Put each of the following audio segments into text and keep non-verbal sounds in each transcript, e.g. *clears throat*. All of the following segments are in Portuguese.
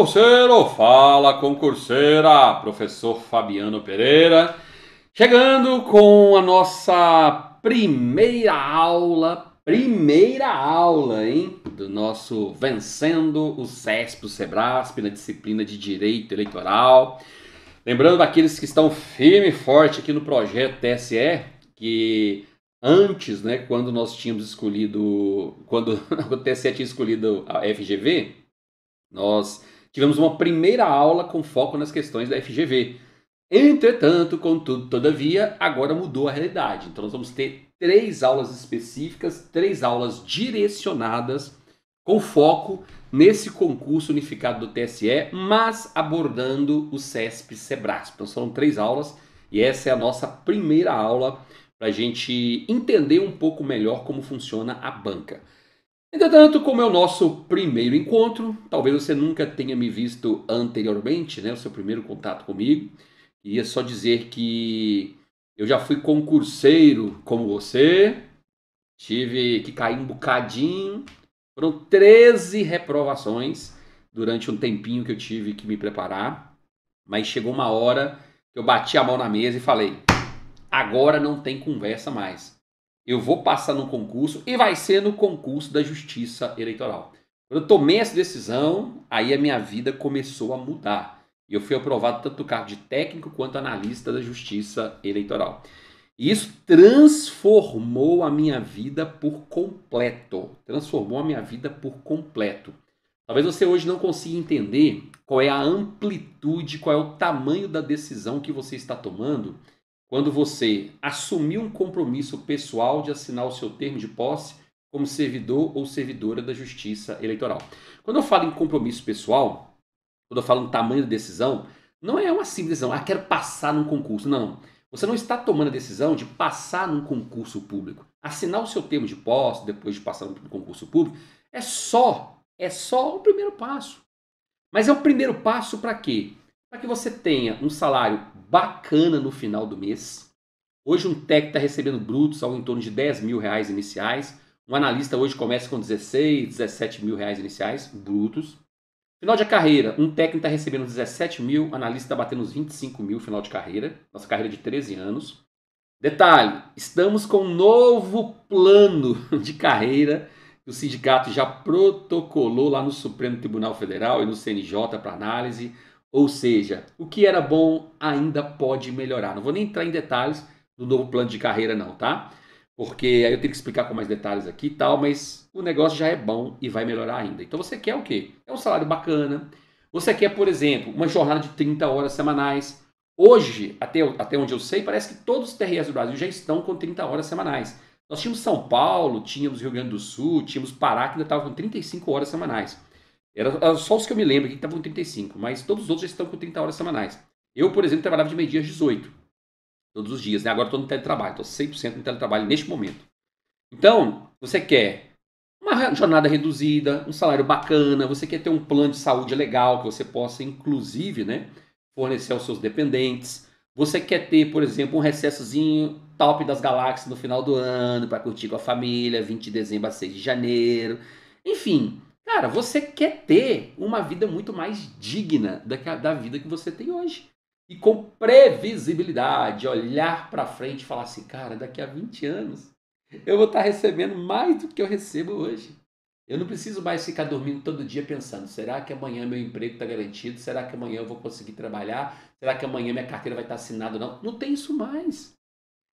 concurseiro, fala concurseira, professor Fabiano Pereira, chegando com a nossa primeira aula, primeira aula, hein, do nosso Vencendo o CESP, o SEBRASP, na disciplina de Direito Eleitoral. Lembrando daqueles que estão firme e forte aqui no projeto TSE, que antes, né, quando nós tínhamos escolhido, quando *laughs* o TSE tinha escolhido a FGV, nós tivemos uma primeira aula com foco nas questões da FGV. Entretanto, contudo, todavia, agora mudou a realidade. Então, nós vamos ter três aulas específicas, três aulas direcionadas com foco nesse concurso unificado do TSE, mas abordando o CESP Sebrasp. Então, são três aulas e essa é a nossa primeira aula para a gente entender um pouco melhor como funciona a banca. Entretanto, como é o nosso primeiro encontro, talvez você nunca tenha me visto anteriormente, né? O seu primeiro contato comigo. Ia só dizer que eu já fui concurseiro como você, tive que cair um bocadinho. Foram 13 reprovações durante um tempinho que eu tive que me preparar, mas chegou uma hora que eu bati a mão na mesa e falei: agora não tem conversa mais eu vou passar no concurso e vai ser no concurso da Justiça Eleitoral. Quando eu tomei essa decisão, aí a minha vida começou a mudar. eu fui aprovado tanto no cargo de técnico quanto analista da Justiça Eleitoral. E isso transformou a minha vida por completo. Transformou a minha vida por completo. Talvez você hoje não consiga entender qual é a amplitude, qual é o tamanho da decisão que você está tomando quando você assumiu um compromisso pessoal de assinar o seu termo de posse como servidor ou servidora da Justiça Eleitoral. Quando eu falo em compromisso pessoal, quando eu falo em tamanho da decisão, não é uma simples decisão, ah, quero passar num concurso. Não. Você não está tomando a decisão de passar num concurso público. Assinar o seu termo de posse depois de passar num concurso público é só, é só o primeiro passo. Mas é o primeiro passo para quê? Para que você tenha um salário bacana no final do mês. Hoje um tech está recebendo brutos ao em torno de 10 mil reais iniciais. Um analista hoje começa com 16, 17 mil reais iniciais brutos. Final de carreira, um técnico está recebendo 17 mil, analista está batendo os 25 mil final de carreira, nossa carreira de 13 anos. Detalhe, estamos com um novo plano *laughs* de carreira que o sindicato já protocolou lá no Supremo Tribunal Federal e no CNJ para análise. Ou seja, o que era bom ainda pode melhorar. Não vou nem entrar em detalhes do novo plano de carreira, não, tá? Porque aí eu tenho que explicar com mais detalhes aqui e tal, mas o negócio já é bom e vai melhorar ainda. Então você quer o quê? É um salário bacana. Você quer, por exemplo, uma jornada de 30 horas semanais. Hoje, até, até onde eu sei, parece que todos os terrenos do Brasil já estão com 30 horas semanais. Nós tínhamos São Paulo, tínhamos Rio Grande do Sul, tínhamos Pará, que ainda estava com 35 horas semanais. Era só os que eu me lembro que estavam com 35, mas todos os outros já estão com 30 horas semanais. Eu, por exemplo, trabalhava de meio-dia às 18, todos os dias. Né? Agora estou no teletrabalho, estou 100% no teletrabalho neste momento. Então, você quer uma jornada reduzida, um salário bacana, você quer ter um plano de saúde legal que você possa, inclusive, né, fornecer aos seus dependentes. Você quer ter, por exemplo, um recessozinho top das galáxias no final do ano para curtir com a família, 20 de dezembro a 6 de janeiro. Enfim, Cara, você quer ter uma vida muito mais digna da, da vida que você tem hoje. E com previsibilidade, olhar para frente e falar assim, cara, daqui a 20 anos eu vou estar tá recebendo mais do que eu recebo hoje. Eu não preciso mais ficar dormindo todo dia pensando: será que amanhã meu emprego está garantido? Será que amanhã eu vou conseguir trabalhar? Será que amanhã minha carteira vai estar tá assinada? Não, não tem isso mais.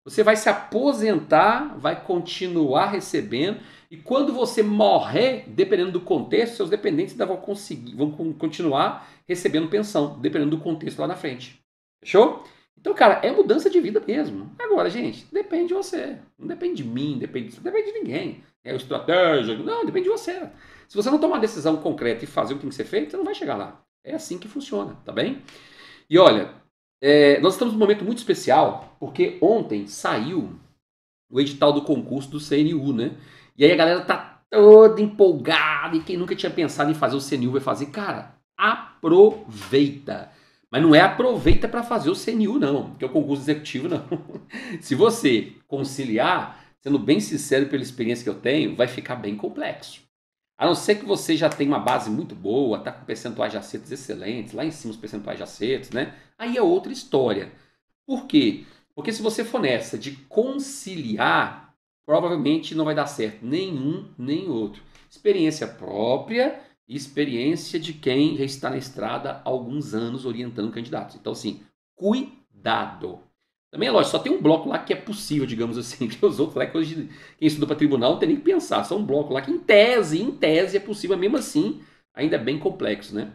Você vai se aposentar, vai continuar recebendo e quando você morrer, dependendo do contexto, seus dependentes ainda vão conseguir, vão continuar recebendo pensão, dependendo do contexto lá na frente. Fechou? Então, cara, é mudança de vida mesmo. Agora, gente, depende de você. Não depende de mim, depende, depende de ninguém. É estratégia. Não, depende de você. Se você não tomar uma decisão concreta e fazer o que tem que ser feito, você não vai chegar lá. É assim que funciona, tá bem? E olha, é, nós estamos num momento muito especial, porque ontem saiu o edital do concurso do CNU, né? E aí a galera tá toda empolgada e quem nunca tinha pensado em fazer o senil vai fazer. Cara, aproveita. Mas não é aproveita para fazer o senil, não, que é o concurso executivo, não. *laughs* Se você conciliar, sendo bem sincero pela experiência que eu tenho, vai ficar bem complexo. A não ser que você já tenha uma base muito boa, tá com percentuais de acertos excelentes, lá em cima os percentuais de acertos, né? Aí é outra história. Por quê? Porque se você for nessa de conciliar provavelmente não vai dar certo nenhum nem outro. Experiência própria e experiência de quem já está na estrada há alguns anos orientando candidatos. Então, assim, cuidado. Também é lógico, só tem um bloco lá que é possível, digamos assim, *laughs* que os outros lá, que hoje, quem estuda para tribunal não tem nem que pensar, só um bloco lá que em tese, em tese é possível, mesmo assim, ainda é bem complexo, né?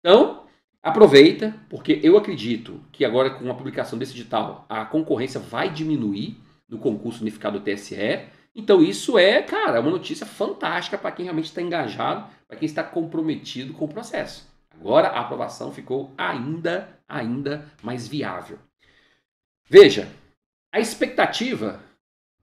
Então, aproveita, porque eu acredito que agora com a publicação desse edital, a concorrência vai diminuir, do concurso unificado do TSE. Então isso é, cara, uma notícia fantástica para quem realmente está engajado, para quem está comprometido com o processo. Agora a aprovação ficou ainda, ainda mais viável. Veja, a expectativa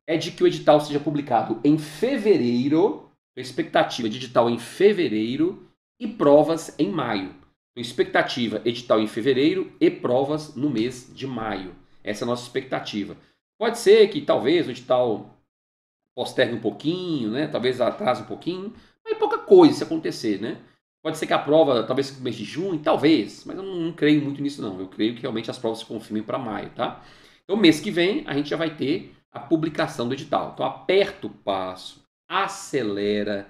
é de que o edital seja publicado em fevereiro, a expectativa de edital em fevereiro e provas em maio. A então, expectativa edital em fevereiro e provas no mês de maio. Essa é a nossa expectativa. Pode ser que talvez o edital postergue um pouquinho, né? Talvez atrase um pouquinho, mas pouca coisa se acontecer, né? Pode ser que a prova talvez no mês de junho, talvez, mas eu não, não creio muito nisso não. Eu creio que realmente as provas se confirmem para maio, tá? Então mês que vem a gente já vai ter a publicação do edital. Então aperta o passo, acelera,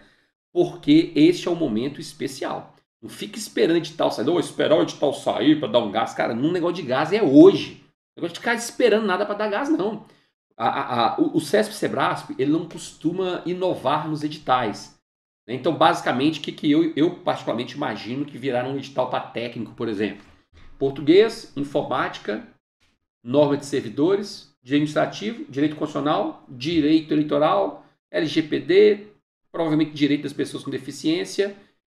porque este é o momento especial. Não fique esperando o edital sair. ou esperar o edital sair para dar um gás. Cara, num negócio de gás é hoje não gosto de ficar esperando nada para dar gás, não. A, a, a, o, o CESP Sebrasp, ele não costuma inovar nos editais. Né? Então, basicamente, o que, que eu, eu particularmente imagino que virará num edital para técnico, por exemplo? Português, informática, norma de servidores, direito administrativo, direito constitucional, direito eleitoral, LGPD, provavelmente direito das pessoas com deficiência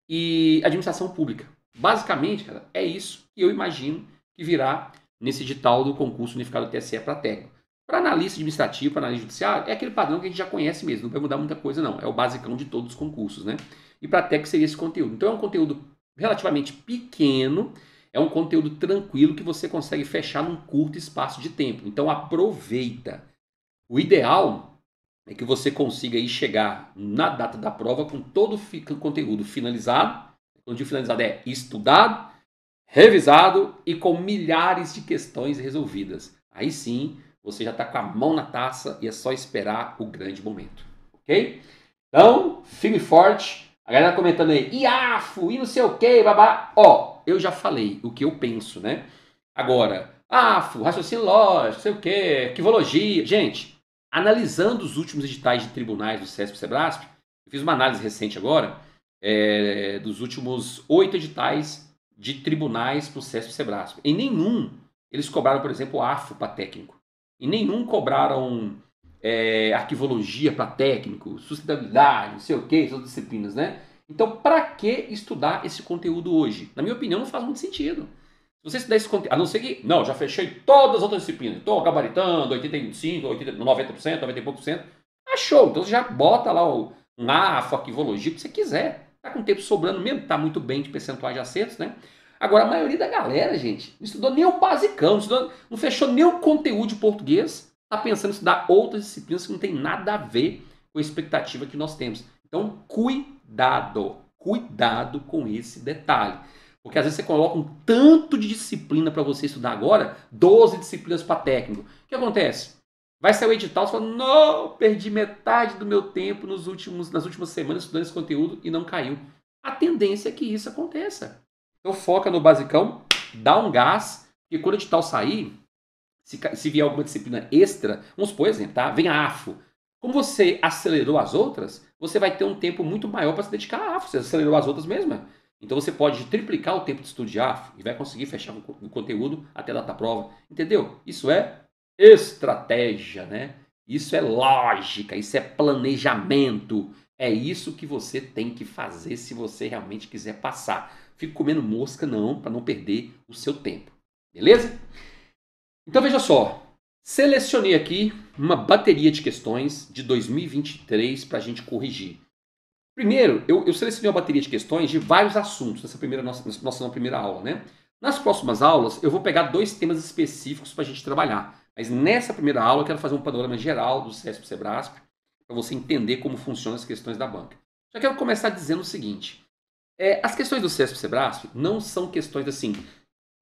e administração pública. Basicamente, cara, é isso que eu imagino que virá nesse edital do concurso unificado TSE para técnico. Para analista administrativo, para analista judiciário, é aquele padrão que a gente já conhece mesmo, não vai mudar muita coisa não, é o basicão de todos os concursos, né? E para técnico seria esse conteúdo. Então é um conteúdo relativamente pequeno, é um conteúdo tranquilo que você consegue fechar num curto espaço de tempo. Então aproveita. O ideal é que você consiga aí chegar na data da prova com todo o conteúdo finalizado. Quando digo finalizado é estudado, revisado e com milhares de questões resolvidas. Aí sim, você já está com a mão na taça e é só esperar o grande momento, ok? Então, firme e forte. A galera comentando aí, IAFO e não sei o que, babá. Ó, eu já falei o que eu penso, né? Agora, AFO, raciocínio lógico, não sei o que, quivologia. Gente, analisando os últimos editais de tribunais do CESP e SEBRASP, eu fiz uma análise recente agora é, dos últimos oito editais de tribunais para o SESP e SEBRASP. Em nenhum eles cobraram, por exemplo, AFO para técnico. Em nenhum cobraram é, arquivologia para técnico, sustentabilidade, não sei o que, outras disciplinas, né? Então, para que estudar esse conteúdo hoje? Na minha opinião, não faz muito sentido. Se você estudar esse conteúdo, a não ser que, não, já fechei todas as outras disciplinas, estou gabaritando 85%, 80, 90%, 90 e pouco por cento. achou. Tá então você já bota lá o, um AFO, arquivologia, o que você quiser. Está com tempo sobrando mesmo, está muito bem de percentuais de acertos, né? Agora, a maioria da galera, gente, não estudou nem o basicão, não, estudou, não fechou nem o conteúdo de português, está pensando em estudar outras disciplinas que não tem nada a ver com a expectativa que nós temos. Então, cuidado, cuidado com esse detalhe. Porque às vezes você coloca um tanto de disciplina para você estudar agora, 12 disciplinas para técnico. O que acontece? Vai sair o edital, você fala, não, perdi metade do meu tempo nos últimos, nas últimas semanas estudando esse conteúdo e não caiu. A tendência é que isso aconteça. Então foca no basicão, dá um gás, e quando o edital sair, se, se vier alguma disciplina extra, vamos supor, exemplo, tá? Vem a AFO. Como você acelerou as outras, você vai ter um tempo muito maior para se dedicar à AFO. Você acelerou as outras mesmo. Então você pode triplicar o tempo de estudo de AFO e vai conseguir fechar o conteúdo até a data prova. Entendeu? Isso é estratégia, né? Isso é lógica, isso é planejamento. É isso que você tem que fazer se você realmente quiser passar. Fico comendo mosca não, para não perder o seu tempo. Beleza? Então veja só, selecionei aqui uma bateria de questões de 2023 para a gente corrigir. Primeiro, eu, eu, selecionei uma bateria de questões de vários assuntos nessa primeira nossa, nossa primeira aula, né? Nas próximas aulas, eu vou pegar dois temas específicos para a gente trabalhar. Mas nessa primeira aula eu quero fazer um panorama geral do CESP Sebrasp, para você entender como funcionam as questões da banca. Já quero começar dizendo o seguinte: é, as questões do CESP Sebrasp não são questões assim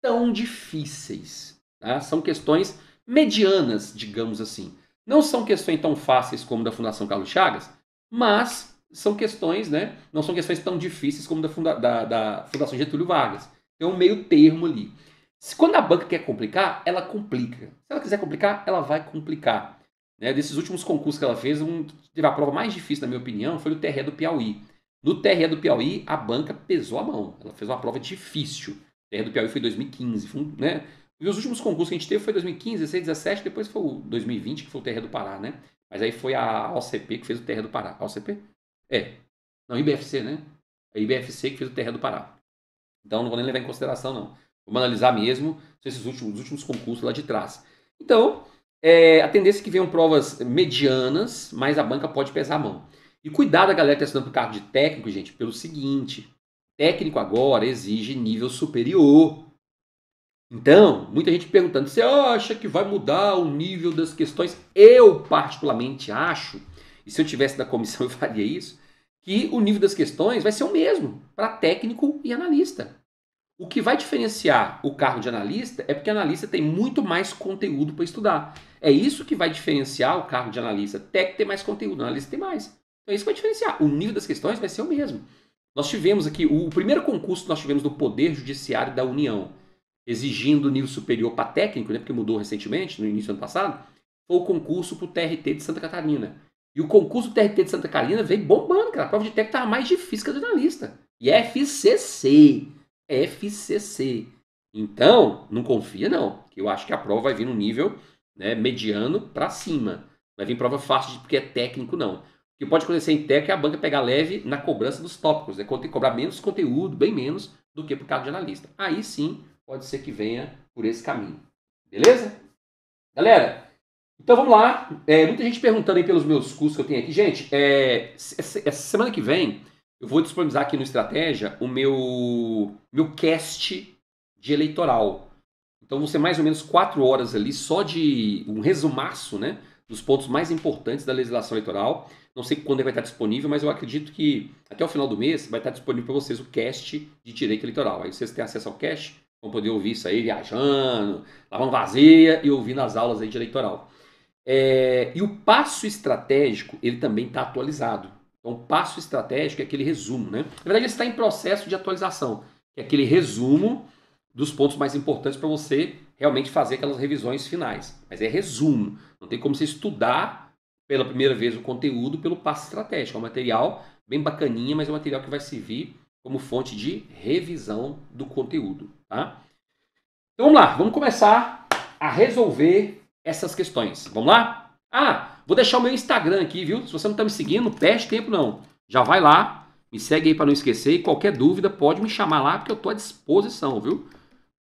tão difíceis. Tá? São questões medianas, digamos assim. Não são questões tão fáceis como da Fundação Carlos Chagas, mas são questões, né? Não são questões tão difíceis como da, funda da, da Fundação Getúlio Vargas. Tem um meio termo ali. Se quando a banca quer complicar, ela complica. Se ela quiser complicar, ela vai complicar. Né? Desses últimos concursos que ela fez, um, teve a prova mais difícil, na minha opinião, foi o TRE do Piauí. No TRE do Piauí, a banca pesou a mão. Ela fez uma prova difícil. O TRE do Piauí foi 2015, foi um, né? E os últimos concursos que a gente teve foi 2015, 16, 17, depois foi o 2020, que foi o TRE do Pará, né? Mas aí foi a OCP que fez o TRE do Pará. A OCP? É. Não, IBFC, né? A IBFC que fez o TRE do Pará. Então não vou nem levar em consideração, não. Vamos analisar mesmo esses últimos, os últimos concursos lá de trás. Então, é, a tendência é que venham provas medianas, mas a banca pode pesar a mão. E cuidado a galera que está estudando para o cargo de técnico, gente, pelo seguinte: técnico agora exige nível superior. Então, muita gente perguntando: você acha que vai mudar o nível das questões? Eu, particularmente, acho, e se eu tivesse da comissão *laughs* eu faria isso, que o nível das questões vai ser o mesmo para técnico e analista. O que vai diferenciar o carro de analista é porque analista tem muito mais conteúdo para estudar. É isso que vai diferenciar o carro de analista. Tech tem mais conteúdo, analista tem mais. Então é isso que vai diferenciar. O nível das questões vai ser o mesmo. Nós tivemos aqui, o primeiro concurso que nós tivemos do Poder Judiciário da União, exigindo nível superior para técnico, né, porque mudou recentemente, no início do ano passado, foi o concurso para o TRT de Santa Catarina. E o concurso do TRT de Santa Catarina veio bombando, cara. A prova de técnico estava mais difícil que a de analista. E é FCC. FCC. Então, não confia não, que eu acho que a prova vai vir no nível né, mediano para cima. Vai vir prova fácil porque é técnico não. O que pode acontecer em técnico é a banca pegar leve na cobrança dos tópicos, né, cobrar menos conteúdo, bem menos do que por causa de analista. Aí sim, pode ser que venha por esse caminho. Beleza? Galera, então vamos lá. É, muita gente perguntando aí pelos meus cursos que eu tenho aqui. Gente, é, essa semana que vem eu vou disponibilizar aqui no Estratégia o meu meu cast de eleitoral. Então você mais ou menos quatro horas ali só de um resumaço, né, dos pontos mais importantes da legislação eleitoral. Não sei quando ele é vai estar disponível, mas eu acredito que até o final do mês vai estar disponível para vocês o cast de direito eleitoral. Aí vocês têm acesso ao cast, vão poder ouvir isso aí viajando, lavando vazia e ouvindo as aulas aí de eleitoral. É, e o passo estratégico, ele também está atualizado. Então, o passo estratégico é aquele resumo, né? Na verdade, ele está em processo de atualização é aquele resumo dos pontos mais importantes para você realmente fazer aquelas revisões finais. Mas é resumo, não tem como você estudar pela primeira vez o conteúdo pelo passo estratégico. É um material bem bacaninha, mas é um material que vai servir como fonte de revisão do conteúdo, tá? Então vamos lá, vamos começar a resolver essas questões. Vamos lá? Ah, vou deixar o meu Instagram aqui, viu? Se você não está me seguindo, perde tempo não. Já vai lá, me segue aí para não esquecer. E qualquer dúvida, pode me chamar lá, porque eu estou à disposição, viu?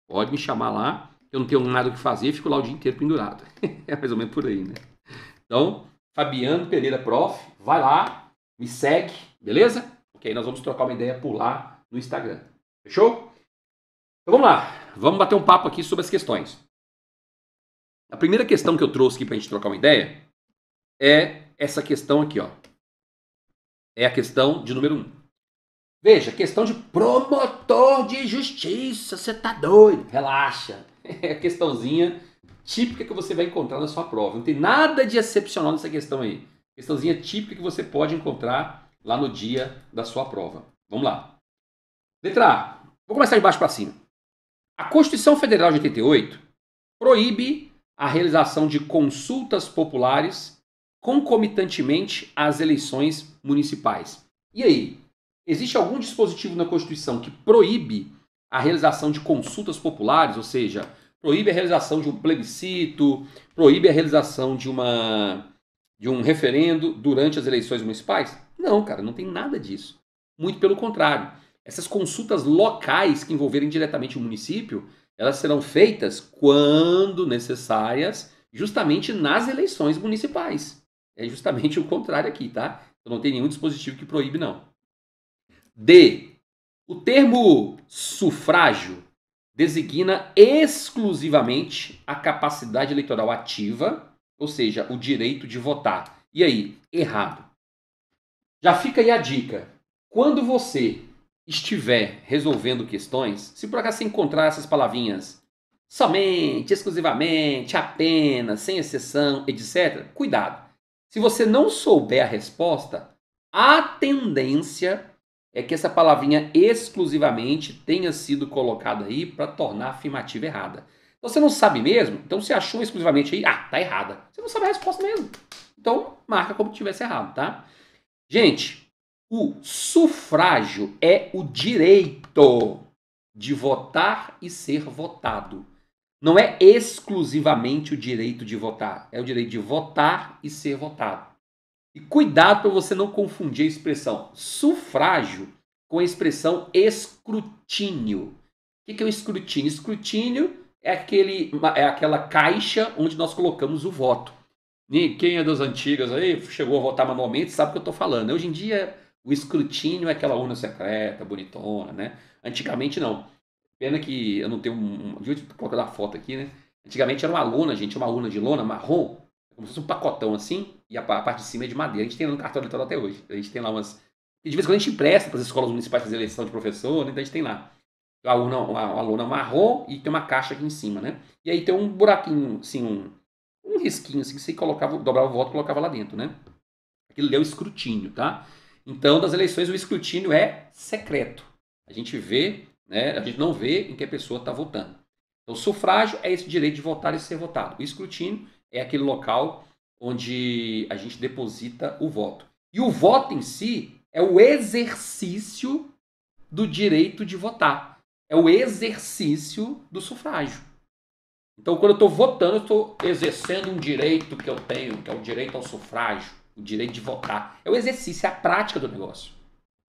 Pode me chamar lá. Eu não tenho nada o que fazer, fico lá o dia inteiro pendurado. *laughs* é mais ou menos por aí, né? Então, Fabiano Pereira Prof, vai lá, me segue, beleza? Porque aí nós vamos trocar uma ideia por lá no Instagram. Fechou? Então vamos lá, vamos bater um papo aqui sobre as questões. A primeira questão que eu trouxe aqui para a gente trocar uma ideia é essa questão aqui, ó. É a questão de número 1. Um. Veja, questão de promotor de justiça, você tá doido? Relaxa. *laughs* É a questãozinha típica que você vai encontrar na sua prova. Não tem nada de excepcional nessa questão aí. Questãozinha típica que você pode encontrar lá no dia da sua prova. Vamos lá. Letra A. Vou começar de baixo para cima. A Constituição Federal de 88 proíbe a realização de consultas populares concomitantemente às eleições municipais. E aí, Existe algum dispositivo na Constituição que proíbe a realização de consultas populares, ou seja, proíbe a realização de um plebiscito, proíbe a realização de uma de um referendo durante as eleições municipais? Não, cara, não tem nada disso. Muito pelo contrário. Essas consultas locais que envolverem diretamente o município, elas serão feitas quando necessárias, justamente nas eleições municipais. É justamente o contrário aqui, tá? Então não tem nenhum dispositivo que proíbe, não. D. O termo sufrágio designa exclusivamente a capacidade eleitoral ativa, ou seja, o direito de votar. E aí, errado. Já fica aí a dica. Quando você estiver resolvendo questões, se por acaso você encontrar essas palavrinhas somente, exclusivamente, apenas, sem exceção, etc., cuidado. Se você não souber a resposta, a tendência é que essa palavrinha exclusivamente tenha sido colocada aí para tornar a afirmativa errada. Então, você não sabe mesmo? Então você achou exclusivamente aí, ah, tá errada. Você não sabe a resposta mesmo. Então marca como tivesse errado, tá? Gente, o sufrágio é o direito de votar e ser votado. Não é exclusivamente o direito de votar, é o direito de votar e ser votado. E cuidado para você não confundir a expressão sufrágio com a expressão escrutínio. O que é o escrutínio? Escrutínio é, aquele, é aquela caixa onde nós colocamos o voto. E quem é das antigas aí, chegou a votar manualmente, sabe o que eu estou falando. Hoje em dia, o escrutínio é aquela urna secreta, bonitona, né? Antigamente não. Pena que eu não tenho um. um deixa eu colocar a foto aqui, né? Antigamente era uma lona, gente, uma urna de lona marrom, como se fosse um pacotão assim, e a, a, parte de cima é de madeira. A gente tem lá no cartório eleitoral até hoje. A gente tem lá umas. E de vez em quando a gente empresta para as escolas municipais fazer eleição de professor, né? então a gente tem lá. A aluna, a aluna marrom e tem uma caixa aqui em cima, né? E aí tem um buraquinho, assim, um, um risquinho, assim, que você colocava, dobrava o voto e colocava lá dentro, né? Aquilo é o escrutínio, tá? Então, das eleições, o escrutínio é secreto. A gente vê, né? A gente não vê em que a pessoa está votando. Então, o sufrágio é esse direito de votar e ser votado. O escrutínio é aquele local onde a gente deposita o voto. E o voto em si é o exercício do direito de votar. É o exercício do sufrágio. Então, quando eu estou votando, eu estou exercendo um direito que eu tenho, que é o direito ao sufrágio, o direito de votar. É o exercício, é a prática do negócio.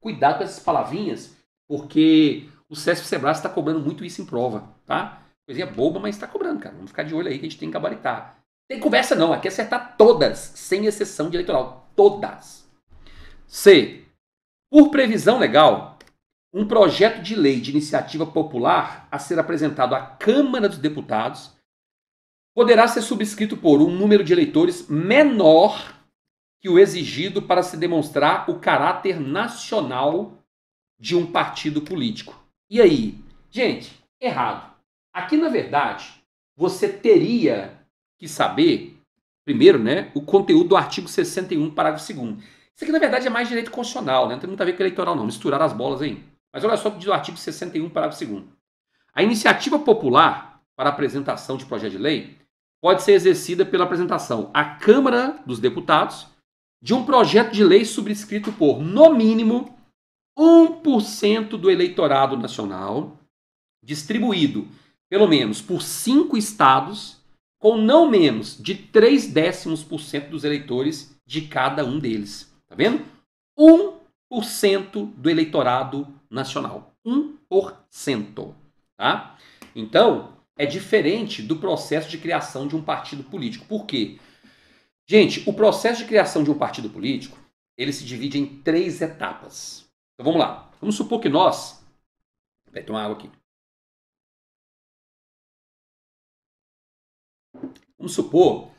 Cuidado com essas palavrinhas, porque o Sérgio Sebrae está cobrando muito isso em prova, tá? Coisinha boba, mas está cobrando, cara. Vamos ficar de olho aí que a gente tem que gabaritar. Tem conversa não, aqui é acertar todas, sem exceção de eleitoral. Todas. C. Por previsão legal, um projeto de lei de iniciativa popular a ser apresentado à Câmara dos Deputados poderá ser subscrito por um número de eleitores menor que o exigido para se demonstrar o caráter nacional de um partido político. E aí? Gente, errado. Aqui, na verdade, você teria que saber, primeiro, né, o conteúdo do artigo 61, parágrafo 2. Isso aqui, na verdade, é mais direito constitucional, né? não tem muito a ver com eleitoral, não. Misturar as bolas aí. Mas olha só o que diz o artigo 61, parágrafo 2. A iniciativa popular para apresentação de projeto de lei pode ser exercida pela apresentação à Câmara dos Deputados de um projeto de lei subscrito por, no mínimo, 1% do eleitorado nacional, distribuído pelo menos por cinco estados com não menos de 3 décimos por cento dos eleitores de cada um deles. Tá vendo? 1% do eleitorado nacional. 1%. Tá? Então, é diferente do processo de criação de um partido político. Por quê? Gente, o processo de criação de um partido político, ele se divide em três etapas. Então vamos lá. Vamos supor que nós... Vai tomar água aqui. Vamos supor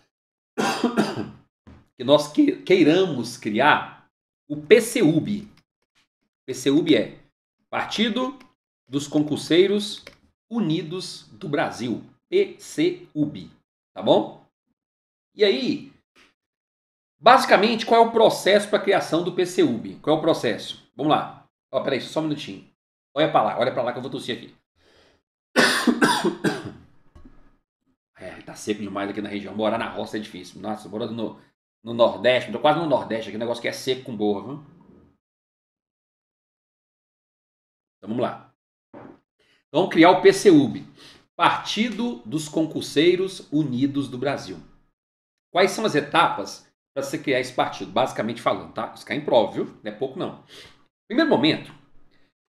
que nós queiramos criar o PCUB. PCUB é Partido dos Concurseiros Unidos do Brasil. PCUB, tá bom? E aí, basicamente, qual é o processo para a criação do PCUB? Qual é o processo? Vamos lá. Espera peraí, só um minutinho. Olha para lá, olha para lá que eu vou tossir aqui. É, tá seco demais aqui na região. Morar na roça é difícil. Nossa, morando no, no Nordeste, tô quase no Nordeste aqui, o negócio que é seco com borra, viu? Então vamos lá. vamos criar o PCUB. Partido dos Concurseiros Unidos do Brasil. Quais são as etapas para você criar esse partido? Basicamente falando, tá? Isso cai em prova, viu? Não é pouco, não. Primeiro momento,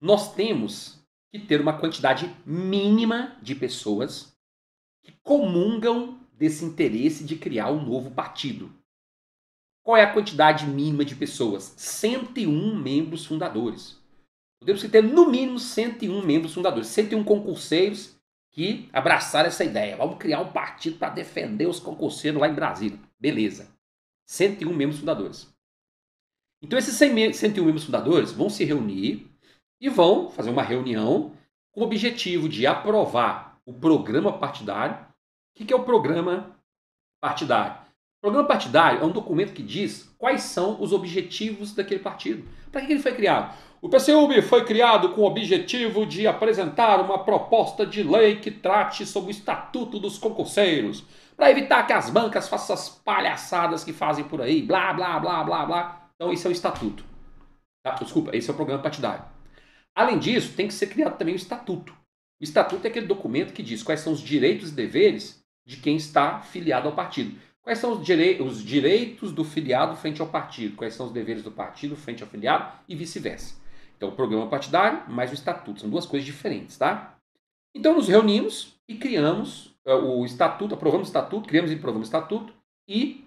nós temos que ter uma quantidade mínima de pessoas que comungam desse interesse de criar um novo partido. Qual é a quantidade mínima de pessoas? 101 membros fundadores. Podemos ter no mínimo 101 membros fundadores, 101 concurseiros que abraçaram essa ideia. Vamos criar um partido para defender os concurseiros lá em Brasília. Beleza. 101 membros fundadores. Então, esses 101 membros fundadores vão se reunir e vão fazer uma reunião com o objetivo de aprovar o programa partidário. O que é o programa partidário? O programa partidário é um documento que diz quais são os objetivos daquele partido. Para que ele foi criado? O PCUB foi criado com o objetivo de apresentar uma proposta de lei que trate sobre o estatuto dos concurseiros, para evitar que as bancas façam as palhaçadas que fazem por aí, blá, blá, blá, blá, blá. Então, esse é o estatuto. Tá? Desculpa, esse é o programa partidário. Além disso, tem que ser criado também o estatuto. O estatuto é aquele documento que diz quais são os direitos e deveres de quem está filiado ao partido. Quais são os, direi os direitos do filiado frente ao partido? Quais são os deveres do partido frente ao filiado e vice-versa? Então, o programa é partidário mais o estatuto são duas coisas diferentes, tá? Então, nos reunimos e criamos uh, o estatuto, aprovamos o estatuto, criamos e aprovamos o estatuto e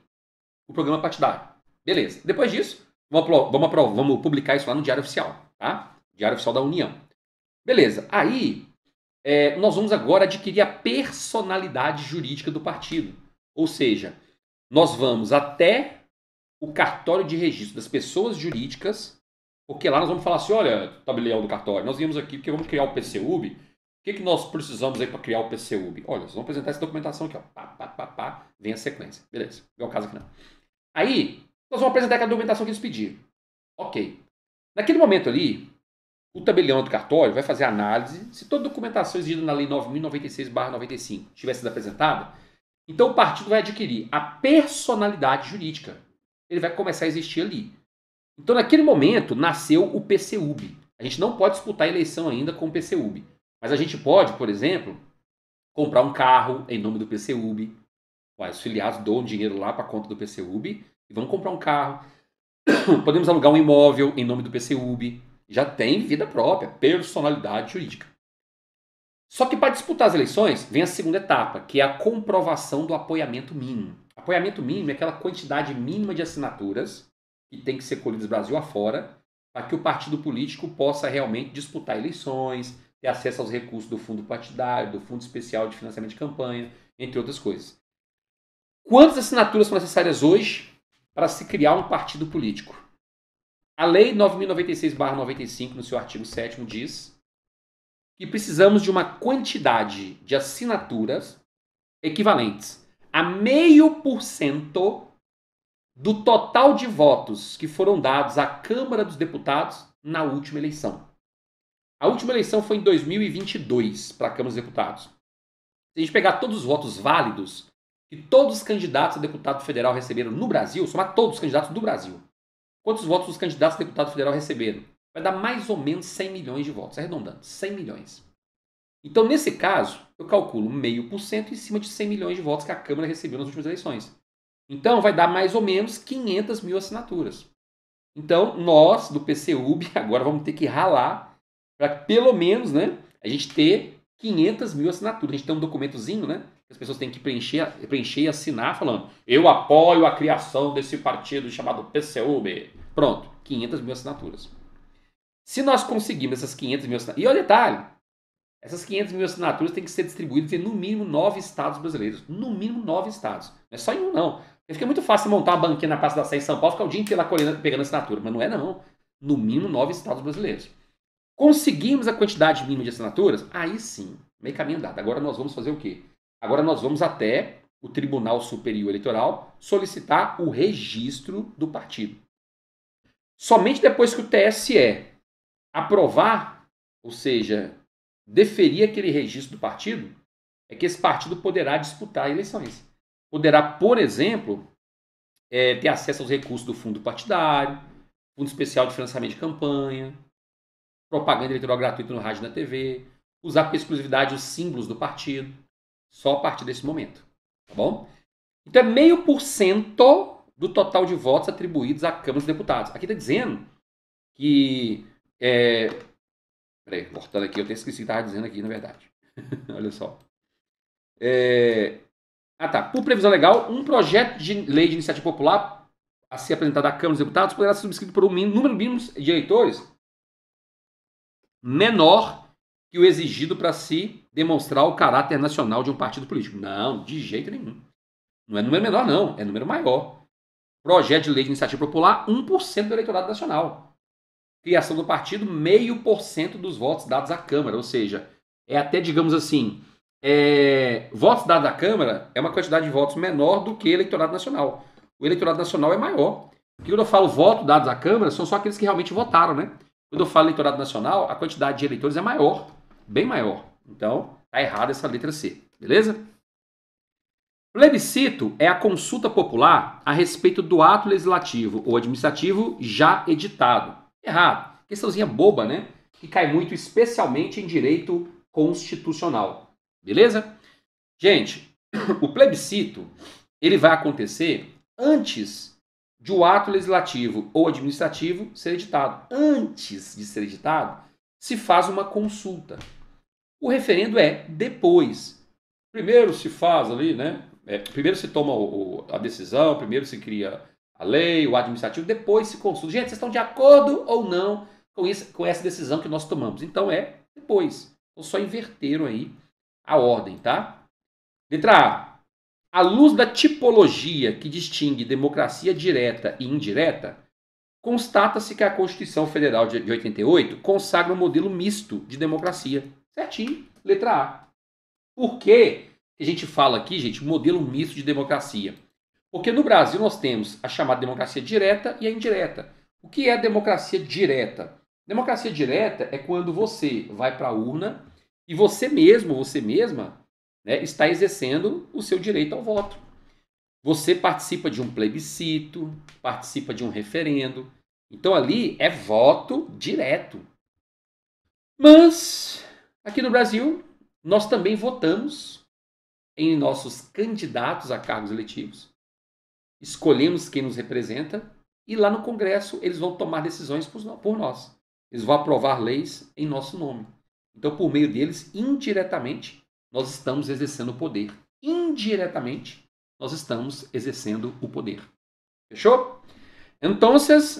o programa é partidário. Beleza. Depois disso, vamos, vamos, vamos publicar isso lá no Diário Oficial, tá? Diário Oficial da União. Beleza. Aí, é, nós vamos agora adquirir a personalidade jurídica do partido. Ou seja, nós vamos até o cartório de registro das pessoas jurídicas, porque lá nós vamos falar assim: olha, tabelião do cartório, nós viemos aqui porque vamos criar o PCUB. O que, que nós precisamos aí para criar o PCUB? Olha, vocês vão apresentar essa documentação aqui, ó. Pá, pá, pá, pá, vem a sequência. Beleza, não é o caso aqui não. Aí, nós vamos apresentar aquela documentação que eles pediram. Ok. Naquele momento ali, o tabelião do cartório vai fazer análise se toda a documentação exigida na Lei 9.096-95 tivesse sido apresentada. Então o partido vai adquirir a personalidade jurídica. Ele vai começar a existir ali. Então naquele momento nasceu o PCUB. A gente não pode disputar a eleição ainda com o PCUB. Mas a gente pode, por exemplo, comprar um carro em nome do PCUB. Os filiados dão dinheiro lá para a conta do PCUB e vamos comprar um carro. *coughs* Podemos alugar um imóvel em nome do PCUB já tem vida própria, personalidade jurídica. Só que para disputar as eleições, vem a segunda etapa, que é a comprovação do apoiamento mínimo. Apoiamento mínimo é aquela quantidade mínima de assinaturas que tem que ser colhidas Brasil afora para que o partido político possa realmente disputar eleições, ter acesso aos recursos do fundo partidário, do fundo especial de financiamento de campanha, entre outras coisas. Quantas assinaturas são necessárias hoje para se criar um partido político? A Lei 9.096-95, no seu artigo 7 diz que precisamos de uma quantidade de assinaturas equivalentes a meio por cento do total de votos que foram dados à Câmara dos Deputados na última eleição. A última eleição foi em 2022 para a Câmara dos Deputados. Se a gente pegar todos os votos válidos que todos os candidatos a deputado federal receberam no Brasil, somar todos os candidatos do Brasil, Quantos votos os candidatos a deputado federal receberam? Vai dar mais ou menos 100 milhões de votos, é arredondando, 100 milhões. Então, nesse caso, eu calculo meio por cento em cima de 100 milhões de votos que a Câmara recebeu nas últimas eleições. Então, vai dar mais ou menos 500 mil assinaturas. Então, nós do PCUB *laughs* agora vamos ter que ralar para pelo menos né, a gente ter 500 mil assinaturas. A gente tem um documentozinho né, as pessoas têm que preencher, preencher e assinar falando: eu apoio a criação desse partido chamado PCUB. Pronto, 500 mil assinaturas. Se nós conseguirmos essas 500 mil assinaturas. E olha o detalhe: essas 500 mil assinaturas têm que ser distribuídas em no mínimo nove estados brasileiros. No mínimo nove estados. Não é só em um, não. Fica muito fácil montar uma banquinha na Praça da Sé em São Paulo, ficar o dia inteiro lá colhendo, pegando assinatura. Mas não é, não. No mínimo nove estados brasileiros. Conseguimos a quantidade mínima de assinaturas? Aí sim, meio caminho andado. Agora nós vamos fazer o quê? Agora nós vamos até o Tribunal Superior Eleitoral solicitar o registro do partido. Somente depois que o TSE aprovar, ou seja, deferir aquele registro do partido, é que esse partido poderá disputar eleições. Poderá, por exemplo, é, ter acesso aos recursos do fundo partidário, fundo especial de financiamento de campanha, propaganda eleitoral gratuita no rádio e na TV, usar com exclusividade os símbolos do partido. Só a partir desse momento. Tá bom? Então é meio por cento do total de votos atribuídos à Câmara dos Deputados. Aqui está dizendo que. É... Peraí, voltando aqui, eu esqueci o que estava dizendo aqui, na verdade. *laughs* Olha só. É... Ah, tá. Por previsão legal, um projeto de lei de iniciativa popular a ser apresentado à Câmara dos Deputados poderá ser subscrito por um número mínimo de eleitores menor que o exigido para se demonstrar o caráter nacional de um partido político. Não, de jeito nenhum. Não é número menor, não. É número maior. Projeto de lei de iniciativa popular, 1% do eleitorado nacional. Criação do partido, meio por cento dos votos dados à Câmara. Ou seja, é até, digamos assim, é... votos dados à Câmara é uma quantidade de votos menor do que eleitorado nacional. O eleitorado nacional é maior. Porque quando eu falo voto dados à Câmara, são só aqueles que realmente votaram, né? Quando eu falo eleitorado nacional, a quantidade de eleitores é maior bem maior. Então, tá errada essa letra C, beleza? Plebiscito é a consulta popular a respeito do ato legislativo ou administrativo já editado. Errado. Questãozinha boba, né? Que cai muito especialmente em direito constitucional. Beleza? Gente, *clears throat* o plebiscito ele vai acontecer antes de o ato legislativo ou administrativo ser editado. Antes de ser editado, se faz uma consulta. O referendo é depois. Primeiro se faz ali, né? É, primeiro se toma o, a decisão, primeiro se cria a lei, o administrativo, depois se consulta. Gente, vocês estão de acordo ou não com, isso, com essa decisão que nós tomamos? Então é depois. Ou então só inverteram aí a ordem, tá? Letra A. À luz da tipologia que distingue democracia direta e indireta, constata-se que a Constituição Federal de 88 consagra um modelo misto de democracia Certinho, letra A. Por que a gente fala aqui, gente, modelo misto de democracia? Porque no Brasil nós temos a chamada democracia direta e a indireta. O que é democracia direta? Democracia direta é quando você vai para a urna e você mesmo, você mesma, né, está exercendo o seu direito ao voto. Você participa de um plebiscito, participa de um referendo. Então ali é voto direto. Mas Aqui no Brasil, nós também votamos em nossos candidatos a cargos eleitivos, escolhemos quem nos representa e lá no Congresso eles vão tomar decisões por nós. Eles vão aprovar leis em nosso nome. Então, por meio deles, indiretamente, nós estamos exercendo o poder. Indiretamente, nós estamos exercendo o poder. Fechou? Então,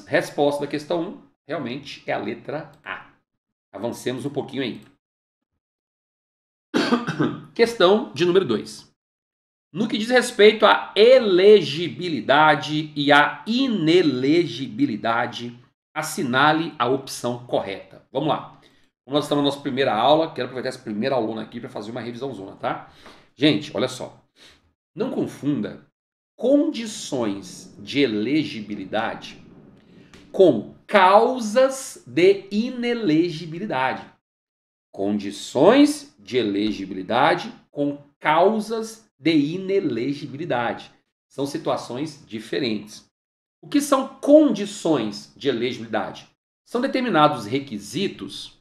resposta da questão 1 realmente é a letra A. Avancemos um pouquinho aí. *coughs* Questão de número 2. No que diz respeito à elegibilidade e à inelegibilidade, assinale a opção correta. Vamos lá. nós estamos na nossa primeira aula, quero aproveitar essa primeira aula aqui para fazer uma revisão zona, tá? Gente, olha só. Não confunda condições de elegibilidade com causas de inelegibilidade condições de elegibilidade com causas de inelegibilidade. São situações diferentes. O que são condições de elegibilidade? São determinados requisitos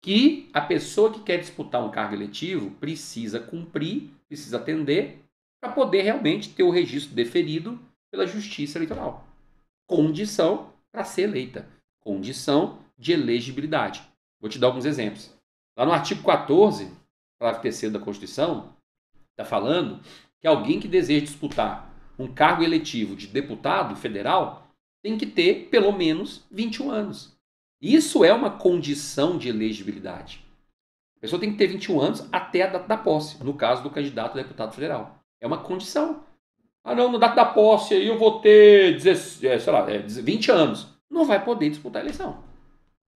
que a pessoa que quer disputar um cargo eletivo precisa cumprir, precisa atender, para poder realmente ter o registro deferido pela Justiça Eleitoral. Condição para ser eleita, condição de elegibilidade. Vou te dar alguns exemplos. Lá no artigo 14, parágrafo 3 da Constituição, está falando que alguém que deseja disputar um cargo eletivo de deputado federal tem que ter pelo menos 21 anos. Isso é uma condição de elegibilidade. A pessoa tem que ter 21 anos até a data da posse, no caso do candidato a deputado federal. É uma condição. Ah, não, na data da posse aí eu vou ter, é, sei lá, 20 é, anos. Não vai poder disputar a eleição.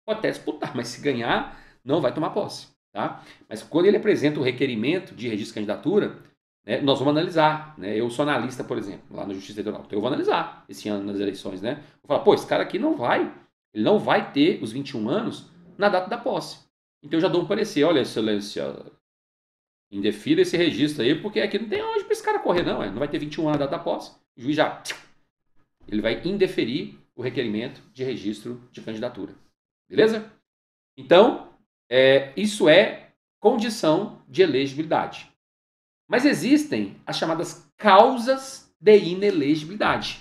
Pode até disputar, mas se ganhar, não vai tomar posse. Tá? Mas quando ele apresenta o requerimento de registro de candidatura, né, nós vamos analisar. Né? Eu sou analista, por exemplo, lá na Justiça Eleitoral. Então eu vou analisar esse ano nas eleições. Né? Vou falar, pô, esse cara aqui não vai, ele não vai ter os 21 anos na data da posse. Então eu já dou um parecer, olha, excelência, indefira esse registro aí, porque aqui não tem onde para esse cara correr, não. Ele é. não vai ter 21 anos na data da posse. O juiz já. Ele vai indeferir o requerimento de registro de candidatura. Beleza? Então, é, isso é condição de elegibilidade. Mas existem as chamadas causas de inelegibilidade.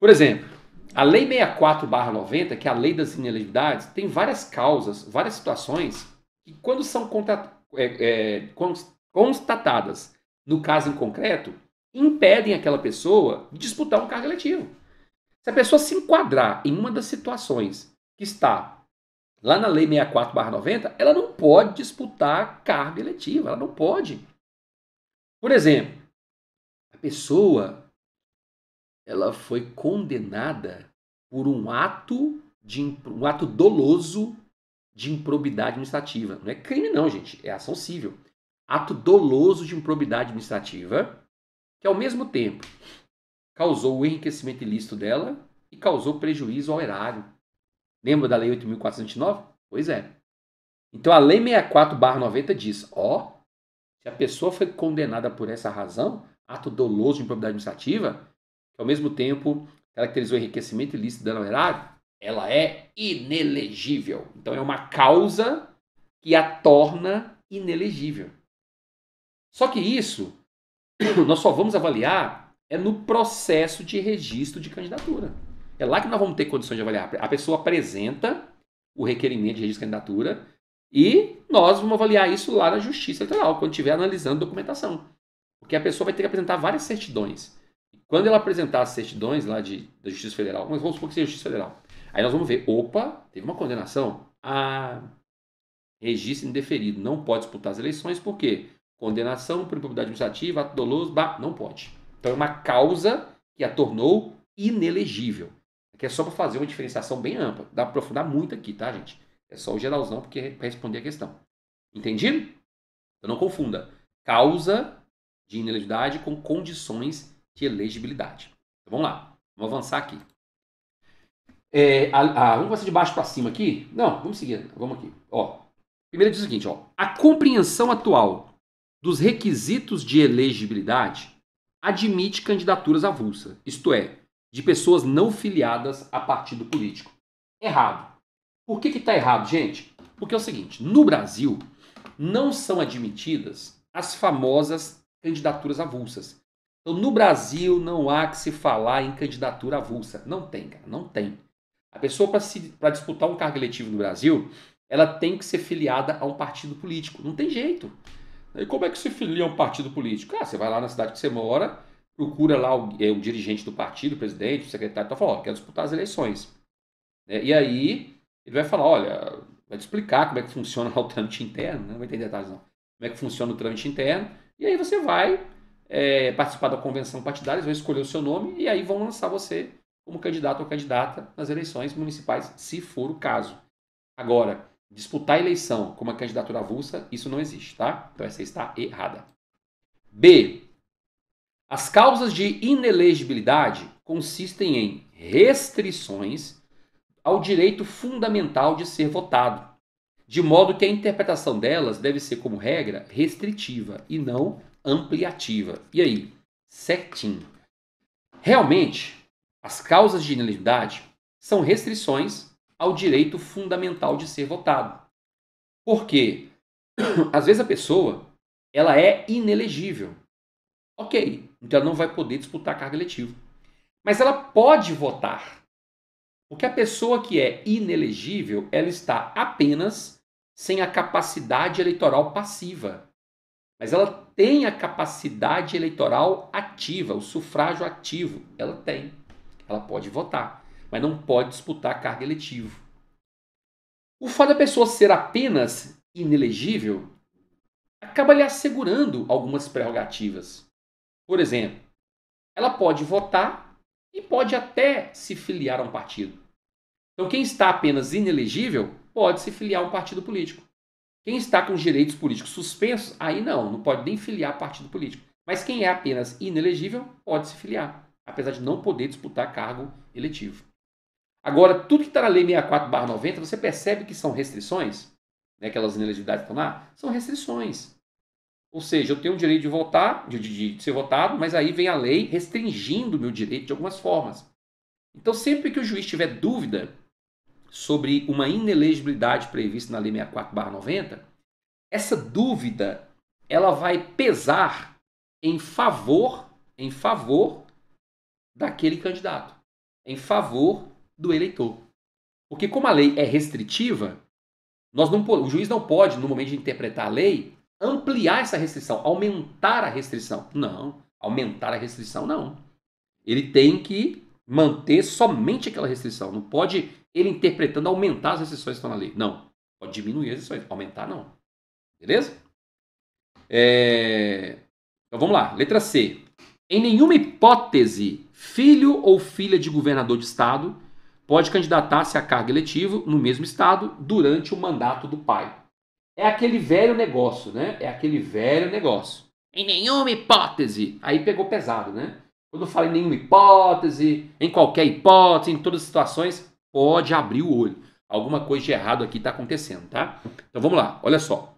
Por exemplo, a Lei 64-90, que é a Lei das Inelegibilidades, tem várias causas, várias situações que, quando são é, é, constatadas no caso em concreto, impedem aquela pessoa de disputar um cargo eletivo. Se a pessoa se enquadrar em uma das situações que está lá na Lei 64-90, ela não pode disputar carga eletiva, ela não pode. Por exemplo, a pessoa ela foi condenada por um ato de um ato doloso de improbidade administrativa. Não é crime não, gente, é ação civil. Ato doloso de improbidade administrativa, que ao mesmo tempo causou o enriquecimento ilícito dela e causou prejuízo ao erário. Lembra da Lei 8.409? Pois é. Então a Lei 64-90 diz: ó, se a pessoa foi condenada por essa razão, ato doloso de improbidade administrativa, que ao mesmo tempo caracterizou enriquecimento ilícito dano ao erário, ela é inelegível. Então é uma causa que a torna inelegível. Só que isso *clears throat* nós só vamos avaliar é no processo de registro de candidatura. É lá que nós vamos ter condições de avaliar. A pessoa apresenta o requerimento de registro de candidatura e nós vamos avaliar isso lá na Justiça Eleitoral, quando estiver analisando a documentação. Porque a pessoa vai ter que apresentar várias certidões. Quando ela apresentar as certidões lá de, da Justiça Federal, mas vamos supor que seja Justiça Federal, aí nós vamos ver, opa, teve uma condenação, a registro indeferido, não pode disputar as eleições, por quê? Condenação por improbidade administrativa, ato doloso, bah, não pode. Então é uma causa que a tornou inelegível que é só para fazer uma diferenciação bem ampla. Dá para aprofundar muito aqui, tá, gente? É só o geralzão porque é para responder a questão. Entendido? Então não confunda causa de inelegibilidade com condições de elegibilidade. Então, vamos lá, vamos avançar aqui. É, a, a, vamos passar de baixo para cima aqui? Não, vamos seguir, vamos aqui. Ó, primeiro diz o seguinte, ó, a compreensão atual dos requisitos de elegibilidade admite candidaturas avulsas, isto é, de pessoas não filiadas a partido político. Errado. Por que está errado, gente? Porque é o seguinte: no Brasil não são admitidas as famosas candidaturas avulsas. Então, no Brasil não há que se falar em candidatura avulsa. Não tem, cara, não tem. A pessoa, para disputar um cargo eletivo no Brasil, ela tem que ser filiada a um partido político. Não tem jeito. E como é que se filia a um partido político? Ah, você vai lá na cidade que você mora, procura lá o, é, o dirigente do partido, o presidente, o secretário, então tá fala, ó, quer disputar as eleições. Né? E aí ele vai falar, olha, vai te explicar como é que funciona o trâmite interno, né? não vai ter detalhes não, como é que funciona o trâmite interno, e aí você vai é, participar da convenção partidária, eles vão escolher o seu nome e aí vão lançar você como candidato ou candidata nas eleições municipais, se for o caso. Agora, disputar a eleição com uma candidatura avulsa, isso não existe, tá? Então essa está errada. B. As causas de inelegibilidade consistem em restrições ao direito fundamental de ser votado, de modo que a interpretação delas deve ser, como regra, restritiva e não ampliativa. E aí? Certinho. Realmente, as causas de inelegibilidade são restrições ao direito fundamental de ser votado. Porque *clears throat* às vezes a pessoa ela é inelegível. OK, então ela não vai poder disputar cargo eletivo. Mas ela pode votar. Porque a pessoa que é inelegível, ela está apenas sem a capacidade eleitoral passiva. Mas ela tem a capacidade eleitoral ativa, o sufrágio ativo. Ela tem. Ela pode votar, mas não pode disputar cargo eletivo. O fato da pessoa ser apenas inelegível acaba lhe assegurando algumas prerrogativas. Por exemplo, ela pode votar e pode até se filiar a um partido. Então, quem está apenas inelegível pode se filiar a um partido político. Quem está com os direitos políticos suspensos, aí não, não pode nem filiar a partido político. Mas quem é apenas inelegível pode se filiar, apesar de não poder disputar cargo eletivo. Agora, tudo que está na Lei 64-90, você percebe que são restrições? Né, aquelas inelegibilidades que estão lá? São restrições. Ou seja, eu tenho o direito de votar, de, de, de ser votado, mas aí vem a lei restringindo o meu direito de algumas formas. Então, sempre que o juiz tiver dúvida sobre uma inelegibilidade prevista na Lei 64/90, essa dúvida ela vai pesar em favor, em favor daquele candidato, em favor do eleitor. Porque como a lei é restritiva, nós não, o juiz não pode, no momento de interpretar a lei, ampliar essa restrição, aumentar a restrição. Não, aumentar a restrição não. Ele tem que manter somente aquela restrição. Não pode ele interpretando aumentar as restrições que estão na lei. Não. Pode diminuir as restrições, aumentar não. Beleza? É... Então vamos lá. Letra C. Em nenhuma hipótese, filho ou filha de governador de estado pode candidatar-se a cargo eletivo no mesmo estado durante o mandato do pai. É aquele velho negócio, né? É aquele velho negócio. Em nenhuma hipótese. Aí pegou pesado, né? Quando eu falo em nenhuma hipótese, em qualquer hipótese, em todas as situações, pode abrir o olho. Alguma coisa de errado aqui está acontecendo, tá? Então vamos lá, olha só.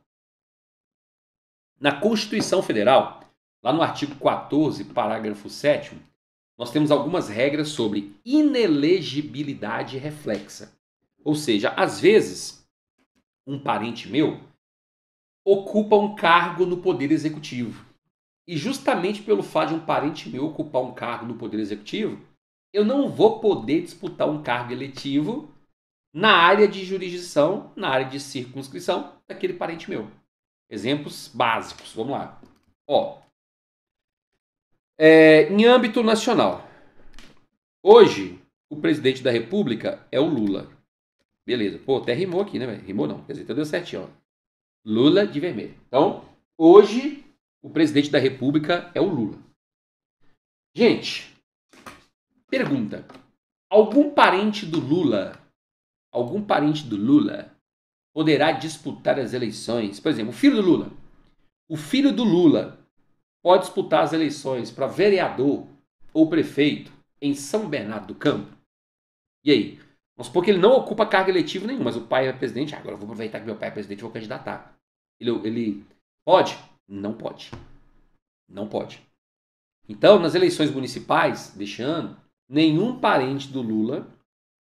Na Constituição Federal, lá no artigo 14, parágrafo 7, nós temos algumas regras sobre inelegibilidade reflexa. Ou seja, às vezes, um parente meu ocupa um cargo no Poder Executivo. E justamente pelo fato de um parente meu ocupar um cargo no Poder Executivo, eu não vou poder disputar um cargo eletivo na área de jurisdição, na área de circunscrição daquele parente meu. Exemplos básicos, vamos lá. Ó, é, em âmbito nacional, hoje o presidente da República é o Lula. Beleza, pô, até rimou aqui, né? Rimou não, quer dizer, até deu certinho. Ó. Lula de vermelho. Então, hoje, o presidente da República é o Lula. Gente, pergunta: algum parente do Lula, algum parente do Lula poderá disputar as eleições? Por exemplo, o filho do Lula. O filho do Lula pode disputar as eleições para vereador ou prefeito em São Bernardo do Campo? E aí, Vamos supor que ele não ocupa cargo eletivo nenhum, mas o pai é presidente. Ah, agora eu vou aproveitar que meu pai é presidente e vou candidatar. Ele, ele pode? Não pode. Não pode. Então, nas eleições municipais deste ano, nenhum parente do Lula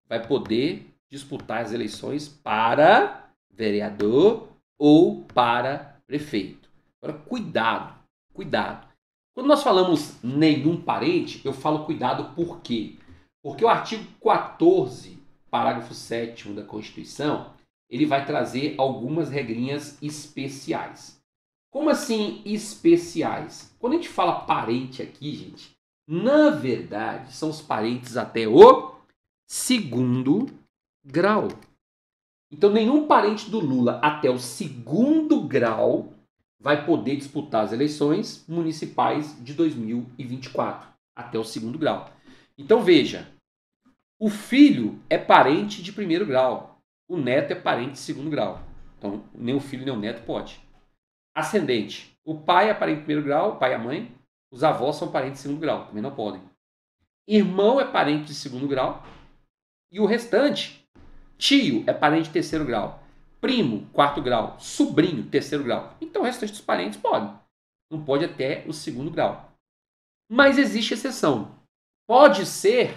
vai poder disputar as eleições para vereador ou para prefeito. Agora, cuidado, cuidado. Quando nós falamos nenhum parente, eu falo cuidado por quê? Porque o artigo 14 parágrafo 7 da Constituição, ele vai trazer algumas regrinhas especiais. Como assim especiais? Quando a gente fala parente aqui, gente, na verdade são os parentes até o segundo grau. Então nenhum parente do Lula até o segundo grau vai poder disputar as eleições municipais de 2024, até o segundo grau. Então veja, o filho é parente de primeiro grau. O neto é parente de segundo grau. Então, nem o filho nem o neto pode. Ascendente. O pai é parente de primeiro grau, o pai e a mãe. Os avós são parentes de segundo grau, também não podem. Irmão é parente de segundo grau. E o restante, tio é parente de terceiro grau. Primo, quarto grau. Sobrinho, terceiro grau. Então, o restante dos parentes pode. Não pode até o segundo grau. Mas existe exceção. Pode ser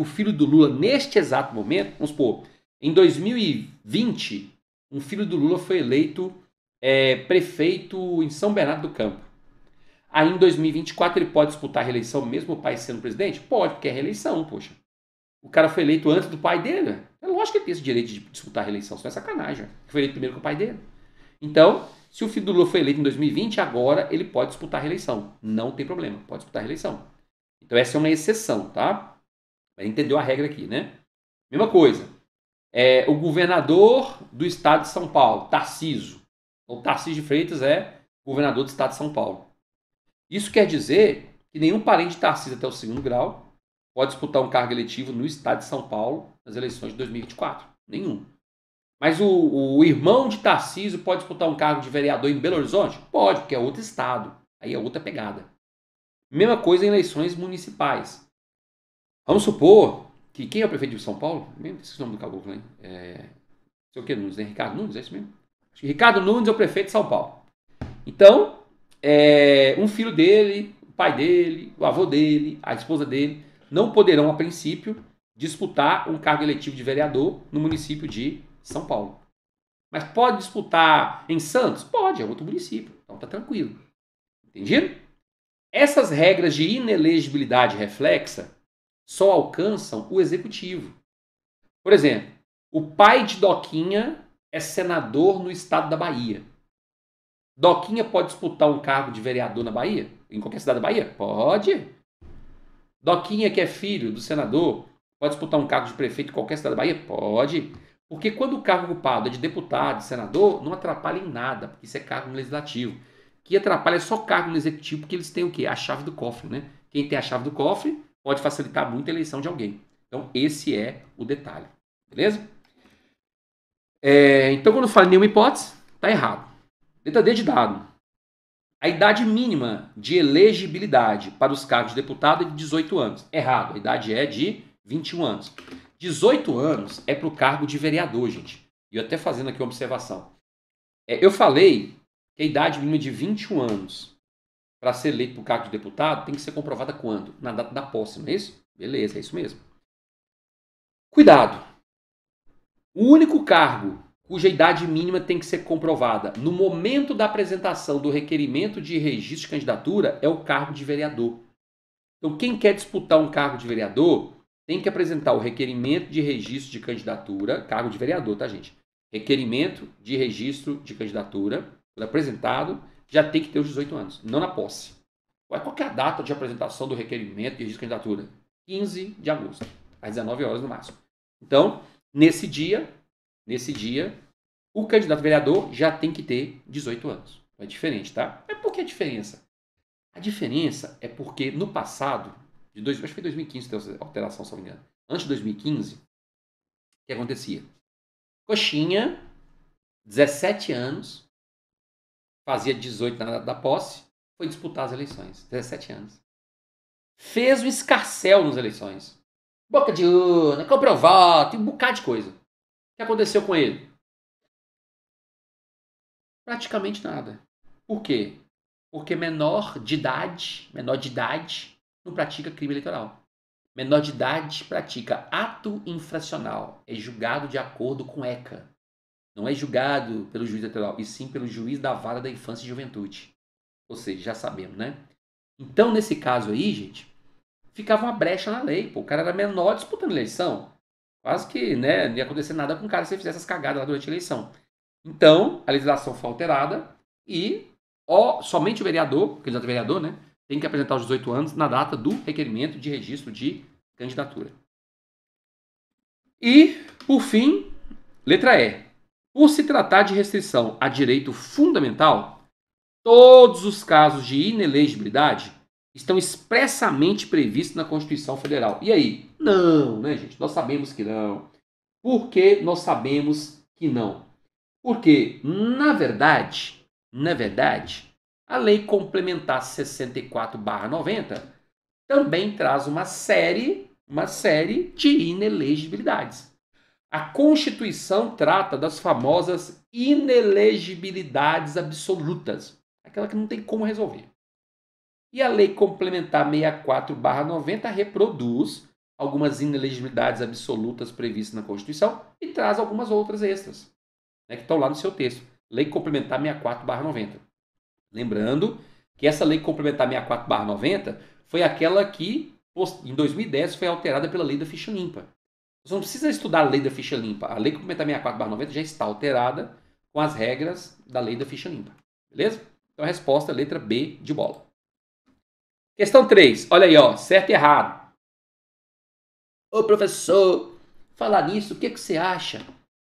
o filho do Lula, neste exato momento, vamos supor, em 2020, um filho do Lula foi eleito é, prefeito em São Bernardo do Campo. Aí em 2024 ele pode disputar a reeleição, mesmo o pai sendo presidente? Pode, porque é reeleição, poxa. O cara foi eleito antes do pai dele, né? É lógico que ele tem esse direito de disputar a reeleição, só é sacanagem. Né? Foi eleito primeiro que o pai dele. Então, se o filho do Lula foi eleito em 2020, agora ele pode disputar a reeleição. Não tem problema, pode disputar a reeleição. Então essa é uma exceção, tá? Mas entendeu a regra aqui, né? Mesma coisa. É, o governador do estado de São Paulo, Tarciso. Então, Tarcísio de Freitas é governador do estado de São Paulo. Isso quer dizer que nenhum parente de Tarciso até o segundo grau pode disputar um cargo eletivo no estado de São Paulo nas eleições de 2024. Nenhum. Mas o, o irmão de Tarciso pode disputar um cargo de vereador em Belo Horizonte? Pode, porque é outro estado. Aí é outra pegada. Mesma coisa em eleições municipais. Vamos supor que quem é o prefeito de São Paulo, mesmo esse nome do caboclo, hein? É, não sei o que, Nunes, né? Ricardo Nunes, é isso mesmo? Ricardo Nunes é o prefeito de São Paulo. Então, é, um filho dele, o pai dele, o avô dele, a esposa dele, não poderão, a princípio, disputar um cargo eletivo de vereador no município de São Paulo. Mas pode disputar em Santos? Pode, é outro município. Então tá tranquilo. Entendido? Essas regras de inelegibilidade reflexa só alcançam o executivo. Por exemplo, o pai de Doquinha é senador no estado da Bahia. Doquinha pode disputar um cargo de vereador na Bahia? Em qualquer cidade da Bahia? Pode. Doquinha, que é filho do senador, pode disputar um cargo de prefeito em qualquer cidade da Bahia? Pode. Porque quando o cargo ocupado é de deputado, de senador, não atrapalha em nada, porque isso é cargo no legislativo. O que atrapalha é só cargo no executivo, porque eles têm o quê? A chave do cofre, né? Quem tem a chave do cofre pode facilitar muito a eleição de alguém. Então, esse é o detalhe. Beleza? É, então, quando fala em nenhuma hipótese, está errado. Letra D de dado. A idade mínima de elegibilidade para os cargos de deputado é de 18 anos. Errado. A idade é de 21 anos. 18 anos é para o cargo de vereador, gente. E eu até fazendo aqui uma observação. É, eu falei que a idade mínima é de 21 anos para ser eleito para o cargo de deputado, tem que ser comprovada quando? Na data da posse, não é isso? Beleza, é isso mesmo. Cuidado! O único cargo cuja idade mínima tem que ser comprovada no momento da apresentação do requerimento de registro de candidatura é o cargo de vereador. Então, quem quer disputar um cargo de vereador tem que apresentar o requerimento de registro de candidatura, cargo de vereador, tá, gente? Requerimento de registro de candidatura, apresentado já tem que ter os 18 anos, não na posse. Qual é a data de apresentação do requerimento de registro de candidatura? 15 de agosto, às 19 horas no máximo. Então, nesse dia, nesse dia, o candidato vereador já tem que ter 18 anos. É diferente, tá? Mas é por que a diferença? A diferença é porque no passado, de dois, acho que foi 2015 teve alteração, se não me engano. Antes de 2015, o que acontecia? Coxinha, 17 anos, fazia 18 na da posse, foi disputar as eleições, 17 anos. Fez o escarcel nas eleições. Boca de urna, comprou voto, um bocado de coisa. O que aconteceu com ele? Praticamente nada. Por quê? Porque menor de idade, menor de idade, não pratica crime eleitoral. Menor de idade pratica ato infracional. É julgado de acordo com ECA, não é julgado pelo juiz eleitoral, e sim pelo juiz da vara da infância e juventude. Ou seja, já sabemos, né? Então, nesse caso aí, gente, ficava uma brecha na lei. Pô, o cara era menor disputando eleição. Quase que né, não ia acontecer nada com o cara se ele fizesse essas cagadas lá durante a eleição. Então, a legislação foi alterada e ó, somente o vereador, candidato a é vereador, né, tem que apresentar os 18 anos na data do requerimento de registro de candidatura. E, por fim, letra E. Por se tratar de restrição a direito fundamental, todos os casos de inelegibilidade estão expressamente previstos na Constituição Federal. E aí? Não, né, gente? Nós sabemos que não. Por que nós sabemos que não? Porque, na verdade, na verdade, a Lei Complementar 64/90 também traz uma série, uma série de inelegibilidades. A Constituição trata das famosas inelegibilidades absolutas, aquela que não tem como resolver. E a Lei Complementar 64/90 reproduz algumas inelegibilidades absolutas previstas na Constituição e traz algumas outras extras, né, que estão lá no seu texto. Lei Complementar 64/90. Lembrando que essa Lei Complementar 64/90 foi aquela que em 2010 foi alterada pela Lei da Ficha Limpa. Você não precisa estudar a lei da ficha limpa. A lei complementar 64/90 já está alterada com as regras da lei da ficha limpa. Beleza? Então a resposta é letra B de bola. Questão 3. Olha aí, ó, certo e errado. Ô professor, falar nisso, o que, é que você acha?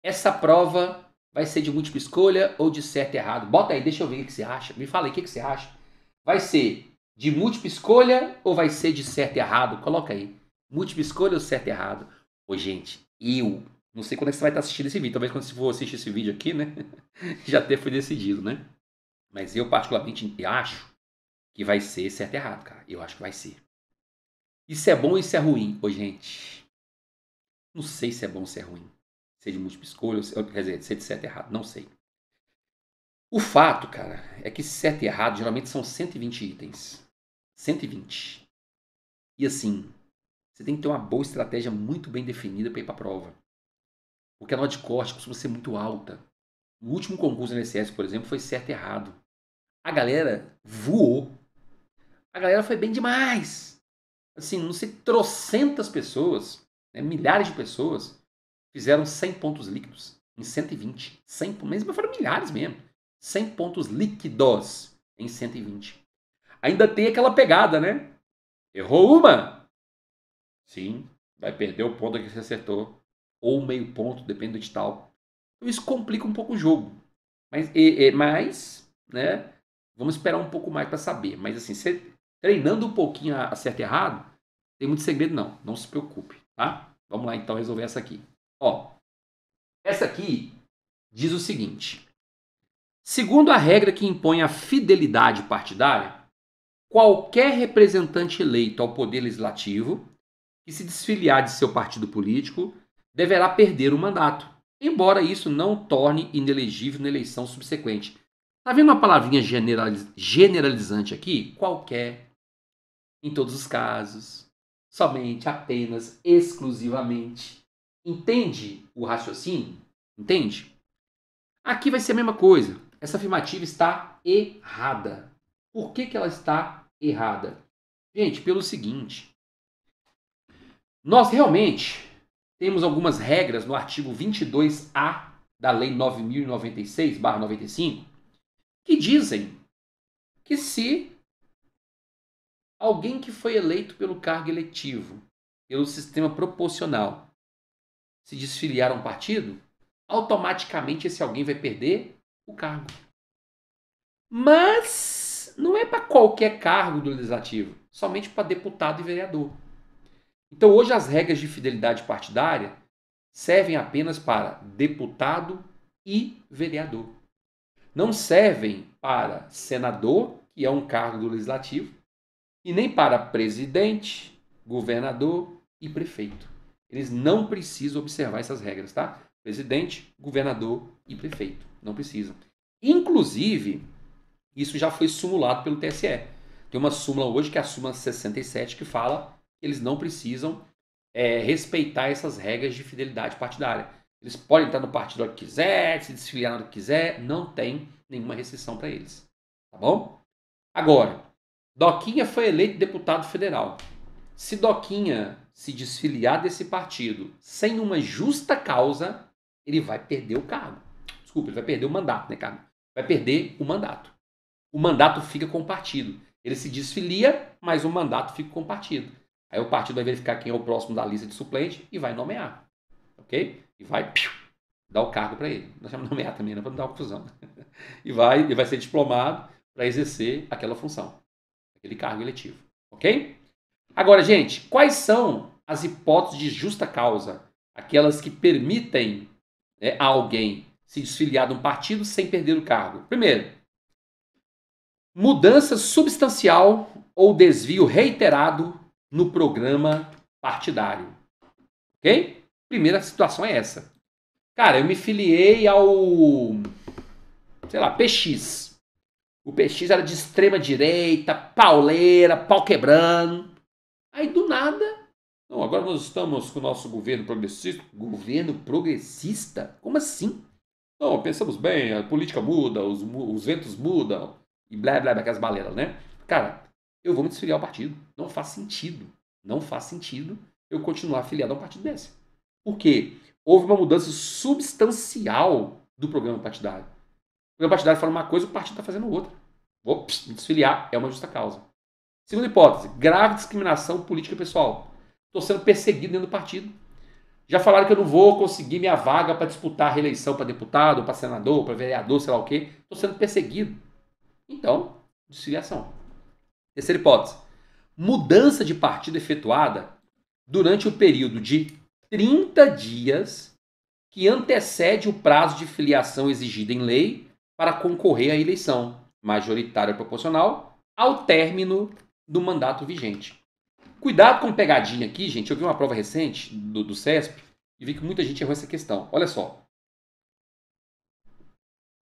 Essa prova vai ser de múltipla escolha ou de certo e errado? Bota aí, deixa eu ver o que você acha. Me fala aí o que, que você acha. Vai ser de múltipla escolha ou vai ser de certo e errado? Coloca aí. Múltipla escolha ou certo e errado? Ô, gente, eu não sei quando é que você vai estar assistindo esse vídeo. Talvez quando você for assistir esse vídeo aqui, né? *laughs* Já até foi decidido, né? Mas eu particularmente acho que vai ser certo e errado, cara. Eu acho que vai ser. Isso é bom ou isso é ruim, ô gente. Não sei se é bom ou se é ruim. Seja é de múltipla escolha, ou, quer dizer, se é de certo e errado, não sei. O fato, cara, é que certo e errado geralmente são 120 itens. 120. E assim, você tem que ter uma boa estratégia muito bem definida para ir para a prova. Porque a nota de corte costuma ser muito alta. No último concurso do INSS, por exemplo, foi certo e errado. A galera voou. A galera foi bem demais. Assim, não sei, trocentas pessoas, né, milhares de pessoas, fizeram 100 pontos líquidos em 120. 100, mesmo foram milhares mesmo. 100 pontos líquidos em 120. Ainda tem aquela pegada, né? Errou uma, Sim, vai perder o ponto que você acertou, ou meio ponto, depende do edital. Então isso complica um pouco o jogo. Mas, e, e, mas né, vamos esperar um pouco mais para saber. Mas assim, você, treinando um pouquinho a, e errado, tem muito segredo não, não se preocupe, tá? Vamos lá então resolver essa aqui. Ó, essa aqui diz o seguinte: segundo a regra que impõe a fidelidade partidária, qualquer representante eleito ao poder legislativo que se desfiliar de seu partido político deverá perder o mandato, embora isso não torne inelegível na eleição subsequente. Tá vendo uma palavrinha generaliz generalizante aqui? Qualquer, em todos os casos, somente, apenas, exclusivamente. Entende o raciocínio? Entende? Aqui vai ser a mesma coisa. Essa afirmativa está errada. Por que, que ela está errada? Gente, pelo seguinte: nós realmente temos algumas regras no artigo 22A da Lei 9096/95 que dizem que se alguém que foi eleito pelo cargo eletivo, pelo sistema proporcional, se desfiliar a um partido, automaticamente esse alguém vai perder o cargo. Mas não é para qualquer cargo do legislativo, somente para deputado e vereador. Então, hoje, as regras de fidelidade partidária servem apenas para deputado e vereador. Não servem para senador, que é um cargo do legislativo, e nem para presidente, governador e prefeito. Eles não precisam observar essas regras, tá? Presidente, governador e prefeito. Não precisam. Inclusive, isso já foi simulado pelo TSE. Tem uma súmula hoje, que é a súmula 67, que fala eles não precisam é, respeitar essas regras de fidelidade partidária. Eles podem entrar no partido que quiser, se desfiliar na que quiser, não tem nenhuma restrição para eles. Tá bom? Agora, Doquinha foi eleito deputado federal. Se Doquinha se desfiliar desse partido sem uma justa causa, ele vai perder o cargo. Desculpa, ele vai perder o mandato, né, cara? Vai perder o mandato. O mandato fica com o partido. Ele se desfilia, mas o mandato fica com o partido. Aí o partido vai verificar quem é o próximo da lista de suplente e vai nomear. Ok? E vai piu, dar o cargo para ele. Nós chamamos nomear também, né? para não dar confusão. *laughs* e vai, ele vai ser diplomado para exercer aquela função, aquele cargo eletivo. Ok? Agora, gente, quais são as hipóteses de justa causa? Aquelas que permitem né, a alguém se desfiliar de um partido sem perder o cargo. Primeiro, mudança substancial ou desvio reiterado no programa partidário. Ok? Primeira situação é essa. Cara, eu me filiei ao. sei lá, PX. O PX era de extrema direita, pauleira, pau quebrando. Aí do nada. Não, agora nós estamos com o nosso governo progressista. Governo progressista? Como assim? Não, pensamos bem, a política muda, os, os ventos mudam e blá blá blá, aquelas baleiras, né? Cara, eu vou me desfiliar ao partido. Não faz sentido. Não faz sentido eu continuar afiliado a um partido desse. Por quê? Houve uma mudança substancial do programa partidário. O programa partidário fala uma coisa, o partido está fazendo outra. Vou pss, me desfiliar, é uma justa causa. Segunda hipótese, grave discriminação política pessoal. Estou sendo perseguido dentro do partido. Já falaram que eu não vou conseguir minha vaga para disputar a reeleição para deputado, para senador, para vereador, sei lá o quê. Estou sendo perseguido. Então, desfiliação. Terceira hipótese. Mudança de partido efetuada durante o período de 30 dias que antecede o prazo de filiação exigido em lei para concorrer à eleição majoritária proporcional ao término do mandato vigente. Cuidado com pegadinha aqui, gente. Eu vi uma prova recente do, do CESP e vi que muita gente errou essa questão. Olha só.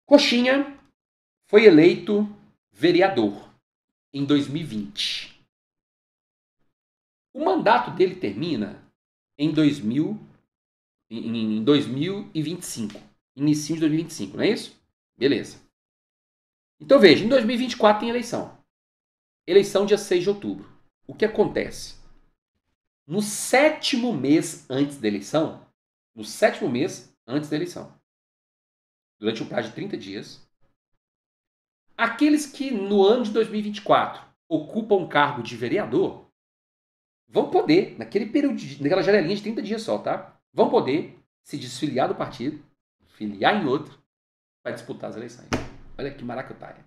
Coxinha foi eleito vereador em 2020. O mandato dele termina em 2000, em 2025, início de 2025, não é isso? Beleza. Então veja, em 2024 tem eleição. Eleição dia 6 de outubro. O que acontece? No sétimo mês antes da eleição, no sétimo mês antes da eleição, durante um prazo de 30 dias, Aqueles que no ano de 2024 ocupam um cargo de vereador vão poder, naquele período, naquela janelinha de 30 dias só, tá? Vão poder se desfiliar do partido, filiar em outro, para disputar as eleições. Olha que maracutaia.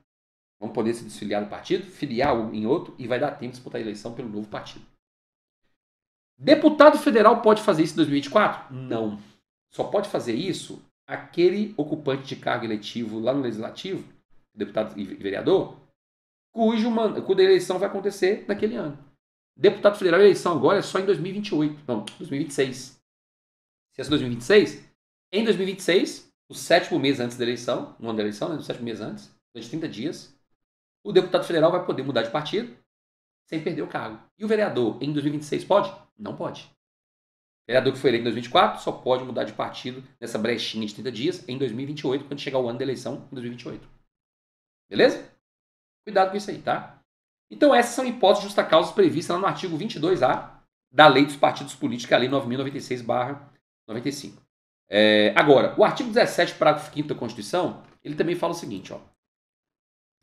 Vão poder se desfiliar do partido, filiar em outro e vai dar tempo de disputar a eleição pelo novo partido. Deputado federal pode fazer isso em 2024? Não. Só pode fazer isso aquele ocupante de cargo eletivo lá no legislativo deputado e vereador, cujo man, cuja eleição vai acontecer naquele ano. Deputado federal, a eleição agora é só em 2028, não, 2026. Se é 2026, em 2026, o sétimo mês antes da eleição, no ano da eleição, né, no sétimo mês antes, durante 30 dias, o deputado federal vai poder mudar de partido sem perder o cargo. E o vereador, em 2026, pode? Não pode. O vereador que foi eleito em 2024 só pode mudar de partido nessa brechinha de 30 dias em 2028, quando chegar o ano da eleição, em 2028. Beleza? Cuidado com isso aí, tá? Então, essas são hipóteses justa causa previstas lá no artigo 22A da Lei dos Partidos Políticos, a Lei 9.096-95. É, agora, o artigo 17, parágrafo 5 da Constituição, ele também fala o seguinte, ó.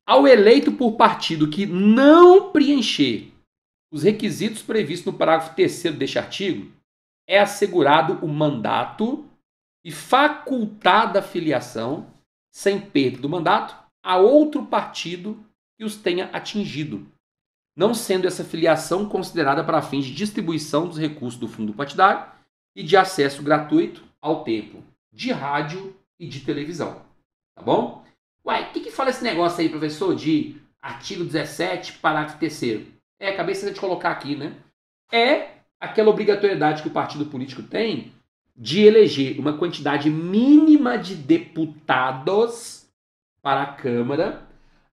Ao eleito por partido que não preencher os requisitos previstos no parágrafo 3 deste artigo, é assegurado o mandato e facultada a filiação sem perda do mandato a outro partido que os tenha atingido, não sendo essa filiação considerada para fins de distribuição dos recursos do fundo partidário e de acesso gratuito ao tempo de rádio e de televisão. Tá bom? Uai, o que, que fala esse negócio aí, professor, de artigo 17, parágrafo 3 É, acabei de colocar aqui, né? É aquela obrigatoriedade que o partido político tem de eleger uma quantidade mínima de deputados para a Câmara,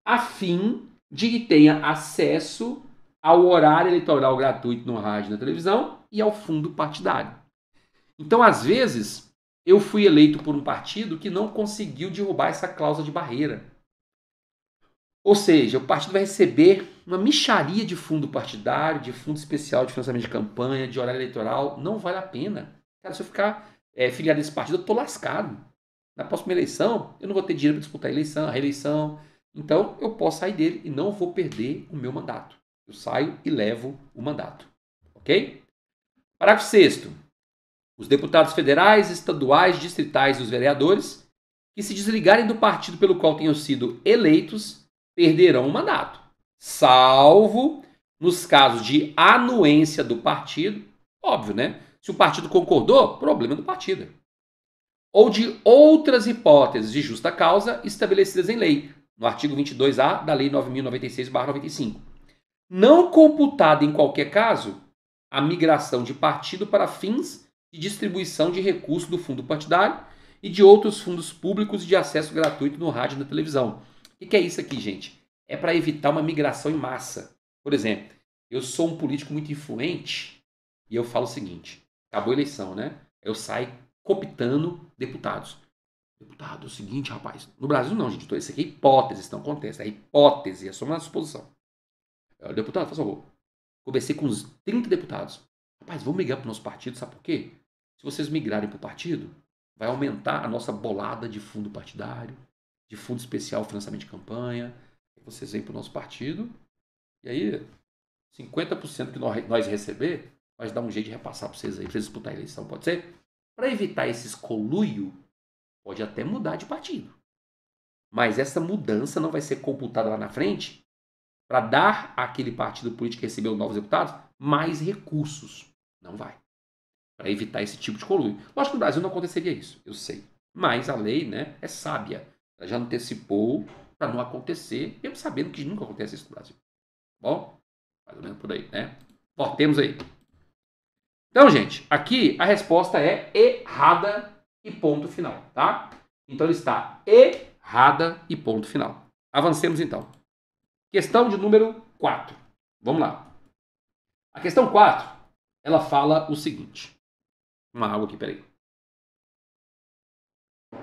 a fim de que tenha acesso ao horário eleitoral gratuito no rádio e na televisão e ao fundo partidário. Então, às vezes, eu fui eleito por um partido que não conseguiu derrubar essa cláusula de barreira. Ou seja, o partido vai receber uma micharia de fundo partidário, de fundo especial de financiamento de campanha, de horário eleitoral. Não vale a pena. Cara, se eu ficar é, filiado a esse partido, eu tô lascado na próxima eleição eu não vou ter dinheiro para disputar a eleição, a reeleição. Então eu posso sair dele e não vou perder o meu mandato. Eu saio e levo o mandato. Ok? Parágrafo 6. Os deputados federais, estaduais, distritais e os vereadores que se desligarem do partido pelo qual tenham sido eleitos perderão o mandato, salvo nos casos de anuência do partido. Óbvio, né? Se o partido concordou, problema do partido ou de outras hipóteses de justa causa estabelecidas em lei, no artigo 22A da Lei 9.096-95. Não computada em qualquer caso a migração de partido para fins de distribuição de recursos do fundo partidário e de outros fundos públicos de acesso gratuito no rádio e na televisão. O que é isso aqui, gente? É para evitar uma migração em massa. Por exemplo, eu sou um político muito influente e eu falo o seguinte: acabou a eleição, né? Eu saio cooptando deputados. Deputado, é o seguinte, rapaz. No Brasil não, gente. Isso aqui é hipótese, isso não acontece. É hipótese, é só uma suposição. Eu, é, deputado, faz favor. Conversei com uns 30 deputados. Rapaz, vamos migrar para o nosso partido, sabe por quê? Se vocês migrarem para o partido, vai aumentar a nossa bolada de fundo partidário, de fundo especial financiamento de campanha. Vocês vêm para o nosso partido e aí 50% que nós receber, nós dá um jeito de repassar para vocês aí, para vocês disputar a eleição, pode ser? Para evitar esses coluio, pode até mudar de partido. Mas essa mudança não vai ser computada lá na frente para dar àquele partido político que recebeu novos deputados mais recursos. Não vai. Para evitar esse tipo de coluio. Lógico que no Brasil não aconteceria isso, eu sei. Mas a lei né, é sábia. Ela já antecipou para não acontecer, mesmo sabendo que nunca acontece isso no Brasil. Tá bom, mais ou menos por aí, né? temos aí. Então, gente, aqui a resposta é errada e ponto final, tá? Então ele está errada e ponto final. Avancemos então. Questão de número 4. Vamos lá. A questão 4, ela fala o seguinte. Uma água aqui, peraí.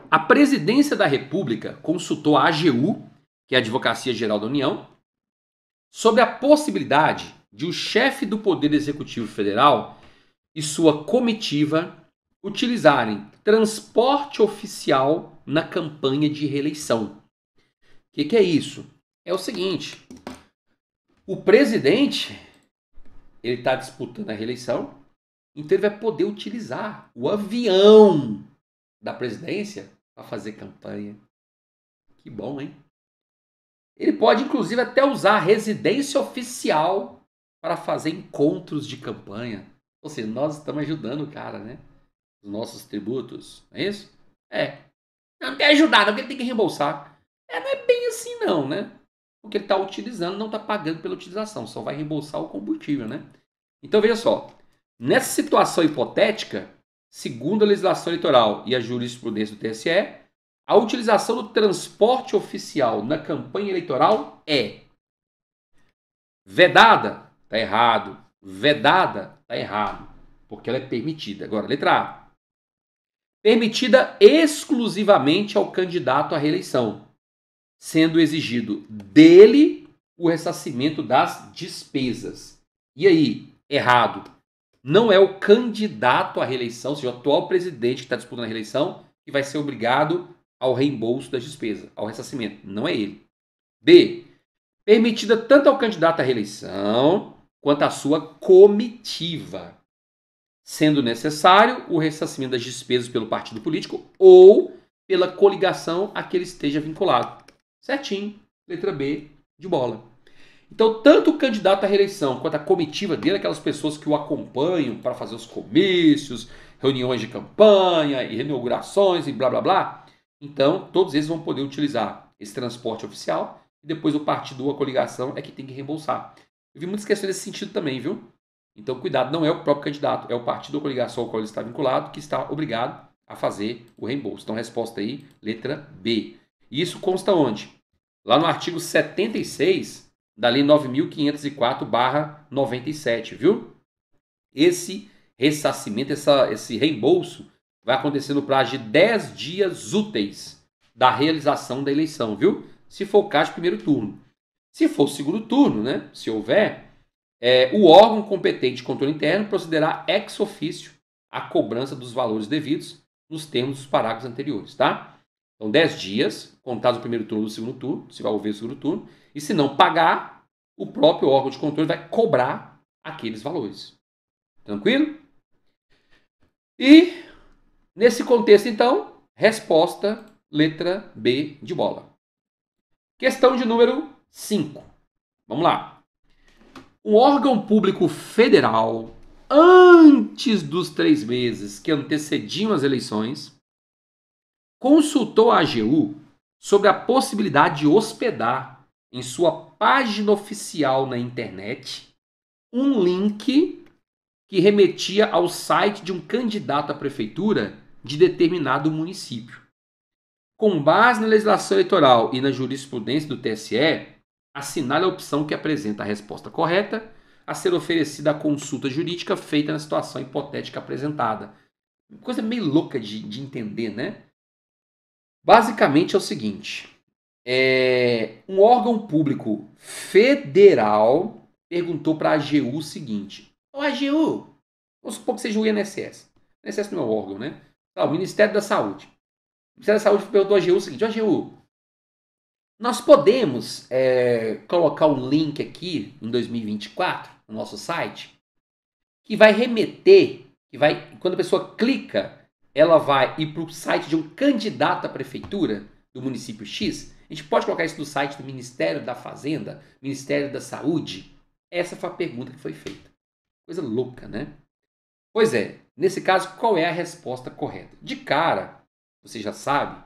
A presidência da República consultou a AGU, que é a Advocacia Geral da União, sobre a possibilidade de o chefe do Poder Executivo Federal e sua comitiva utilizarem transporte oficial na campanha de reeleição. O que, que é isso? É o seguinte: o presidente ele está disputando a reeleição, então ele vai poder utilizar o avião da presidência para fazer campanha. Que bom, hein? Ele pode, inclusive, até usar a residência oficial para fazer encontros de campanha. Ou seja, nós estamos ajudando o cara, né? Os nossos tributos. É isso? É. Não quer ajudar, não, é porque ter tem que reembolsar. É, não é bem assim, não, né? Porque ele está utilizando, não está pagando pela utilização, só vai reembolsar o combustível, né? Então veja só. Nessa situação hipotética, segundo a legislação eleitoral e a jurisprudência do TSE, a utilização do transporte oficial na campanha eleitoral é vedada, tá errado vedada, está errado, porque ela é permitida. Agora, letra A. Permitida exclusivamente ao candidato à reeleição, sendo exigido dele o ressarcimento das despesas. E aí, errado. Não é o candidato à reeleição, ou seja, o atual presidente que está disputando a reeleição, que vai ser obrigado ao reembolso das despesas, ao ressarcimento. Não é ele. B. Permitida tanto ao candidato à reeleição quanto à sua comitiva, sendo necessário o ressarcimento das despesas pelo partido político ou pela coligação a que ele esteja vinculado. Certinho, letra B de bola. Então, tanto o candidato à reeleição quanto a comitiva dele, aquelas pessoas que o acompanham para fazer os comícios, reuniões de campanha, e inaugurações e blá blá blá, então todos eles vão poder utilizar esse transporte oficial e depois o partido ou a coligação é que tem que reembolsar. Eu vi muitas questões nesse sentido também, viu? Então, cuidado, não é o próprio candidato, é o partido ou coligação ao qual ele está vinculado que está obrigado a fazer o reembolso. Então, resposta aí, letra B. E isso consta onde? Lá no artigo 76 da Lei 9.504-97, viu? Esse ressarcimento, essa, esse reembolso vai acontecer no prazo de 10 dias úteis da realização da eleição, viu? Se for o caso, primeiro turno. Se for o segundo turno, né, se houver, é, o órgão competente de controle interno procederá ex ofício a cobrança dos valores devidos nos termos dos parágrafos anteriores, tá? Então, 10 dias, contados o primeiro turno do segundo turno, se vai houver o segundo turno, e se não pagar, o próprio órgão de controle vai cobrar aqueles valores. Tranquilo? E, nesse contexto, então, resposta letra B de bola. Questão de número 5. Vamos lá. Um órgão público federal, antes dos três meses que antecediam as eleições, consultou a AGU sobre a possibilidade de hospedar em sua página oficial na internet um link que remetia ao site de um candidato à prefeitura de determinado município. Com base na legislação eleitoral e na jurisprudência do TSE, Assinale a opção que apresenta a resposta correta a ser oferecida à consulta jurídica feita na situação hipotética apresentada. Coisa meio louca de, de entender, né? Basicamente é o seguinte: é, um órgão público federal perguntou para a AGU o seguinte: Ô AGU, vamos supor que seja o INSS. O INSS não é um órgão, né? Não, tá, o Ministério da Saúde. O Ministério da Saúde perguntou à AGU o seguinte: Ô AGU, nós podemos é, colocar um link aqui em 2024 no nosso site que vai remeter, que vai, quando a pessoa clica, ela vai ir para o site de um candidato à prefeitura do município X. A gente pode colocar isso no site do Ministério da Fazenda, Ministério da Saúde. Essa foi a pergunta que foi feita. Coisa louca, né? Pois é, nesse caso, qual é a resposta correta? De cara, você já sabe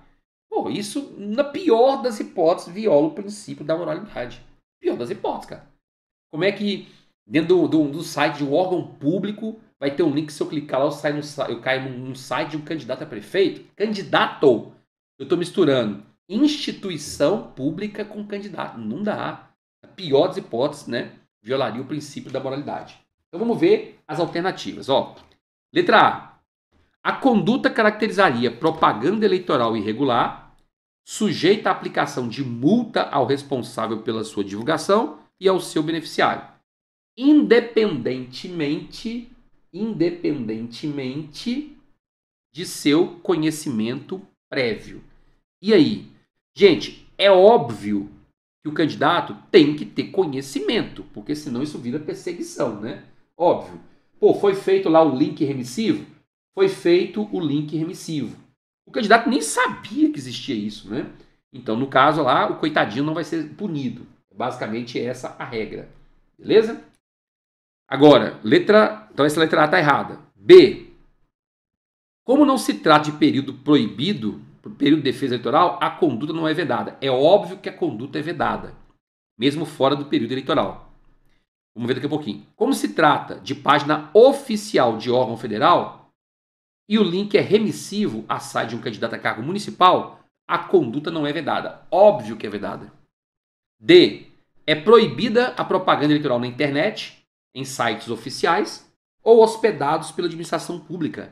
Pô, isso, na pior das hipóteses, viola o princípio da moralidade. Pior das hipóteses, cara. Como é que dentro do, do, do site de um órgão público vai ter um link, se eu clicar lá, eu, saio no, eu caio num, num site de um candidato a prefeito? Candidato! Eu estou misturando instituição pública com candidato. Não dá. Na pior das hipóteses, né? Violaria o princípio da moralidade. Então vamos ver as alternativas. Ó, letra A. A conduta caracterizaria propaganda eleitoral irregular, sujeita à aplicação de multa ao responsável pela sua divulgação e ao seu beneficiário, independentemente independentemente de seu conhecimento prévio. E aí? Gente, é óbvio que o candidato tem que ter conhecimento, porque senão isso vira perseguição, né? Óbvio. Pô, foi feito lá o link remissivo? Foi feito o link remissivo. O candidato nem sabia que existia isso, né? Então, no caso lá, o coitadinho não vai ser punido. Basicamente, essa a regra. Beleza? Agora, letra. Então, essa letra A está errada. B. Como não se trata de período proibido, período de defesa eleitoral, a conduta não é vedada. É óbvio que a conduta é vedada, mesmo fora do período eleitoral. Vamos ver daqui a pouquinho. Como se trata de página oficial de órgão federal, e o link é remissivo a site de um candidato a cargo municipal, a conduta não é vedada. Óbvio que é vedada. D. É proibida a propaganda eleitoral na internet, em sites oficiais ou hospedados pela administração pública,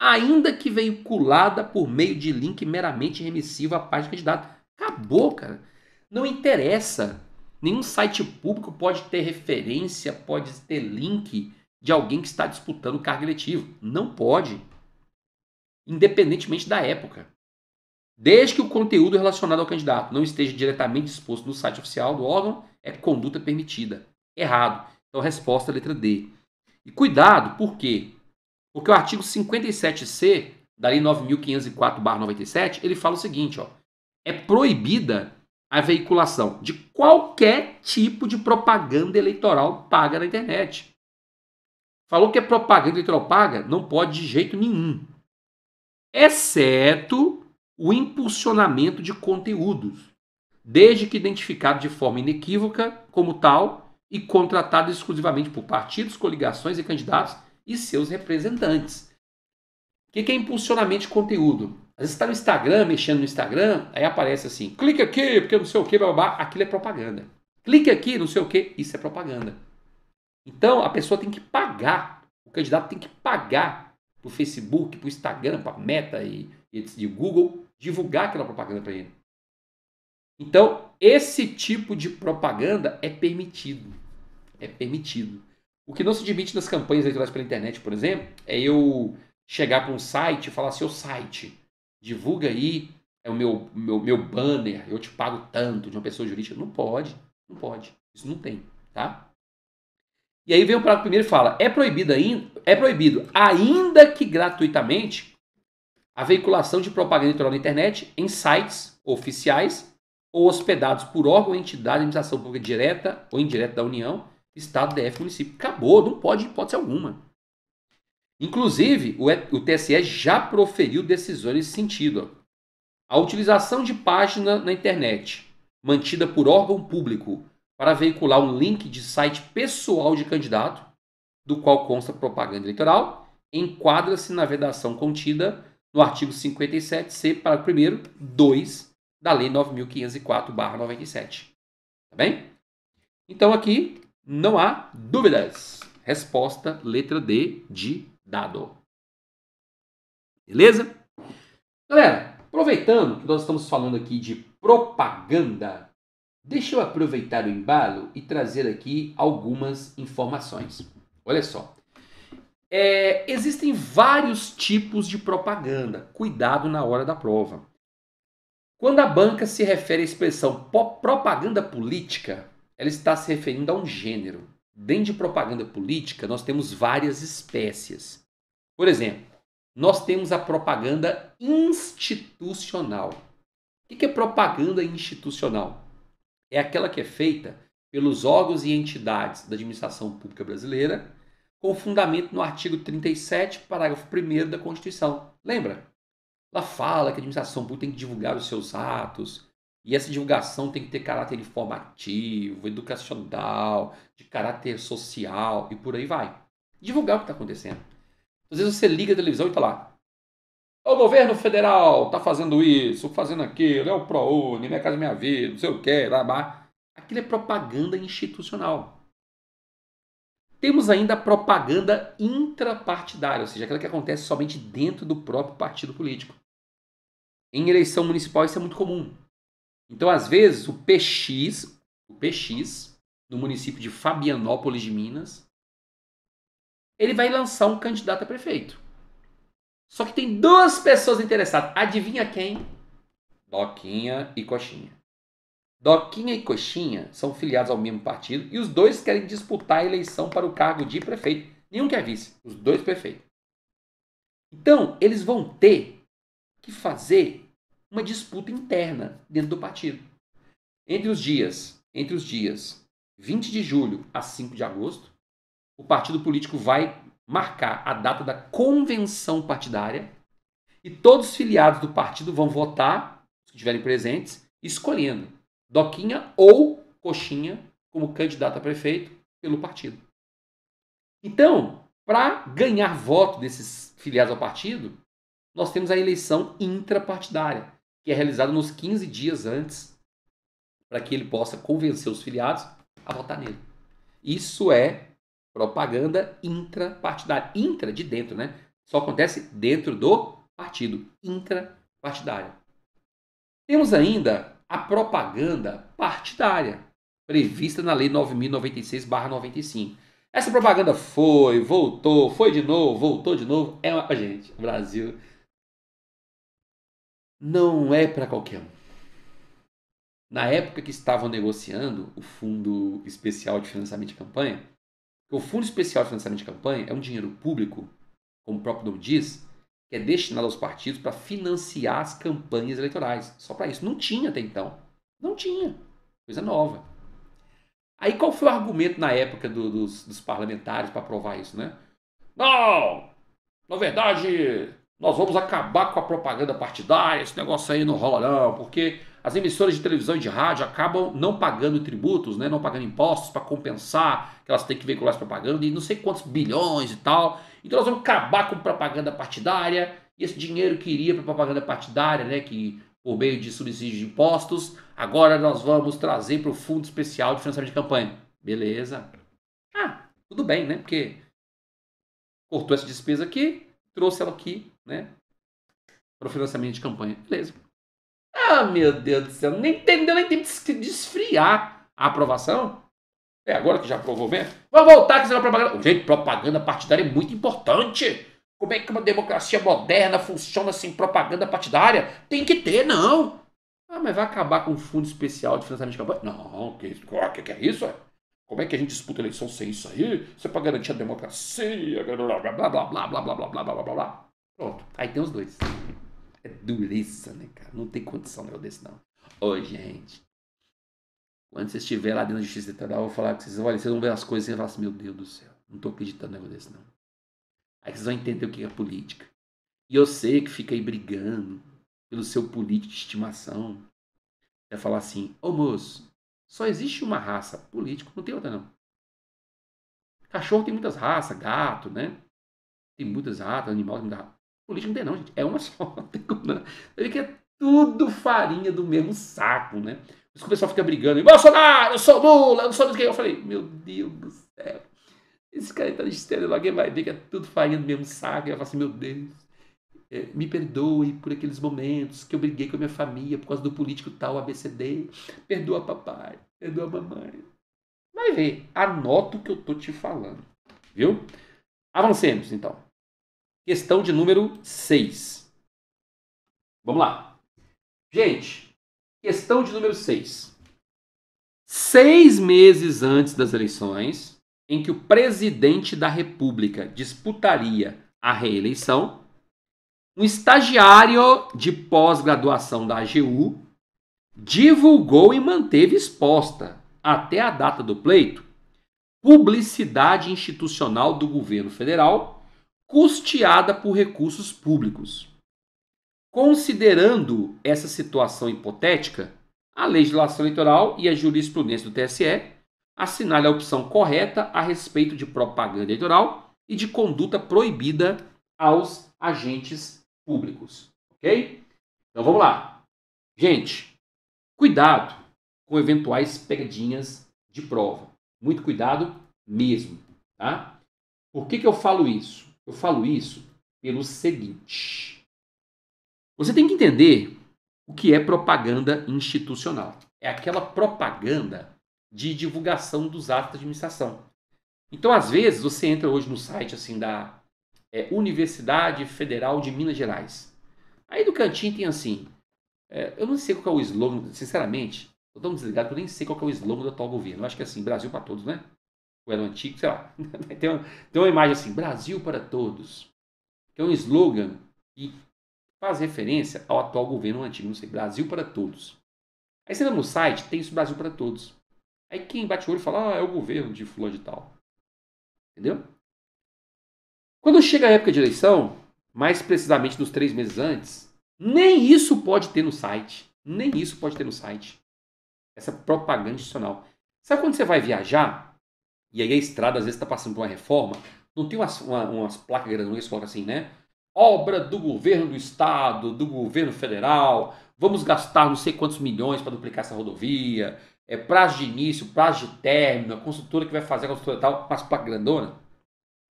ainda que veiculada por meio de link meramente remissivo à página do candidato. Acabou, cara. Não interessa. Nenhum site público pode ter referência, pode ter link de alguém que está disputando cargo eletivo. Não pode independentemente da época. Desde que o conteúdo relacionado ao candidato não esteja diretamente exposto no site oficial do órgão, é conduta permitida. Errado. Então, resposta é letra D. E cuidado, por quê? Porque o artigo 57C da Lei 9.504-97, ele fala o seguinte, ó, é proibida a veiculação de qualquer tipo de propaganda eleitoral paga na internet. Falou que é propaganda eleitoral paga? Não pode de jeito nenhum exceto o impulsionamento de conteúdos, desde que identificado de forma inequívoca como tal e contratado exclusivamente por partidos, coligações e candidatos e seus representantes. O que é impulsionamento de conteúdo? Às vezes está no Instagram, mexendo no Instagram, aí aparece assim: clique aqui, porque não sei o que, babá, aquilo é propaganda. Clique aqui, não sei o que, isso é propaganda. Então a pessoa tem que pagar, o candidato tem que pagar para o Facebook, para o Instagram, para a Meta e, e de Google divulgar aquela propaganda para ele. Então, esse tipo de propaganda é permitido. É permitido. O que não se admite nas campanhas eleitorais pela internet, por exemplo, é eu chegar para um site e falar: seu assim, site, divulga aí é o meu, meu, meu banner, eu te pago tanto de uma pessoa jurídica. Não pode, não pode. Isso não tem, tá? E aí vem o parágrafo primeiro e fala: é proibido, é proibido, ainda que gratuitamente, a veiculação de propaganda eleitoral na internet em sites oficiais ou hospedados por órgão ou entidade de administração pública direta ou indireta da União, Estado, DF, município. Acabou, não pode, ser alguma. Inclusive, o TSE já proferiu decisões nesse sentido. A utilização de página na internet, mantida por órgão público, para veicular um link de site pessoal de candidato, do qual consta propaganda eleitoral, enquadra-se na vedação contida no artigo 57C, parágrafo 1 2 da Lei 9.504-97. Tá bem? Então aqui não há dúvidas. Resposta letra D de dado. Beleza? Galera, aproveitando que nós estamos falando aqui de propaganda, Deixa eu aproveitar o embalo e trazer aqui algumas informações. Olha só. É, existem vários tipos de propaganda. Cuidado na hora da prova. Quando a banca se refere à expressão propaganda política, ela está se referindo a um gênero. Dentro de propaganda política, nós temos várias espécies. Por exemplo, nós temos a propaganda institucional. O que é propaganda institucional? é aquela que é feita pelos órgãos e entidades da administração pública brasileira, com fundamento no artigo 37, parágrafo 1 da Constituição. Lembra? Ela fala que a administração pública tem que divulgar os seus atos, e essa divulgação tem que ter caráter informativo, educacional, de caráter social e por aí vai. Divulgar o que está acontecendo. Às vezes você liga a televisão e está lá, o governo federal está fazendo isso, fazendo aquilo, é o ProUni, Minha Casa Minha Vida, não sei o que, lá. Aquilo é propaganda institucional. Temos ainda a propaganda intrapartidária, ou seja, aquela que acontece somente dentro do próprio partido político. Em eleição municipal isso é muito comum. Então, às vezes, o PX, o PX, no município de Fabianópolis de Minas, ele vai lançar um candidato a prefeito. Só que tem duas pessoas interessadas. Adivinha quem? Doquinha e Coxinha. Doquinha e Coxinha são filiados ao mesmo partido e os dois querem disputar a eleição para o cargo de prefeito. Nenhum quer vice, os dois prefeitos. Então, eles vão ter que fazer uma disputa interna dentro do partido. Entre os dias, entre os dias 20 de julho a 5 de agosto, o partido político vai marcar a data da convenção partidária e todos os filiados do partido vão votar, se estiverem presentes, escolhendo Doquinha ou Coxinha como candidato a prefeito pelo partido. Então, para ganhar voto desses filiados ao partido, nós temos a eleição intrapartidária, que é realizada nos 15 dias antes, para que ele possa convencer os filiados a votar nele. Isso é Propaganda intrapartidária. Intra de dentro, né? Só acontece dentro do partido. Intrapartidária. Temos ainda a propaganda partidária, prevista na Lei 9096-95. Essa propaganda foi, voltou, foi de novo, voltou de novo. É uma. Gente, o Brasil não é para qualquer um. Na época que estavam negociando o Fundo Especial de Financiamento de Campanha, o Fundo Especial de Financiamento de Campanha é um dinheiro público, como o próprio nome diz, que é destinado aos partidos para financiar as campanhas eleitorais. Só para isso. Não tinha até então. Não tinha. Coisa nova. Aí qual foi o argumento na época do, dos, dos parlamentares para aprovar isso, né? Não! Na verdade, nós vamos acabar com a propaganda partidária, esse negócio aí não rola não, porque as emissoras de televisão e de rádio acabam não pagando tributos, né, não pagando impostos para compensar que elas têm que veicular essa propaganda e não sei quantos bilhões e tal. Então nós vamos acabar com propaganda partidária e esse dinheiro que iria para propaganda partidária, né, que por meio de subsídios de impostos, agora nós vamos trazer para o Fundo Especial de Financiamento de Campanha. Beleza. Ah, tudo bem, né? Porque cortou essa despesa aqui, trouxe ela aqui, né? Para o financiamento de campanha. Beleza. Ah, meu Deus do céu, não entendeu nem tem que desfriar a aprovação. É agora que já aprovou mesmo? Vamos voltar que será propaganda. Gente, propaganda partidária é muito importante. Como é que uma democracia moderna funciona sem propaganda partidária? Tem que ter, não. Ah, mas vai acabar com o fundo especial de financiamento de campanha? Não, que, que, que é isso? Como é que a gente disputa eleição sem isso aí? Isso é pra garantir a democracia, blá blá blá blá blá blá blá blá blá blá blá. Pronto, aí tem os dois. É dureza, né, cara? Não tem condição negócio desse, não. Ô, gente. Quando vocês estiverem lá dentro da justiça eleitoral, eu vou falar que vocês. Olha, vocês vão ver as coisas e vocês vão falar assim: meu Deus do céu, não tô acreditando no negócio desse, não. Aí vocês vão entender o que é política. E eu sei que fica aí brigando pelo seu político de estimação. Vai falar assim: ô moço, só existe uma raça, político, não tem outra, não. Cachorro tem muitas raças, gato, né? Tem muitas raças, animal tem muita raça. Política não tem não, gente. É uma *laughs* só. Ele quer é tudo farinha do mesmo saco, né? Por isso que o pessoal fica brigando. Bolsonaro, eu sou Lula, eu não sou ninguém. Eu falei, meu Deus do céu. Esse cara tá estéreo alguém vai ver que é tudo farinha do mesmo saco. E eu falo assim, meu Deus. É, me perdoe por aqueles momentos que eu briguei com a minha família por causa do político tal, ABCD. Perdoa papai, perdoa mamãe. Vai ver, anota o que eu tô te falando, viu? Avancemos então. Questão de número 6. Vamos lá. Gente, questão de número 6. Seis meses antes das eleições, em que o presidente da República disputaria a reeleição, um estagiário de pós-graduação da AGU divulgou e manteve exposta, até a data do pleito, publicidade institucional do governo federal custeada por recursos públicos. Considerando essa situação hipotética, a legislação eleitoral e a jurisprudência do TSE assinalam a opção correta a respeito de propaganda eleitoral e de conduta proibida aos agentes públicos. Ok? Então vamos lá. Gente, cuidado com eventuais pegadinhas de prova. Muito cuidado mesmo. Tá? Por que, que eu falo isso? Eu falo isso pelo seguinte: você tem que entender o que é propaganda institucional. É aquela propaganda de divulgação dos atos de administração. Então, às vezes, você entra hoje no site assim da é, Universidade Federal de Minas Gerais. Aí do cantinho tem assim, é, eu não sei qual é o slogan, sinceramente, estou tão desligado que eu nem sei qual é o slogan do atual governo. Eu acho que é assim, Brasil para todos, né? ou era um antigo, sei lá. *laughs* tem, uma, tem uma imagem assim, Brasil para todos, que é um slogan que faz referência ao atual governo antigo, não sei, Brasil para todos. Aí você entra no site, tem isso Brasil para todos. Aí quem bate o olho fala, ah, é o governo de fulano de tal. Entendeu? Quando chega a época de eleição, mais precisamente nos três meses antes, nem isso pode ter no site. Nem isso pode ter no site. Essa propaganda institucional. Sabe quando você vai viajar e aí a estrada às vezes está passando por uma reforma, não tem umas, uma, umas placas grandes que colocam assim, né? Obra do governo do estado, do governo federal, vamos gastar não sei quantos milhões para duplicar essa rodovia, é prazo de início, prazo de término, a construtora que vai fazer a construtora tal, umas placas grandonas.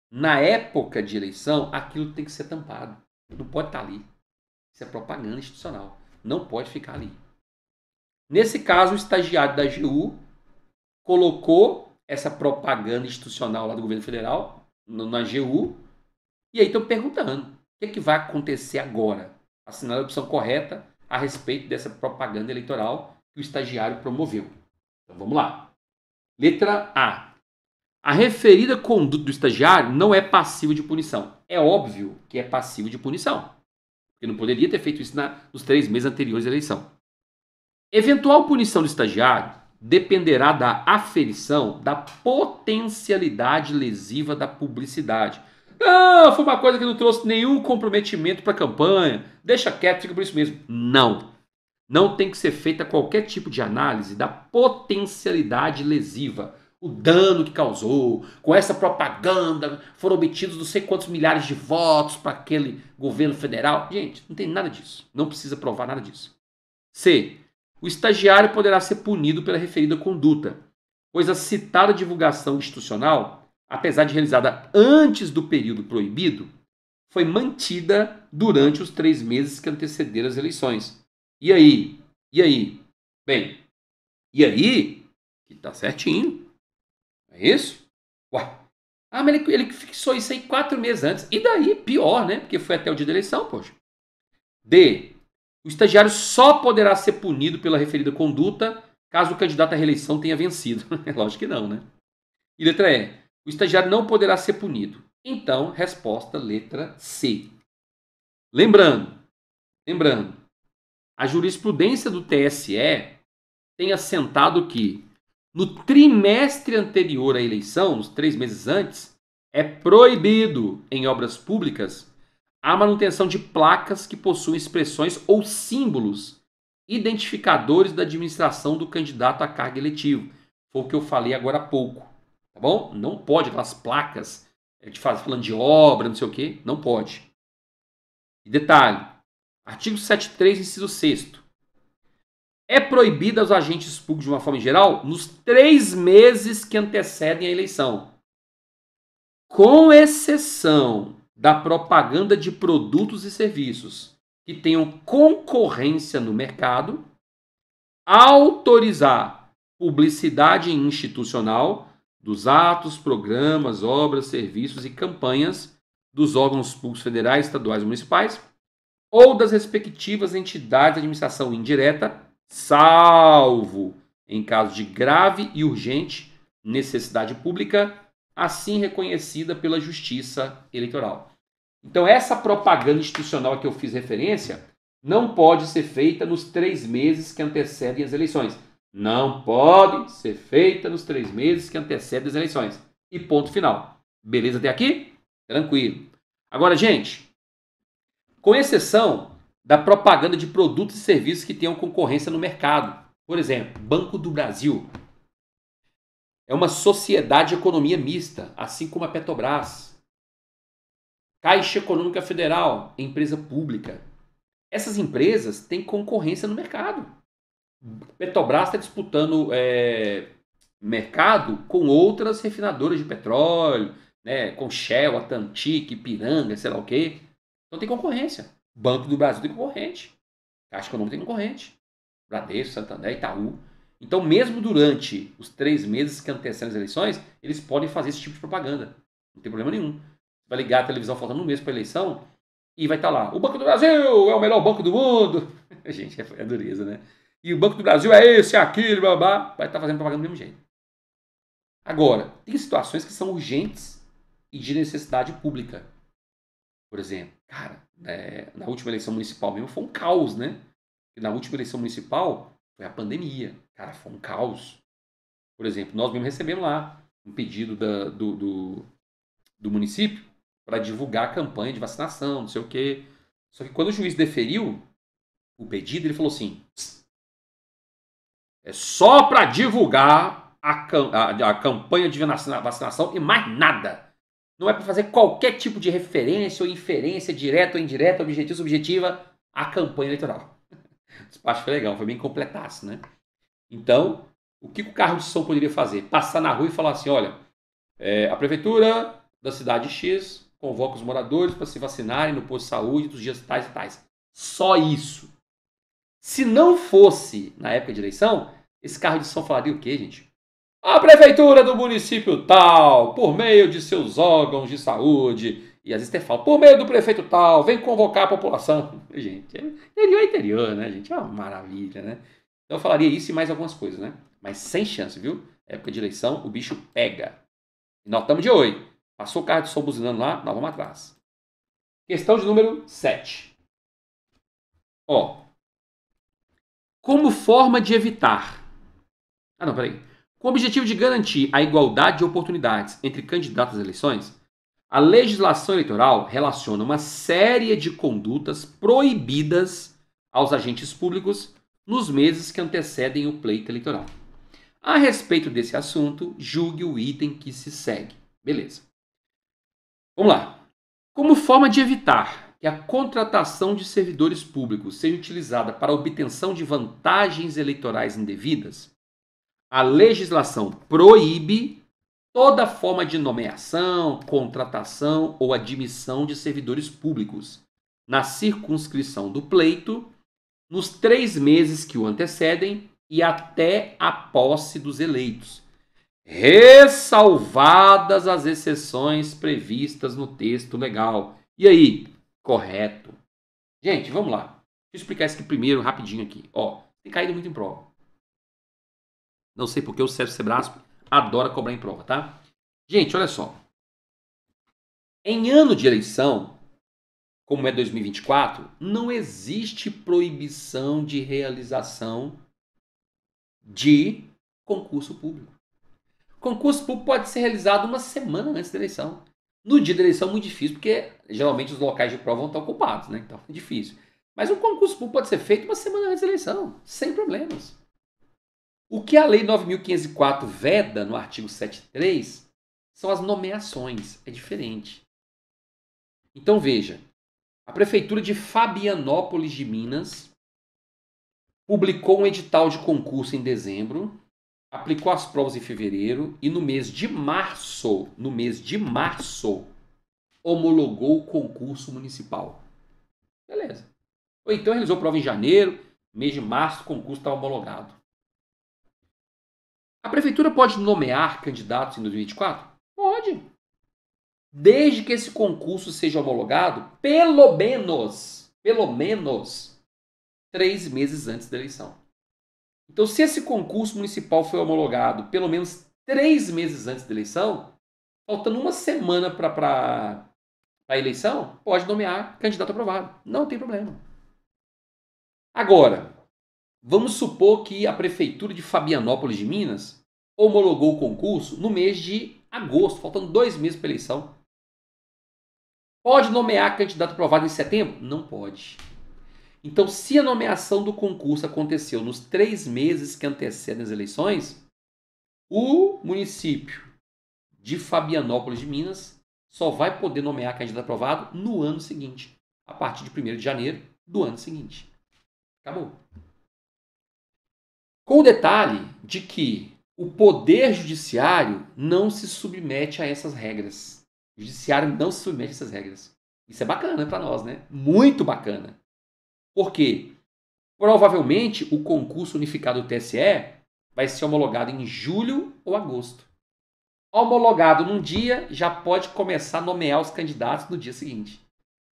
Na época de eleição, aquilo tem que ser tampado. Não pode estar tá ali. Isso é propaganda institucional. Não pode ficar ali. Nesse caso, o estagiário da GU colocou essa propaganda institucional lá do governo federal, no, na AGU, e aí estão perguntando o que, é que vai acontecer agora. Assinando a opção correta a respeito dessa propaganda eleitoral que o estagiário promoveu. Então vamos lá. Letra A. A referida conduta do estagiário não é passiva de punição. É óbvio que é passivo de punição. Porque não poderia ter feito isso na, nos três meses anteriores à eleição. Eventual punição do estagiário dependerá da aferição da potencialidade lesiva da publicidade. Ah, foi uma coisa que não trouxe nenhum comprometimento para a campanha. Deixa quieto, fica por isso mesmo. Não. Não tem que ser feita qualquer tipo de análise da potencialidade lesiva, o dano que causou. Com essa propaganda foram obtidos não sei quantos milhares de votos para aquele governo federal. Gente, não tem nada disso. Não precisa provar nada disso. C. O estagiário poderá ser punido pela referida conduta, pois a citada divulgação institucional, apesar de realizada antes do período proibido, foi mantida durante os três meses que antecederam as eleições. E aí? E aí? Bem, e aí? Que tá certinho. É isso? Uai. Ah, mas ele, ele fixou isso aí quatro meses antes. E daí? Pior, né? Porque foi até o dia da eleição, poxa. D. O estagiário só poderá ser punido pela referida conduta caso o candidato à reeleição tenha vencido. *laughs* É lógico que não, né? E letra E. O estagiário não poderá ser punido. Então, resposta letra C. Lembrando, lembrando, a jurisprudência do TSE tem assentado que no trimestre anterior à eleição, nos três meses antes, é proibido em obras públicas a manutenção de placas que possuem expressões ou símbolos identificadores da administração do candidato a cargo eletivo. Foi o que eu falei agora há pouco, tá bom? Não pode aquelas placas eh, de faz, falando de obra, não sei o quê, não pode. E detalhe, artigo 73, inciso 6 é proibida aos agentes públicos de uma forma geral nos três meses que antecedem a eleição. Com exceção da propaganda de produtos e serviços que tenham concorrência no mercado, autorizar publicidade institucional dos atos, programas, obras, serviços e campanhas dos órgãos públicos federais, estaduais e municipais ou das respectivas entidades de administração indireta, salvo em caso de grave e urgente necessidade pública assim reconhecida pela Justiça Eleitoral. Então, essa propaganda institucional a que eu fiz referência não pode ser feita nos três meses que antecedem as eleições. Não pode ser feita nos três meses que antecedem as eleições. E ponto final. Beleza até aqui? Tranquilo. Agora, gente, com exceção da propaganda de produtos e serviços que tenham concorrência no mercado, por exemplo, Banco do Brasil, é uma sociedade de economia mista, assim como a Petrobras. Caixa Econômica Federal, empresa pública. Essas empresas têm concorrência no mercado. Petrobras está disputando é, mercado com outras refinadoras de petróleo, né, com Shell, Atlantic, Piranga, sei lá o quê. Então tem concorrência. Banco do Brasil tem concorrente. Caixa Econômica tem concorrente. Bradesco, Santander, Itaú. Então, mesmo durante os três meses que antecedem as eleições, eles podem fazer esse tipo de propaganda. Não tem problema nenhum. Vai ligar a televisão faltando um mês para a eleição e vai estar tá lá. O Banco do Brasil é o melhor banco do mundo. *laughs* Gente, é, é dureza, né? E o Banco do Brasil é esse, é aquele, babá Vai estar tá fazendo propaganda do mesmo jeito. Agora, tem situações que são urgentes e de necessidade pública. Por exemplo, cara, é, na última eleição municipal mesmo foi um caos, né? Na última eleição municipal, foi a pandemia. Cara, foi um caos. Por exemplo, nós mesmo recebemos lá um pedido da, do, do, do município para divulgar a campanha de vacinação, não sei o quê. Só que quando o juiz deferiu o pedido, ele falou assim: é só para divulgar a, a, a, campanha de vacinação e mais nada. Não é para fazer qualquer tipo de referência ou inferência direta ou indireta, objetiva ou subjetiva à campanha eleitoral. O despacho foi legal, foi bem completasse, né? Então, o que o carro de som poderia fazer? Passar na rua e falar assim: olha, é, a prefeitura da cidade X convoca os moradores para se vacinarem no posto de saúde dos dias tais e tais. Só isso. Se não fosse na época de eleição, esse carro de som falaria o quê, gente? A prefeitura do município tal, por meio de seus órgãos de saúde, e às vezes você fala, por meio do prefeito tal, vem convocar a população. *laughs* Gente, é interior é interior, né, gente? É uma maravilha, né? Então eu falaria isso e mais algumas coisas, né? Mas sem chance, viu? Época de eleição, o bicho pega. nós estamos de oi. Passou o carro de som buzinando lá, nós vamos atrás. Questão de número 7. Ó. Como forma de evitar. Ah, não, peraí. Com o objetivo de garantir a igualdade de oportunidades entre candidatos às eleições, a legislação eleitoral relaciona uma série de condutas proibidas aos agentes públicos nos meses que antecedem o pleito eleitoral. A respeito desse assunto, julgue o item que se segue. Beleza. Vamos lá. Como forma de evitar que a contratação de servidores públicos seja utilizada para obtenção de vantagens eleitorais indevidas, a legislação proíbe toda forma de nomeação, contratação ou admissão de servidores públicos na circunscrição do pleito, nos três meses que o antecedem e até a posse dos eleitos, ressalvadas as exceções previstas no texto legal. E aí? Correto. Gente, vamos lá. Deixa eu explicar isso aqui primeiro, rapidinho aqui. Ó, tem caído muito em prova. Não sei porque o Sérgio Sebrasco adora cobrar em prova, tá? Gente, olha só. Em ano de eleição, como é 2024, não existe proibição de realização de concurso público. Concurso público pode ser realizado uma semana antes da eleição. No dia da eleição é muito difícil, porque geralmente os locais de prova vão estar ocupados, né? Então é difícil. Mas um concurso público pode ser feito uma semana antes da eleição, sem problemas. O que a Lei 9.504 veda no artigo 7.3 são as nomeações, é diferente. Então veja, a Prefeitura de Fabianópolis de Minas publicou um edital de concurso em dezembro, aplicou as provas em fevereiro e no mês de março, no mês de março, homologou o concurso municipal. Beleza. Ou então realizou prova em janeiro, mês de março o concurso estava tá homologado. A prefeitura pode nomear candidatos em 2024? Pode. Desde que esse concurso seja homologado, pelo menos, pelo menos, três meses antes da eleição. Então, se esse concurso municipal foi homologado pelo menos três meses antes da eleição, faltando uma semana para a eleição, pode nomear candidato aprovado. Não tem problema. Agora, Vamos supor que a Prefeitura de Fabianópolis de Minas homologou o concurso no mês de agosto, faltando dois meses para a eleição. Pode nomear candidato aprovado em setembro? Não pode. Então, se a nomeação do concurso aconteceu nos três meses que antecedem as eleições, o município de Fabianópolis de Minas só vai poder nomear candidato aprovado no ano seguinte, a partir de 1 de janeiro do ano seguinte. Acabou. Com o detalhe de que o poder judiciário não se submete a essas regras. O judiciário não se submete a essas regras. Isso é bacana para nós, né? Muito bacana. Por quê? Provavelmente o concurso unificado do TSE vai ser homologado em julho ou agosto. Homologado num dia, já pode começar a nomear os candidatos no dia seguinte.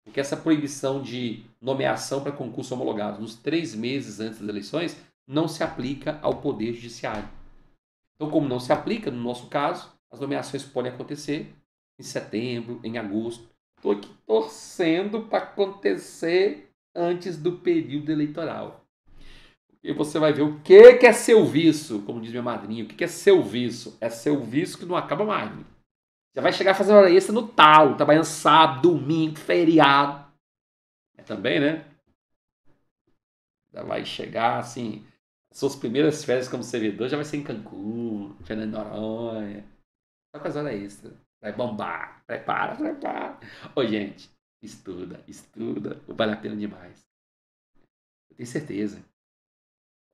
Porque essa proibição de nomeação para concurso homologado nos três meses antes das eleições não se aplica ao Poder Judiciário. Então, como não se aplica, no nosso caso, as nomeações podem acontecer em setembro, em agosto. Estou aqui torcendo para acontecer antes do período eleitoral. E você vai ver o que, que é serviço, como diz minha madrinha, o que, que é serviço? É serviço que não acaba mais. Né? Já vai chegar fazendo hora extra no tal, trabalhando tá sábado, domingo, feriado. É também, né? Já vai chegar assim, suas primeiras férias como servidor já vai ser em Cancún, Fernando Noronha. Só com as horas extras. Vai bombar. Prepara, prepara. Ô, gente, estuda, estuda. Vale a pena demais. Eu tenho certeza.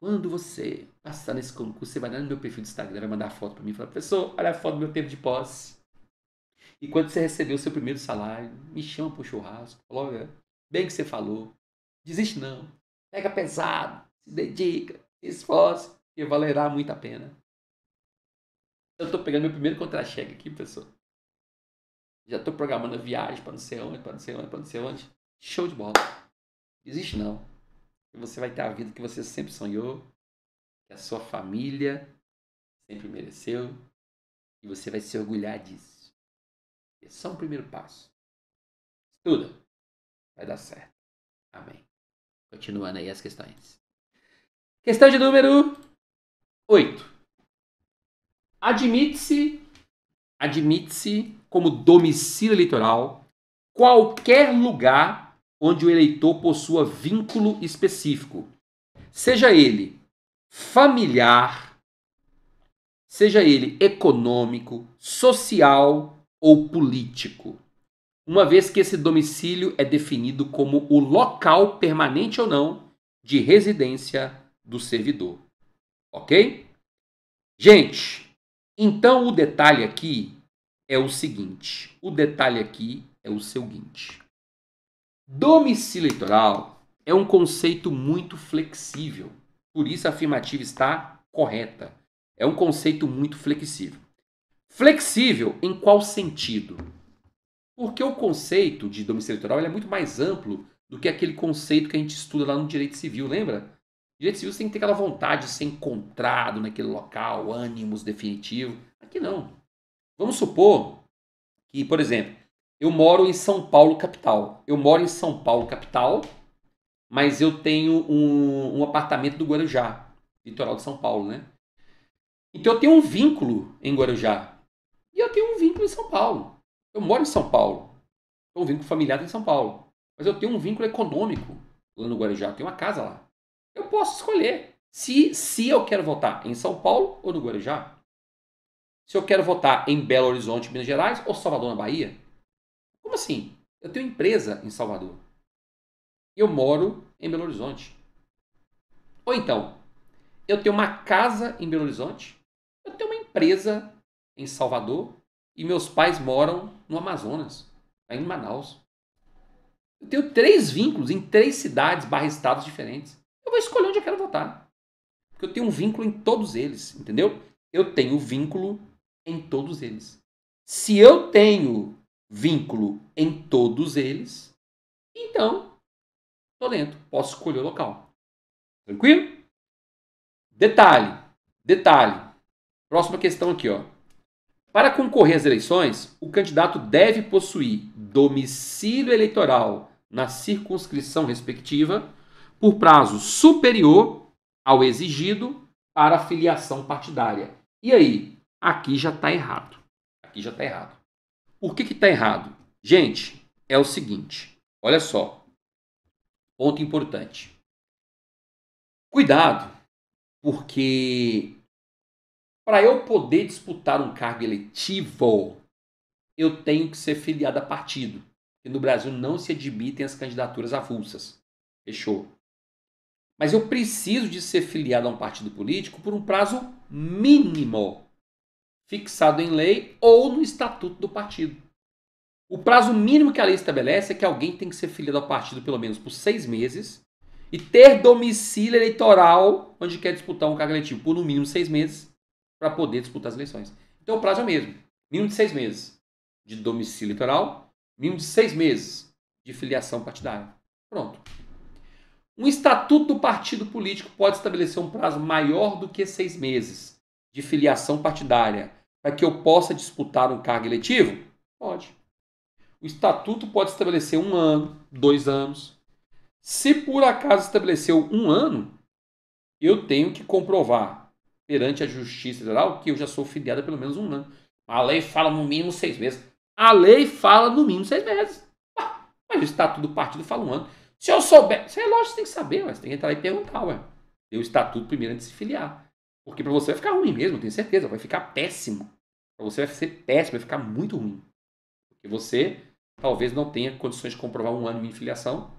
Quando você passar nesse concurso, você vai lá no meu perfil do Instagram, vai mandar foto para mim e falar, professor, olha a foto do meu tempo de posse. E quando você recebeu o seu primeiro salário, me chama pro churrasco. Fala, olha, bem que você falou. Desiste não. Pega pesado, se dedica, esforce que valerá muito a pena. Eu estou pegando meu primeiro contra-cheque aqui, pessoal. Já estou programando a viagem para não sei onde, para não sei onde, para não sei onde. Show de bola. Existe não. você vai ter a vida que você sempre sonhou, que a sua família sempre mereceu. E você vai se orgulhar disso. É só um primeiro passo. Estuda. Vai dar certo. Amém. Continuando aí as questões. Questão de número 8. Admite-se admite-se como domicílio eleitoral qualquer lugar onde o eleitor possua vínculo específico, seja ele familiar, seja ele econômico, social ou político, uma vez que esse domicílio é definido como o local permanente ou não de residência do servidor. Ok? Gente, então o detalhe aqui é o seguinte: o detalhe aqui é o seguinte. Domicílio eleitoral é um conceito muito flexível, por isso a afirmativa está correta. É um conceito muito flexível. Flexível em qual sentido? Porque o conceito de domicílio eleitoral é muito mais amplo do que aquele conceito que a gente estuda lá no direito civil, lembra? diretivo você tem que ter aquela vontade de ser encontrado naquele local, ânimos definitivo. Aqui não. Vamos supor que, por exemplo, eu moro em São Paulo, capital. Eu moro em São Paulo, capital, mas eu tenho um, um apartamento do Guarujá, litoral de São Paulo, né? Então eu tenho um vínculo em Guarujá e eu tenho um vínculo em São Paulo. Eu moro em São Paulo. Tenho um vínculo familiar em São Paulo. Mas eu tenho um vínculo econômico lá no Guarujá. Eu tenho uma casa lá. Eu posso escolher se, se eu quero votar em São Paulo ou no Guarujá. Se eu quero votar em Belo Horizonte, Minas Gerais ou Salvador, na Bahia. Como assim? Eu tenho empresa em Salvador. Eu moro em Belo Horizonte. Ou então, eu tenho uma casa em Belo Horizonte, eu tenho uma empresa em Salvador e meus pais moram no Amazonas, em Manaus. Eu tenho três vínculos em três cidades barra estados diferentes eu vou escolher onde eu quero votar. Porque eu tenho um vínculo em todos eles, entendeu? Eu tenho vínculo em todos eles. Se eu tenho vínculo em todos eles, então tô dentro, posso escolher o local. Tranquilo? Detalhe, detalhe. Próxima questão aqui, ó. Para concorrer às eleições, o candidato deve possuir domicílio eleitoral na circunscrição respectiva por prazo superior ao exigido para filiação partidária. E aí? Aqui já está errado. Aqui já está errado. Por que está errado? Gente, é o seguinte. Olha só. Ponto importante. Cuidado, porque para eu poder disputar um cargo eletivo, eu tenho que ser filiado a partido. E no Brasil não se admitem as candidaturas avulsas. Fechou? Mas eu preciso de ser filiado a um partido político por um prazo mínimo fixado em lei ou no estatuto do partido. O prazo mínimo que a lei estabelece é que alguém tem que ser filiado ao partido pelo menos por seis meses e ter domicílio eleitoral onde quer disputar um cargo eletivo por no mínimo seis meses para poder disputar as eleições. Então o prazo é o mesmo: mínimo de seis meses de domicílio eleitoral, mínimo de seis meses de filiação partidária. Pronto. Um estatuto do partido político pode estabelecer um prazo maior do que seis meses de filiação partidária para que eu possa disputar um cargo eletivo? Pode. O estatuto pode estabelecer um ano, dois anos. Se por acaso estabeleceu um ano, eu tenho que comprovar perante a Justiça Federal que eu já sou filiado há pelo menos um ano. A lei fala no mínimo seis meses. A lei fala no mínimo seis meses. Ah, mas o estatuto do partido fala um ano. Se eu souber. Você é lógico, você tem que saber, mas Você tem que entrar e perguntar, ué. Dê o estatuto primeiro antes de se filiar. Porque pra você vai ficar ruim mesmo, tenho certeza. Vai ficar péssimo. Pra você vai ser péssimo, vai ficar muito ruim. Porque você talvez não tenha condições de comprovar um ano de filiação,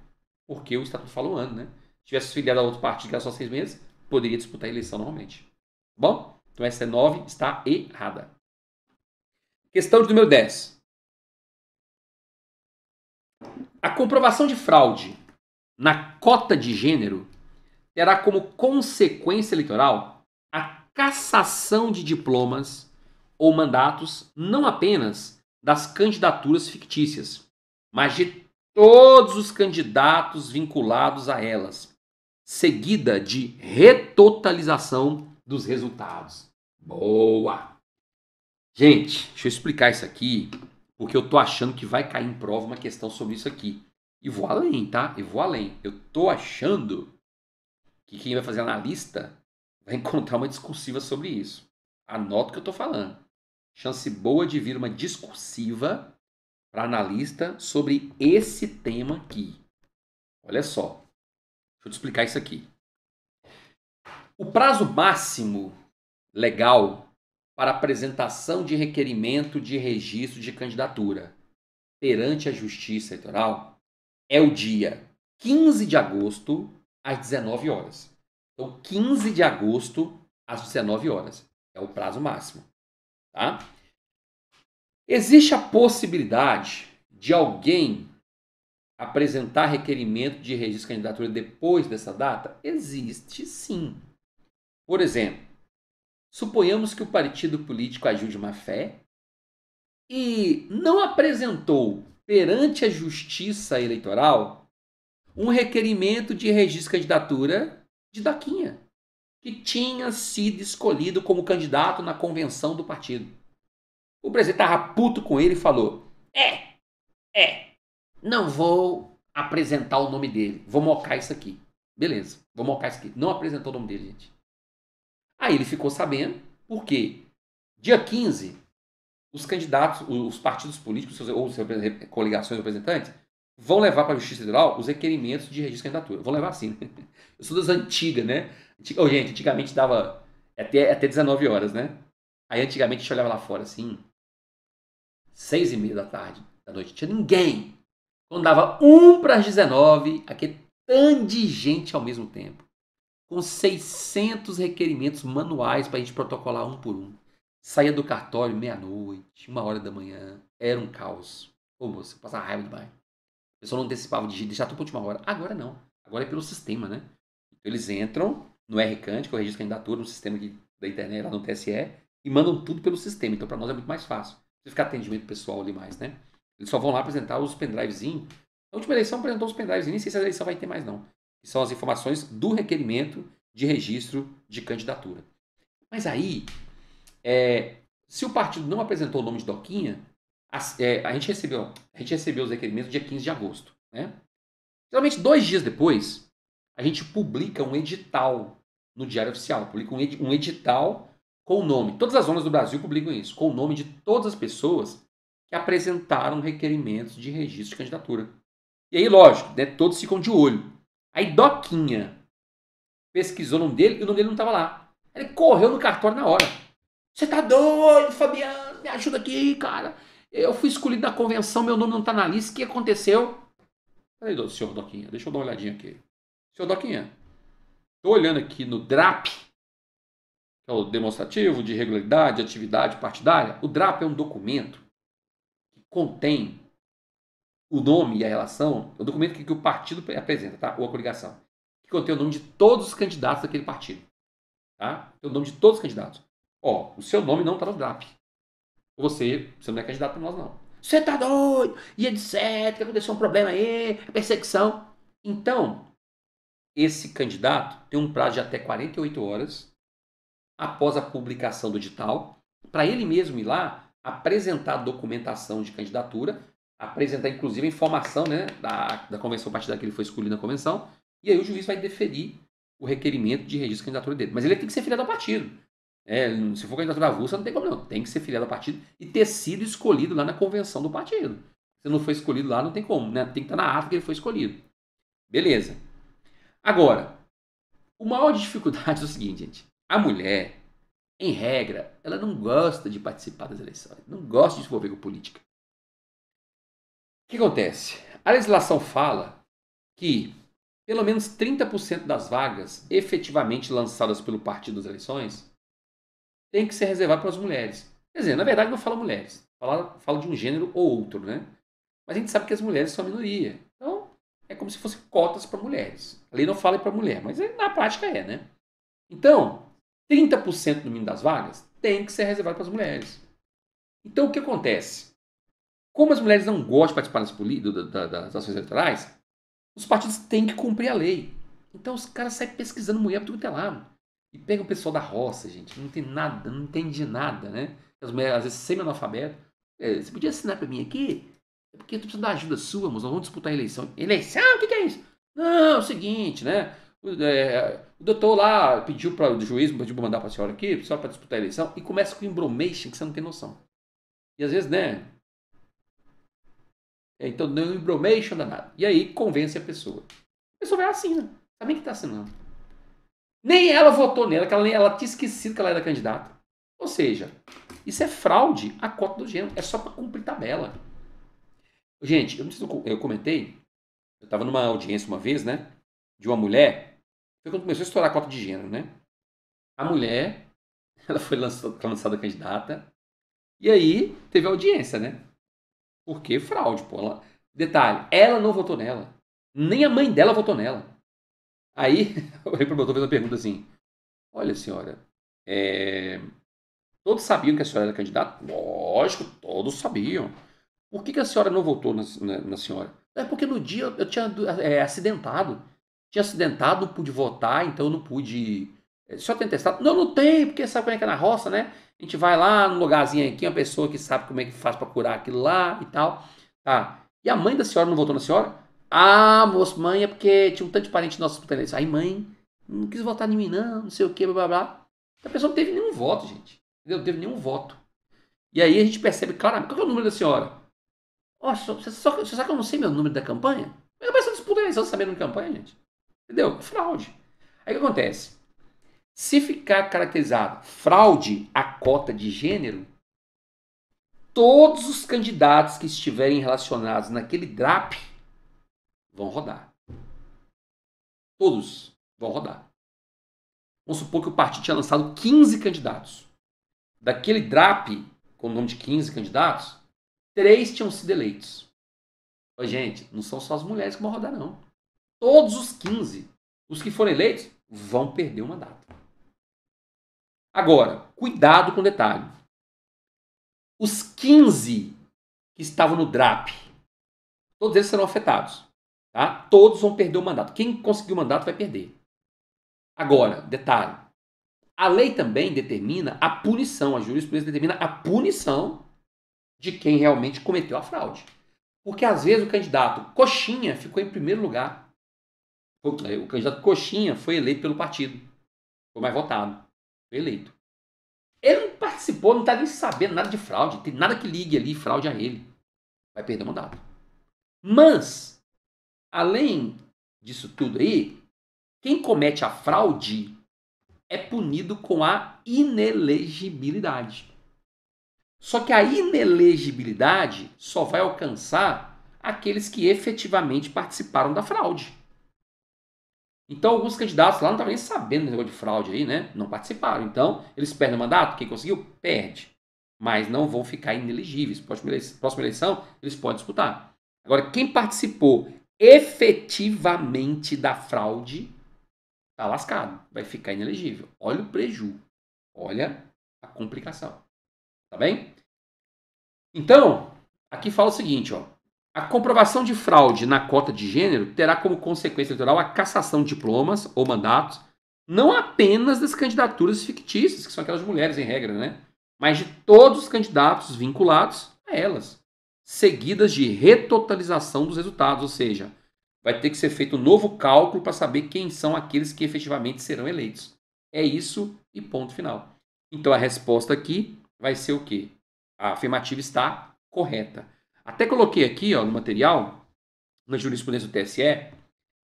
porque o estatuto fala um ano, né? Se tivesse filiado a outra parte de só seis meses, poderia disputar a eleição normalmente. Tá bom? Então essa é 9 está errada. Questão de número 10. A comprovação de fraude na cota de gênero terá como consequência eleitoral a cassação de diplomas ou mandatos não apenas das candidaturas fictícias, mas de todos os candidatos vinculados a elas, seguida de retotalização dos resultados. Boa! Gente, deixa eu explicar isso aqui, porque eu tô achando que vai cair em prova uma questão sobre isso aqui. E vou além, tá? E vou além. Eu tô achando que quem vai fazer analista vai *laughs* encontrar uma discursiva sobre isso. Anota o que eu tô falando. Chance boa de vir uma discursiva para analista sobre esse tema aqui. Olha só. Deixa eu te explicar isso aqui. O prazo máximo legal para apresentação de requerimento de registro de candidatura perante a Justiça Eleitoral é o dia 15 de agosto, às 19 horas. Então, 15 de agosto, às 19 horas. É o prazo máximo. Tá? Existe a possibilidade de alguém apresentar requerimento de registro de candidatura depois dessa data? Existe sim. Por exemplo, suponhamos que o partido político agiu de má fé e não apresentou perante a Justiça Eleitoral um requerimento de registro de candidatura de Daquinha, que tinha sido escolhido como candidato na convenção do partido. O presidente estava puto com ele e falou: É, é, não vou apresentar o nome dele, vou mocar isso aqui. Beleza, vou mocar isso aqui. Não apresentou o nome dele, gente. Aí ele ficou sabendo, porque dia 15 os candidatos, os partidos políticos ou as coligações representantes vão levar para a Justiça Federal os requerimentos de registro de candidatura. Vão levar sim. Né? *laughs* Eu sou das antigas, né? Antiga, oh, gente, antigamente dava até, até 19 horas, né? Aí antigamente a gente olhava lá fora assim, seis e meia da tarde, da noite, tinha ninguém. Quando dava um para as 19, aquele é tanto de gente ao mesmo tempo, com 600 requerimentos manuais para a gente protocolar um por um. Saía do cartório meia-noite, uma hora da manhã. Era um caos. Ô, moço, passava raiva demais. O pessoal não antecipava de deixar tudo pra última hora. Agora não. Agora é pelo sistema, né? Então, eles entram no RCANT, que é o registro de candidatura, no sistema da internet, lá no TSE, e mandam tudo pelo sistema. Então, para nós é muito mais fácil. Você fica atendimento pessoal ali mais, né? Eles só vão lá apresentar os pendrivezinhos. Na última eleição apresentou os pendrives, nem sei se a eleição vai ter mais, não. Que são as informações do requerimento de registro de candidatura. Mas aí, é, se o partido não apresentou o nome de Doquinha, a, é, a gente, recebeu, a gente recebeu os requerimentos dia 15 de agosto. Né? Geralmente, dois dias depois, a gente publica um edital no Diário Oficial. Publica um edital com o nome. Todas as zonas do Brasil publicam isso, com o nome de todas as pessoas que apresentaram requerimentos de registro de candidatura. E aí, lógico, né, todos ficam de olho. Aí Doquinha pesquisou o nome dele e o nome dele não estava lá. Ele correu no cartório na hora. Você tá doido, Fabiano? Me ajuda aqui, cara. Eu fui escolhido da convenção, meu nome não tá na lista. O que aconteceu? Peraí, senhor Doquinha, deixa eu dar uma olhadinha aqui. Senhor Doquinha, tô olhando aqui no DRAP, que é o demonstrativo de regularidade, atividade partidária. O DRAP é um documento que contém o nome e a relação, é o documento que, que o partido apresenta, tá? Ou a coligação. Que contém o nome de todos os candidatos daquele partido. Tá? Tem o nome de todos os candidatos. Ó, o seu nome não está no DAP. Você, você não é candidato para nós, não. Você tá doido? E é etc. Que aconteceu um problema aí, é perseguição. Então, esse candidato tem um prazo de até 48 horas após a publicação do edital para ele mesmo ir lá apresentar documentação de candidatura, apresentar inclusive a informação né, da, da convenção partidária que ele foi escolhido na convenção, e aí o juiz vai deferir o requerimento de registro de candidatura dele. Mas ele tem que ser filiado ao partido. É, se for candidato da Rússia, não tem como não. Tem que ser filiado ao partido e ter sido escolhido lá na convenção do partido. Se não foi escolhido lá, não tem como, né? Tem que estar na ata que ele foi escolhido. Beleza. Agora, o maior *laughs* dificuldade é o seguinte, gente. A mulher, em regra, ela não gosta de participar das eleições, não gosta de se envolver com política. O que acontece? A legislação fala que pelo menos 30% das vagas efetivamente lançadas pelo partido nas eleições tem que ser reservado para as mulheres. Quer dizer, na verdade não fala mulheres, fala, fala de um gênero ou outro, né? Mas a gente sabe que as mulheres são a minoria. Então, é como se fosse cotas para mulheres. A lei não fala para mulher, mas é, na prática é, né? Então, 30% do mínimo das vagas tem que ser reservado para as mulheres. Então, o que acontece? Como as mulheres não gostam de participar das, das, das ações eleitorais, os partidos têm que cumprir a lei. Então, os caras saem pesquisando mulher para tudo até lá. E pega o pessoal da roça, gente, não tem nada, não entende nada, né? As mulheres, às vezes, semi-analfabeto. É, você podia assinar para mim aqui? É porque eu tô precisando da ajuda sua, mas nós vamos disputar a eleição. Eleição? O que, que é isso? Não, é o seguinte, né? O, é, o doutor lá pediu para o juiz pediu para mandar para a senhora aqui, só para disputar a eleição, e começa com embromation que você não tem noção. E às vezes, né? É, então, deu um embromation danado. E aí convence a pessoa. A pessoa vai assinar Sabe que está assinando. Nem ela votou nela, que ela, ela tinha esquecido que ela era candidata. Ou seja, isso é fraude à cota do gênero. É só para cumprir tabela. Gente, eu, se eu, eu comentei, eu estava numa audiência uma vez, né? De uma mulher. Foi quando começou a estourar a cota de gênero, né? A mulher, *laughs* ela foi lançada, lançada candidata. E aí teve audiência, né? Porque fraude, pô. Ela... Detalhe, ela não votou nela. Nem a mãe dela votou nela. Aí o *laughs* promotor fez uma pergunta assim: Olha, senhora, é... todos sabiam que a senhora era candidata? Lógico, todos sabiam. Por que, que a senhora não votou na, na, na senhora? É porque no dia eu, tinha é, acidentado. Tinha acidentado, não pude votar, então eu não pude. É, só tem testado? Não, não tem, porque sabe como é que é na roça, né? A gente vai lá no lugarzinho aqui, uma pessoa que sabe como é que faz para curar aquilo lá e tal. Tá. E a mãe da senhora não votou na senhora? Ah, moço, mãe, é porque tinha um tanto de parente nosso disputando isso. Aí, mãe, não quis votar em mim, não, não sei o quê, blá blá blá. A pessoa não teve nenhum voto, gente. Entendeu? Não teve nenhum voto. E aí a gente percebe claramente. Qual é o número da senhora? Ó, oh, você, só, sabe que eu não sei meu número da campanha? Eu pessoa disputa a eleição sabendo de campanha, gente. Entendeu? Fraude. Aí o que acontece? Se ficar caracterizado fraude à cota de gênero, todos os candidatos que estiverem relacionados naquele DRAP vão rodar. Todos vão rodar. Vamos supor que o partido tinha lançado 15 candidatos. Daquele DRAP, com o nome de 15 candidatos, três tinham sido eleitos. Mas, gente, não são só as mulheres que vão rodar, não. Todos os 15, os que foram eleitos, vão perder o mandato. Agora, cuidado com o detalhe. Os 15 que estavam no DRAP, todos eles serão afetados. Tá? Todos vão perder o mandato. Quem conseguir o mandato vai perder. Agora, detalhe. A lei também determina a punição, a jurisprudência determina a punição de quem realmente cometeu a fraude. Porque às vezes o candidato Coxinha ficou em primeiro lugar. O candidato Coxinha foi eleito pelo partido. Foi mais votado. Foi eleito. Ele não participou, não está nem sabendo nada de fraude. Tem nada que ligue ali fraude a ele. Vai perder o mandato. Mas Além disso tudo aí, quem comete a fraude é punido com a inelegibilidade. Só que a inelegibilidade só vai alcançar aqueles que efetivamente participaram da fraude. Então, alguns candidatos lá não estavam nem sabendo do negócio de fraude aí, né? Não participaram. Então, eles perdem o mandato. Quem conseguiu, perde. Mas não vão ficar inelegíveis. Próxima eleição, próxima eleição eles podem disputar. Agora, quem participou efetivamente da fraude, tá lascado, vai ficar inelegível. Olha o preju, olha a complicação. Tá bem? Então, aqui fala o seguinte, ó. A comprovação de fraude na cota de gênero terá como consequência eleitoral a cassação de diplomas ou mandatos, não apenas das candidaturas fictícias, que são aquelas mulheres em regra, né? Mas de todos os candidatos vinculados a elas seguidas de retotalização dos resultados, ou seja, vai ter que ser feito um novo cálculo para saber quem são aqueles que efetivamente serão eleitos. É isso e ponto final. Então a resposta aqui vai ser o quê? A afirmativa está correta. Até coloquei aqui ó, no material, na jurisprudência do TSE,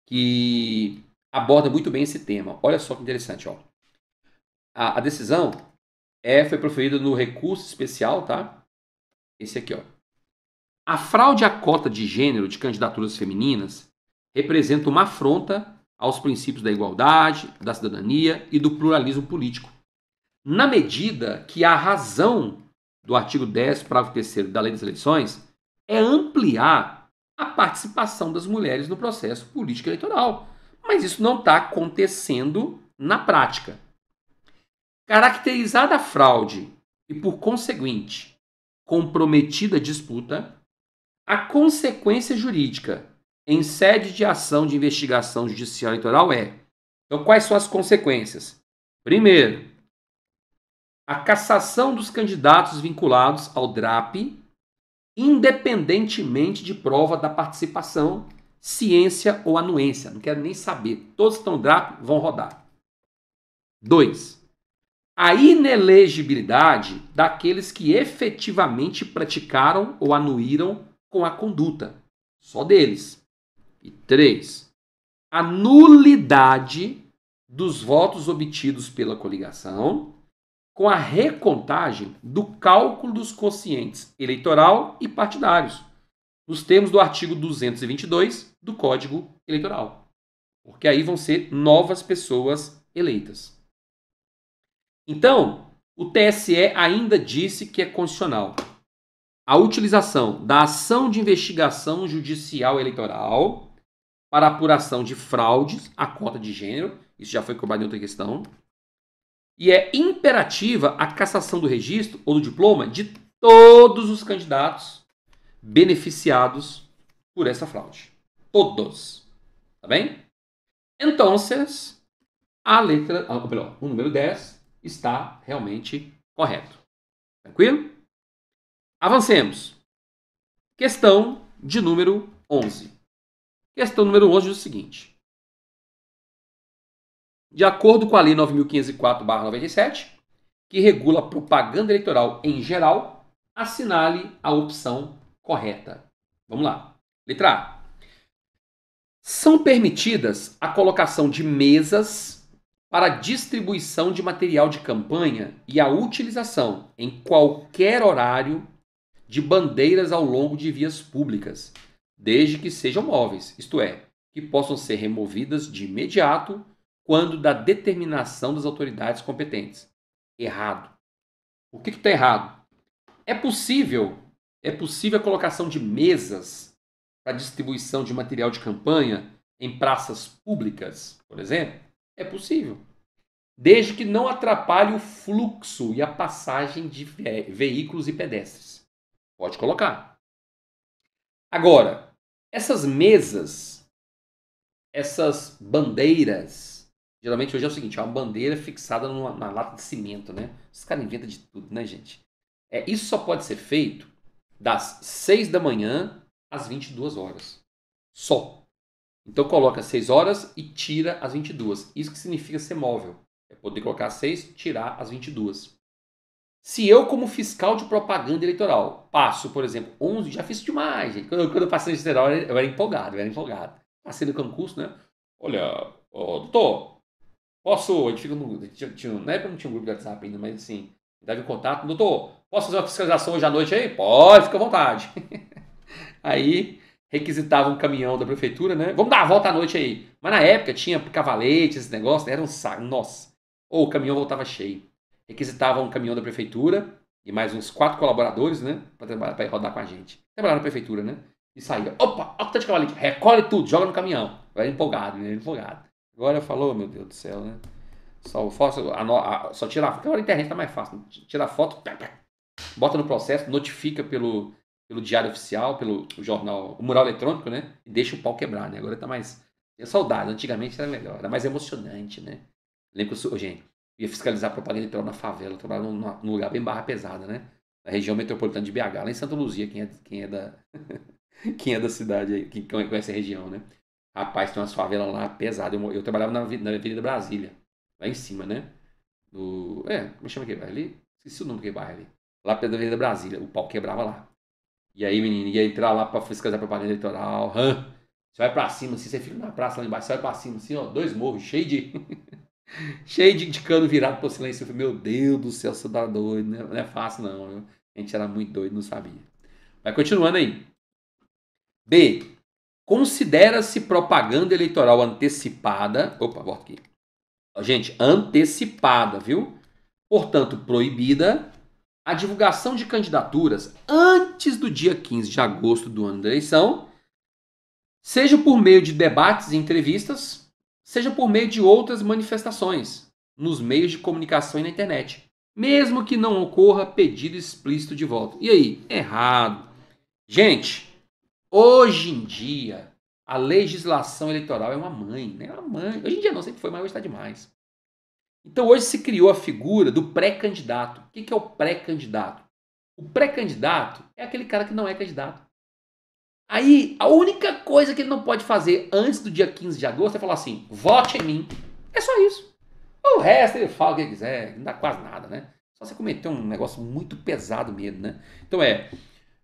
que aborda muito bem esse tema. Olha só que interessante. Ó. A, a decisão é, foi proferida no recurso especial, tá? Esse aqui, ó. A fraude à cota de gênero de candidaturas femininas representa uma afronta aos princípios da igualdade, da cidadania e do pluralismo político. Na medida que a razão do artigo 10, parágrafo 3 da Lei das Eleições é ampliar a participação das mulheres no processo político eleitoral. Mas isso não está acontecendo na prática. Caracterizada a fraude e, por conseguinte, comprometida disputa, a consequência jurídica em sede de ação de investigação judicial eleitoral é. Então, quais são as consequências? Primeiro, a cassação dos candidatos vinculados ao DRAP, independentemente de prova da participação, ciência ou anuência. Não quero nem saber. Todos que estão no DRAP vão rodar. Dois, a inelegibilidade daqueles que efetivamente praticaram ou anuíram com a conduta, só deles. E três, a nulidade dos votos obtidos pela coligação com a recontagem do cálculo dos quocientes eleitoral e partidários, nos termos do artigo 222 do Código Eleitoral. Porque aí vão ser novas pessoas eleitas. Então, o TSE ainda disse que é constitucional a utilização da ação de investigação judicial eleitoral para apuração de fraudes à cota de gênero, isso já foi cobrado em outra questão, e é imperativa a cassação do registro ou do diploma de todos os candidatos beneficiados por essa fraude. Todos. Tá bem? Então, a letra, ah, ou melhor, o número 10 está realmente correto. Tranquilo? Avancemos. Questão de número 11. Questão número 11 é o seguinte. De acordo com a Lei 9.504-97, que regula a propaganda eleitoral em geral, assinale a opção correta. Vamos lá. Letra A. São permitidas a colocação de mesas para distribuição de material de campanha e a utilização, em qualquer horário, de bandeiras ao longo de vias públicas, desde que sejam móveis, isto é, que possam ser removidas de imediato quando da determinação das autoridades competentes. Errado. O que está errado? É possível, é possível a colocação de mesas para distribuição de material de campanha em praças públicas, por exemplo? É possível. Desde que não atrapalhe o fluxo e a passagem de ve veículos e pedestres. Pode colocar. Agora, essas mesas, essas bandeiras, geralmente hoje é o seguinte, é uma bandeira fixada numa, lata de cimento, né? Os caras inventam de tudo, né, gente? É, isso só pode ser feito das 6 da manhã às 22 horas. Só. Então coloca 6 horas e tira as 22. Isso que significa ser móvel. É poder colocar 6, tirar as 22. Se eu, como fiscal de propaganda eleitoral, passo, por exemplo, 11, já fiz demais, gente. Quando, quando eu passei no geral, eu era empolgado, eu era empolgado. Passei no concurso, né? Olha, ô, doutor, posso. A gente fica no, tinha, tinha, na época não tinha um grupo de WhatsApp ainda, mas assim, dá um contato. Doutor, posso fazer uma fiscalização hoje à noite aí? Pode, fica à vontade. *laughs* aí requisitava um caminhão da prefeitura, né? Vamos dar a volta à noite aí. Mas na época tinha cavalete, esse negócio, né? era um saco. Nossa, ou o caminhão voltava cheio requisitava um caminhão da prefeitura e mais uns quatro colaboradores, né? Para rodar com a gente. Trabalhar na prefeitura, né? E saía. Opa, olha o que tá de Recolhe tudo, joga no caminhão. Vai empolgado, né? Empolgado. Agora falou, meu Deus do céu, né? Só, foto, a, a, só tirar. a foto. Agora a internet tá mais fácil. Né. Tira a foto, pá, pá, bota no processo, notifica pelo, pelo diário oficial, pelo jornal, o mural eletrônico, né? E deixa o pau quebrar, né? Agora tá mais. É saudade, antigamente era melhor, era mais emocionante, né? Lembro que eu, gente, ia fiscalizar propaganda eleitoral na favela, trabalhava num, num, lugar bem barra pesada, né? Na região metropolitana de BH, lá em Santa Luzia, quem é, quem é da *laughs* quem é da cidade aí, quem conhece a região, né? Rapaz, tem umas favelas lá pesadas. Eu, eu trabalhava na, na Avenida Brasília, lá em cima, né? Do, é, como chama aquele bairro ali? Esqueci o nome daquele bairro ali. Lá perto da Avenida Brasília, o pau quebrava lá. E aí, menino, ia entrar lá pra fiscalizar propaganda eleitoral. Hã? Você vai pra cima, assim, você fica na praça lá embaixo, você vai pra cima, assim, ó, dois morros, cheio de. *laughs* *laughs* Cheio de, de cano virado pro silêncio. Eu falei, meu Deus do céu, você tá doido. Né? Não é fácil, não. A gente era muito doido, não sabia. Mas continuando aí. B. Considera-se propaganda eleitoral antecipada. Opa, volta aqui. Gente, antecipada, viu? Portanto, proibida a divulgação de candidaturas antes do dia 15 de agosto do ano da eleição, seja por meio de debates e entrevistas, seja por meio de outras manifestações, nos meios de comunicação e na internet, mesmo que não ocorra pedido explícito de voto. E aí? Errado. Gente, hoje em dia, a legislação eleitoral é uma mãe, né? É uma mãe. Hoje em dia não, sempre foi, mas hoje está demais. Então hoje se criou a figura do pré-candidato. O que é o pré-candidato? O pré-candidato é aquele cara que não é candidato. Aí a única coisa que ele não pode fazer antes do dia 15 de agosto é falar assim: vote em mim. É só isso. O resto ele fala o que quiser, não dá quase nada, né? Só você cometer um negócio muito pesado mesmo, né? Então é,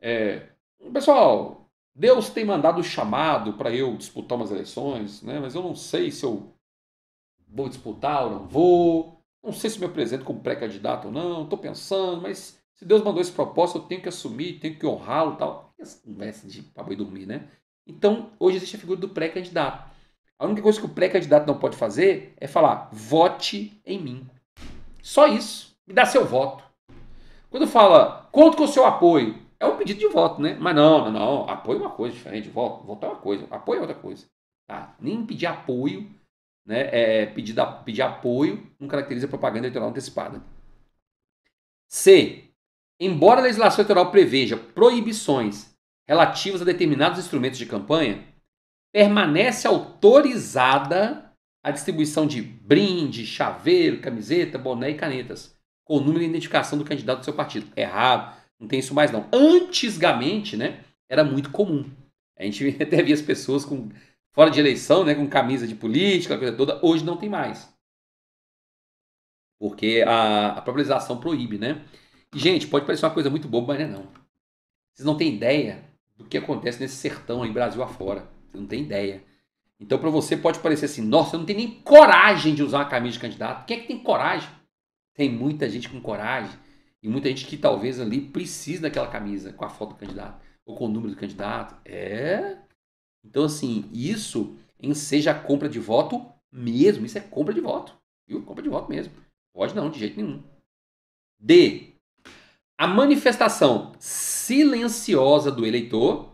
é pessoal, Deus tem mandado o chamado para eu disputar umas eleições, né? Mas eu não sei se eu vou disputar ou não vou. Não sei se me apresento como pré-candidato ou não, estou pensando, mas se Deus mandou esse propósito, eu tenho que assumir, tenho que honrá-lo tal. Essa uhum. conversa de boi dormir, né? Então, hoje existe a figura do pré-candidato. A única coisa que o pré-candidato não pode fazer é falar, vote em mim. Só isso. Me dá seu voto. Quando fala, conto com o seu apoio, é um pedido de voto, né? Mas não, não, não. Apoio é uma coisa diferente. Voto, voto é uma coisa. Apoio é outra coisa. Tá? Nem pedir apoio, né? É, é pedir, pedir apoio não caracteriza propaganda eleitoral antecipada. C. Embora a legislação eleitoral preveja proibições relativas a determinados instrumentos de campanha, permanece autorizada a distribuição de brinde, chaveiro, camiseta, boné e canetas, com o número de identificação do candidato do seu partido. É errado, não tem isso mais não. Antigamente, né, era muito comum. A gente *laughs* até via as pessoas com fora de eleição, né, com camisa de política, coisa toda. Hoje não tem mais. Porque a, a probabilização proíbe, né? E, gente, pode parecer uma coisa muito boba, mas não é não. Vocês não têm ideia do que acontece nesse sertão aí, Brasil afora. Você não tem ideia. Então, para você pode parecer assim, nossa, eu não tenho nem coragem de usar uma camisa de candidato. Quem é que tem coragem? Tem muita gente com coragem e muita gente que talvez ali precise daquela camisa com a foto do candidato ou com o número do candidato. É. Então, assim, isso enseja a compra de voto mesmo. Isso é compra de voto. Viu? Compra de voto mesmo. Pode não, de jeito nenhum. D a manifestação silenciosa do eleitor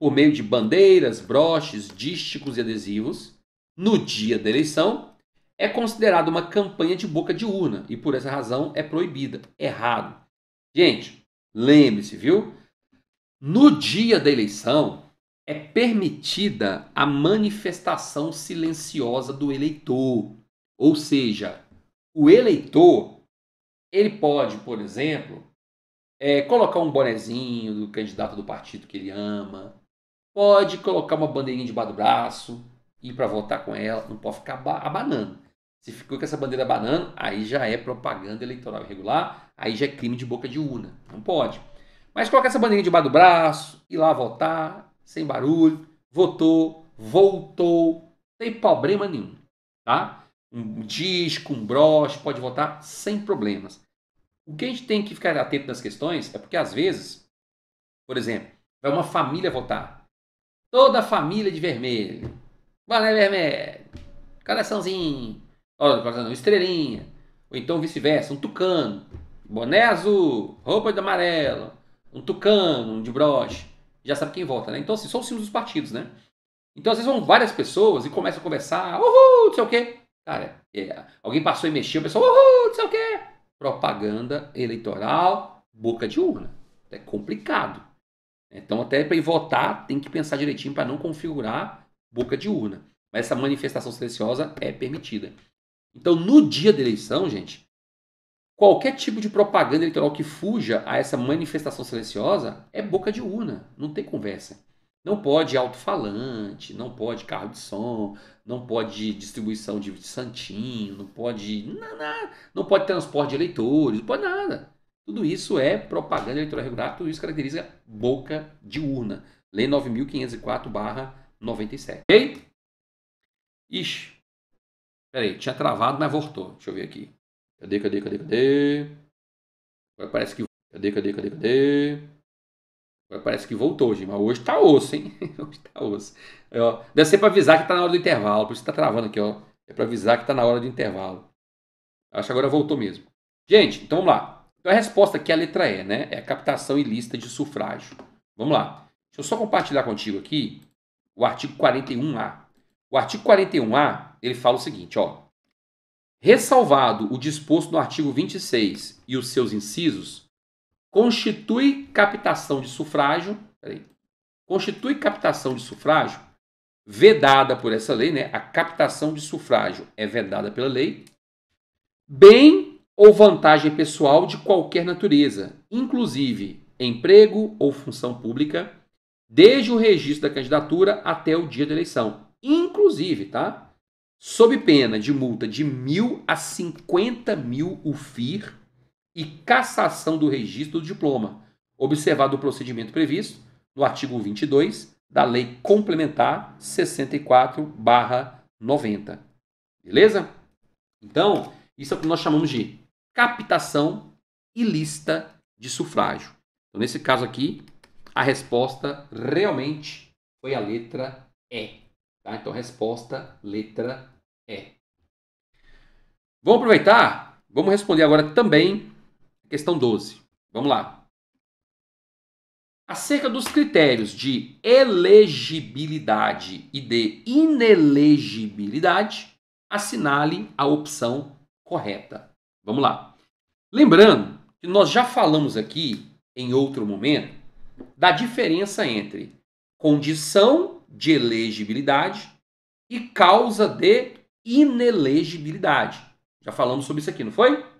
por meio de bandeiras, broches, dísticos e adesivos no dia da eleição é considerada uma campanha de boca de urna e por essa razão é proibida. Errado. Gente, lembre-se, viu? No dia da eleição é permitida a manifestação silenciosa do eleitor. Ou seja, o eleitor ele pode, por exemplo, é, colocar um bonezinho do candidato do partido que ele ama, pode colocar uma bandeirinha debaixo do braço, ir para votar com ela, não pode ficar abanando. Se ficou com essa bandeira banana, aí já é propaganda eleitoral irregular, aí já é crime de boca de urna. Não pode. Mas coloca essa bandeirinha debaixo do braço, ir lá votar, sem barulho, votou, voltou, sem problema nenhum. Tá? Um disco, um broche, pode votar sem problemas. O que a gente tem que ficar atento nas questões é porque às vezes, por exemplo, vai uma família votar. Toda a família é de vermelho. Valeu é vermelho. Coraçãozinho. Olha, não, estrelinha. Ou então vice-versa, um tucano. Boné azul, roupa de amarelo, um tucano, um de broche. Já sabe quem vota, né? Então, assim, são os símbolos dos partidos, né? Então, às vezes vão várias pessoas e começam a conversar, uhul, não sei o quê. Cara, é, alguém passou e mexeu, o pessoal, uhul, não sei o quê propaganda eleitoral, boca de urna. É complicado. Então, até para ir votar, tem que pensar direitinho para não configurar boca de urna. Mas essa manifestação silenciosa é permitida. Então, no dia da eleição, gente, qualquer tipo de propaganda eleitoral que fuja a essa manifestação silenciosa é boca de urna, não tem conversa. Não pode alto-falante, não pode carro de som, não pode distribuição de santinho, não pode nada, não pode transporte de eleitores, não pode nada. Tudo isso é propaganda eleitoral regular, tudo isso caracteriza boca de urna. Lei 9504/97. OK? Ixi. Peraí, tinha travado, mas voltou. Deixa eu ver aqui. Cadê, cadê, cadê, cadê? Agora parece que cadê, cadê, cadê, cadê? cadê? parece que voltou, gente. Mas hoje tá osso, hein? *laughs* hoje tá osso. Aí, ó, deve ser para avisar que tá na hora do intervalo. Por isso que tá travando aqui, ó. É para avisar que tá na hora do intervalo. Acho que agora voltou mesmo. Gente, então vamos lá. Então a resposta aqui é a letra E, né? É a captação ilícita de sufrágio. Vamos lá. Deixa eu só compartilhar contigo aqui o artigo 41A. O artigo 41A, ele fala o seguinte, ó. Ressalvado o disposto no artigo 26 e os seus incisos, constitui captação de sufrágio, peraí, constitui captação de sufrágio vedada por essa lei, né? A captação de sufrágio é vedada pela lei, bem ou vantagem pessoal de qualquer natureza, inclusive emprego ou função pública, desde o registro da candidatura até o dia da eleição, inclusive, tá? Sob pena de multa de mil a cinquenta mil o e cassação do registro do diploma, observado o procedimento previsto no artigo 22 da Lei Complementar 64/90. Beleza? Então, isso é o que nós chamamos de captação ilícita de sufrágio. Então, nesse caso aqui, a resposta realmente foi a letra E. Tá? Então, resposta, letra E. Vamos aproveitar, vamos responder agora também questão 12. Vamos lá. Acerca dos critérios de elegibilidade e de inelegibilidade, assinale a opção correta. Vamos lá. Lembrando que nós já falamos aqui, em outro momento, da diferença entre condição de elegibilidade e causa de inelegibilidade. Já falamos sobre isso aqui, não foi?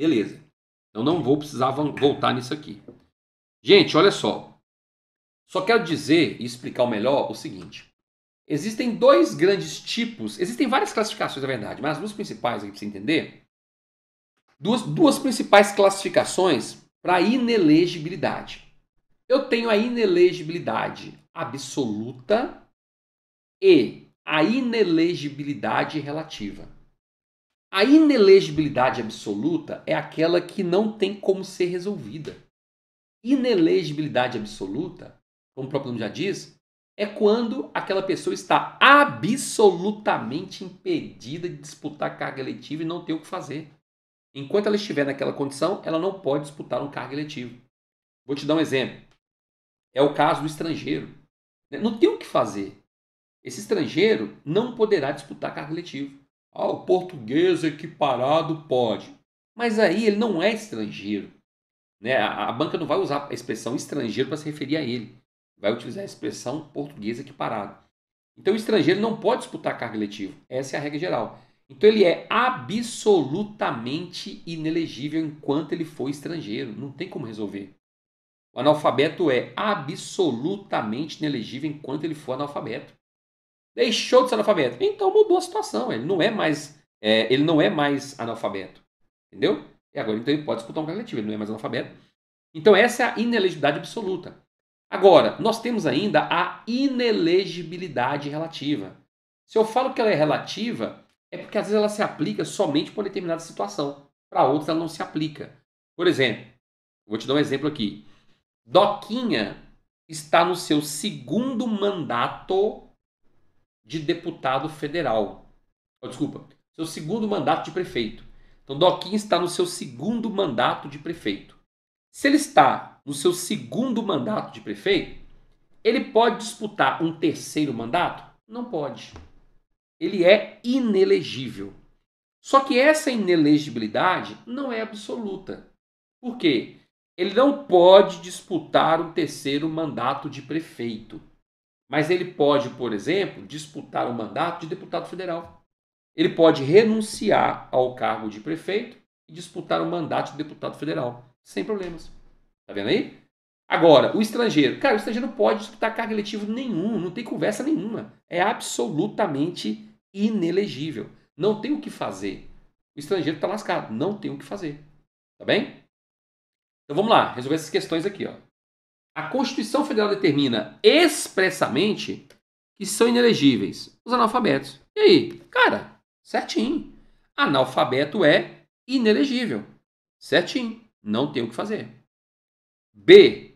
Beleza. Eu não vou precisar voltar nisso aqui. Gente, olha só. Só quero dizer e explicar melhor o seguinte. Existem dois grandes tipos, existem várias classificações, na verdade, mas as duas principais aqui para você entender. Duas, duas principais classificações para inelegibilidade. Eu tenho a inelegibilidade absoluta e a inelegibilidade relativa. A inelegibilidade absoluta é aquela que não tem como ser resolvida. Inelegibilidade absoluta, como o próprio nome já diz, é quando aquela pessoa está absolutamente impedida de disputar carga eletiva e não tem o que fazer. Enquanto ela estiver naquela condição, ela não pode disputar um cargo eletivo. Vou te dar um exemplo. É o caso do estrangeiro. Né? Não tem o que fazer. Esse estrangeiro não poderá disputar cargo eletivo. Ah, o português equiparado pode. Mas aí ele não é estrangeiro. Né? A, a banca não vai usar a expressão estrangeiro para se referir a ele. Vai utilizar a expressão português equiparado. Então o estrangeiro não pode disputar cargo eletivo. Essa é a regra geral. Então ele é absolutamente inelegível enquanto ele for estrangeiro. Não tem como resolver. O analfabeto é absolutamente inelegível enquanto ele for analfabeto deixou de ser analfabeto. Então mudou a situação. Ele não é mais, é, ele não é mais analfabeto. Entendeu? E agora então ele pode disputar um cargo ele não é mais analfabeto. Então essa é a inelegibilidade absoluta. Agora, nós temos ainda a inelegibilidade relativa. Se eu falo que ela é relativa, é porque às vezes ela se aplica somente para uma determinada situação. Para outras ela não se aplica. Por exemplo, vou te dar um exemplo aqui. Doquinha está no seu segundo mandato de deputado federal. Oh, desculpa, seu segundo mandato de prefeito. Então, Doquim está no seu segundo mandato de prefeito. Se ele está no seu segundo mandato de prefeito, ele pode disputar um terceiro mandato? Não pode. Ele é inelegível. Só que essa inelegibilidade não é absoluta. Por quê? Ele não pode disputar um terceiro mandato de prefeito. Mas ele pode, por exemplo, disputar o mandato de deputado federal. Ele pode renunciar ao cargo de prefeito e disputar o um mandato de deputado federal, sem problemas. Tá vendo aí? Agora, o estrangeiro. Cara, o estrangeiro não pode disputar cargo eletivo nenhum, não tem conversa nenhuma. É absolutamente inelegível. Não tem o que fazer. O estrangeiro está lascado, não tem o que fazer. Tá bem? Então vamos lá, resolver essas questões aqui. Ó. A Constituição Federal determina expressamente que são inelegíveis os analfabetos. E aí? Cara, certinho. Analfabeto é inelegível. Certinho. Não tem o que fazer. B.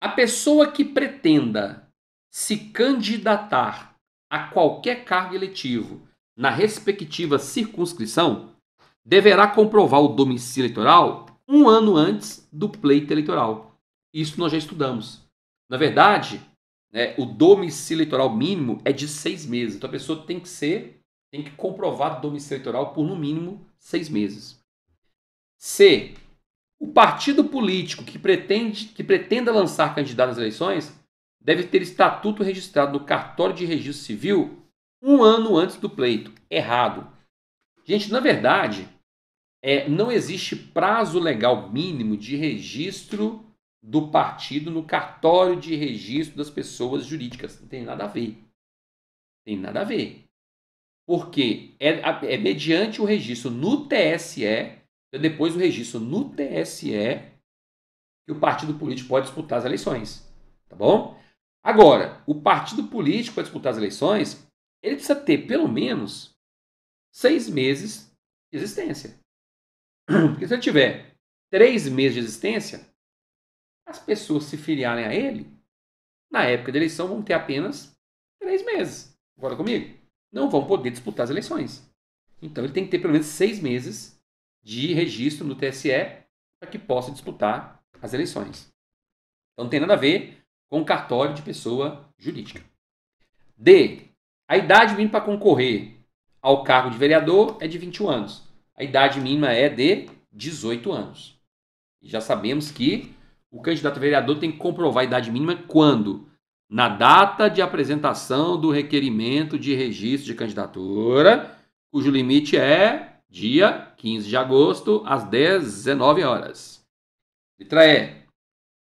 A pessoa que pretenda se candidatar a qualquer cargo eletivo na respectiva circunscrição deverá comprovar o domicílio eleitoral um ano antes do pleito eleitoral isso nós já estudamos. Na verdade, né, o domicílio eleitoral mínimo é de seis meses. Então a pessoa tem que ser, tem que comprovar domicílio eleitoral por no mínimo seis meses. C. O partido político que, pretende, que pretenda lançar candidato às eleições deve ter estatuto registrado no cartório de registro civil um ano antes do pleito. Errado. Gente, na verdade, é, não existe prazo legal mínimo de registro do partido no cartório de registro das pessoas jurídicas. Não tem nada a ver. tem nada a ver. Porque é, é mediante o registro no TSE, é depois do registro no TSE, que o partido político pode disputar as eleições. Tá bom? Agora, o partido político para disputar as eleições, ele precisa ter pelo menos seis meses de existência. *clears throat* Porque se ele tiver três meses de existência, as pessoas se filiarem a ele, na época da eleição vão ter apenas três meses. Agora comigo. Não vão poder disputar as eleições. Então ele tem que ter pelo menos seis meses de registro no TSE para que possa disputar as eleições. Então não tem nada a ver com cartório de pessoa jurídica. D. A idade mínima para concorrer ao cargo de vereador é de 21 anos. A idade mínima é de 18 anos. já sabemos que o candidato a vereador tem que comprovar a idade mínima quando? Na data de apresentação do requerimento de registro de candidatura, cujo limite é dia 15 de agosto, às 19 horas. Letra E.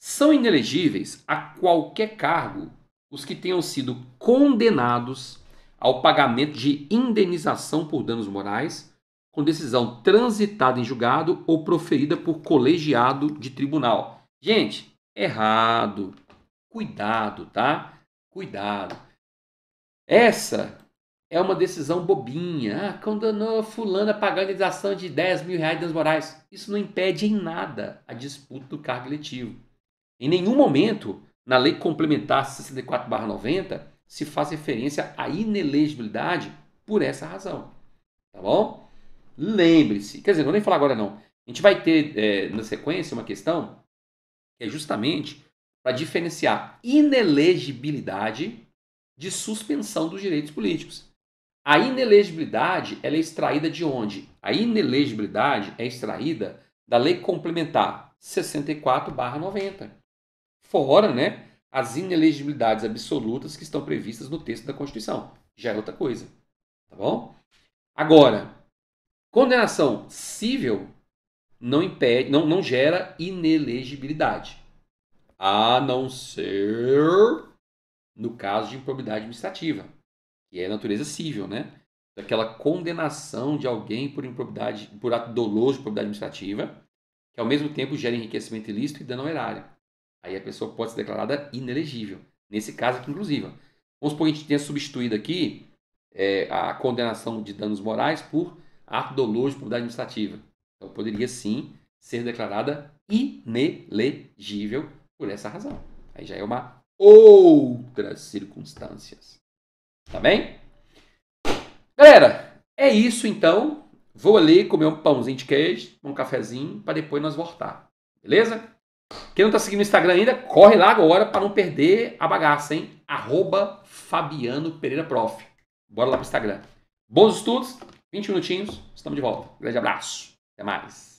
São inelegíveis a qualquer cargo os que tenham sido condenados ao pagamento de indenização por danos morais com decisão transitada em julgado ou proferida por colegiado de tribunal Gente, errado. Cuidado, tá? Cuidado. Essa é uma decisão bobinha. Ah, condenou fulano a pagar a indenização de 10 mil reais de danos morais. Isso não impede em nada a disputa do cargo eletivo. Em nenhum momento, na lei complementar 64-90, se faz referência à inelegibilidade por essa razão. Tá bom? Lembre-se, quer dizer, não vou nem falar agora não. A gente vai ter é, na sequência uma questão que é justamente para diferenciar inelegibilidade de suspensão dos direitos políticos. A inelegibilidade ela é extraída de onde? A inelegibilidade é extraída da Lei Complementar 64/90. Fora, né, as inelegibilidades absolutas que estão previstas no texto da Constituição. Já é outra coisa, tá bom? Agora, condenação civil não impede, não, não gera inelegibilidade. A não ser no caso de improbidade administrativa, que é natureza civil, né? Daquela condenação de alguém por improbidade, por ato doloso de improbidade administrativa, que ao mesmo tempo gera enriquecimento ilícito e dano ao erário. Aí a pessoa pode ser declarada inelegível. Nesse caso aqui, inclusive. Vamos supor que a gente tenha substituído aqui é, a condenação de danos morais por ato doloso de improbidade administrativa. Então poderia sim ser declarada inelegível por essa razão. Aí já é uma outras circunstâncias. Tá bem? Galera, é isso então. Vou ali comer um pãozinho de queijo, um cafezinho, para depois nós voltar. Beleza? Quem não está seguindo o Instagram ainda, corre lá agora para não perder a bagaça, hein? Arroba Fabiano Pereira Prof. Bora lá para o Instagram. Bons estudos, 20 minutinhos, estamos de volta. Grande abraço. Até mais.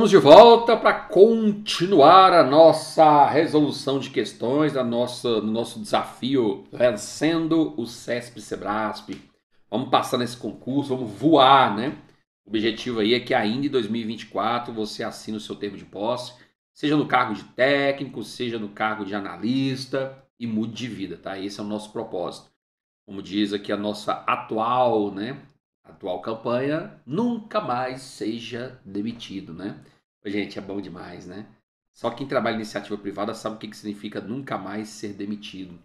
Estamos de volta para continuar a nossa resolução de questões, a nossa, nosso desafio vencendo o CESP Sebrasp. Vamos passar nesse concurso, vamos voar, né? O objetivo aí é que ainda em 2024 você assine o seu termo de posse, seja no cargo de técnico, seja no cargo de analista e mude de vida, tá? Esse é o nosso propósito. Como diz aqui a nossa atual, né, atual campanha, nunca mais seja demitido, né? Gente, é bom demais, né? Só quem trabalha em iniciativa privada sabe o que, que significa nunca mais ser demitido.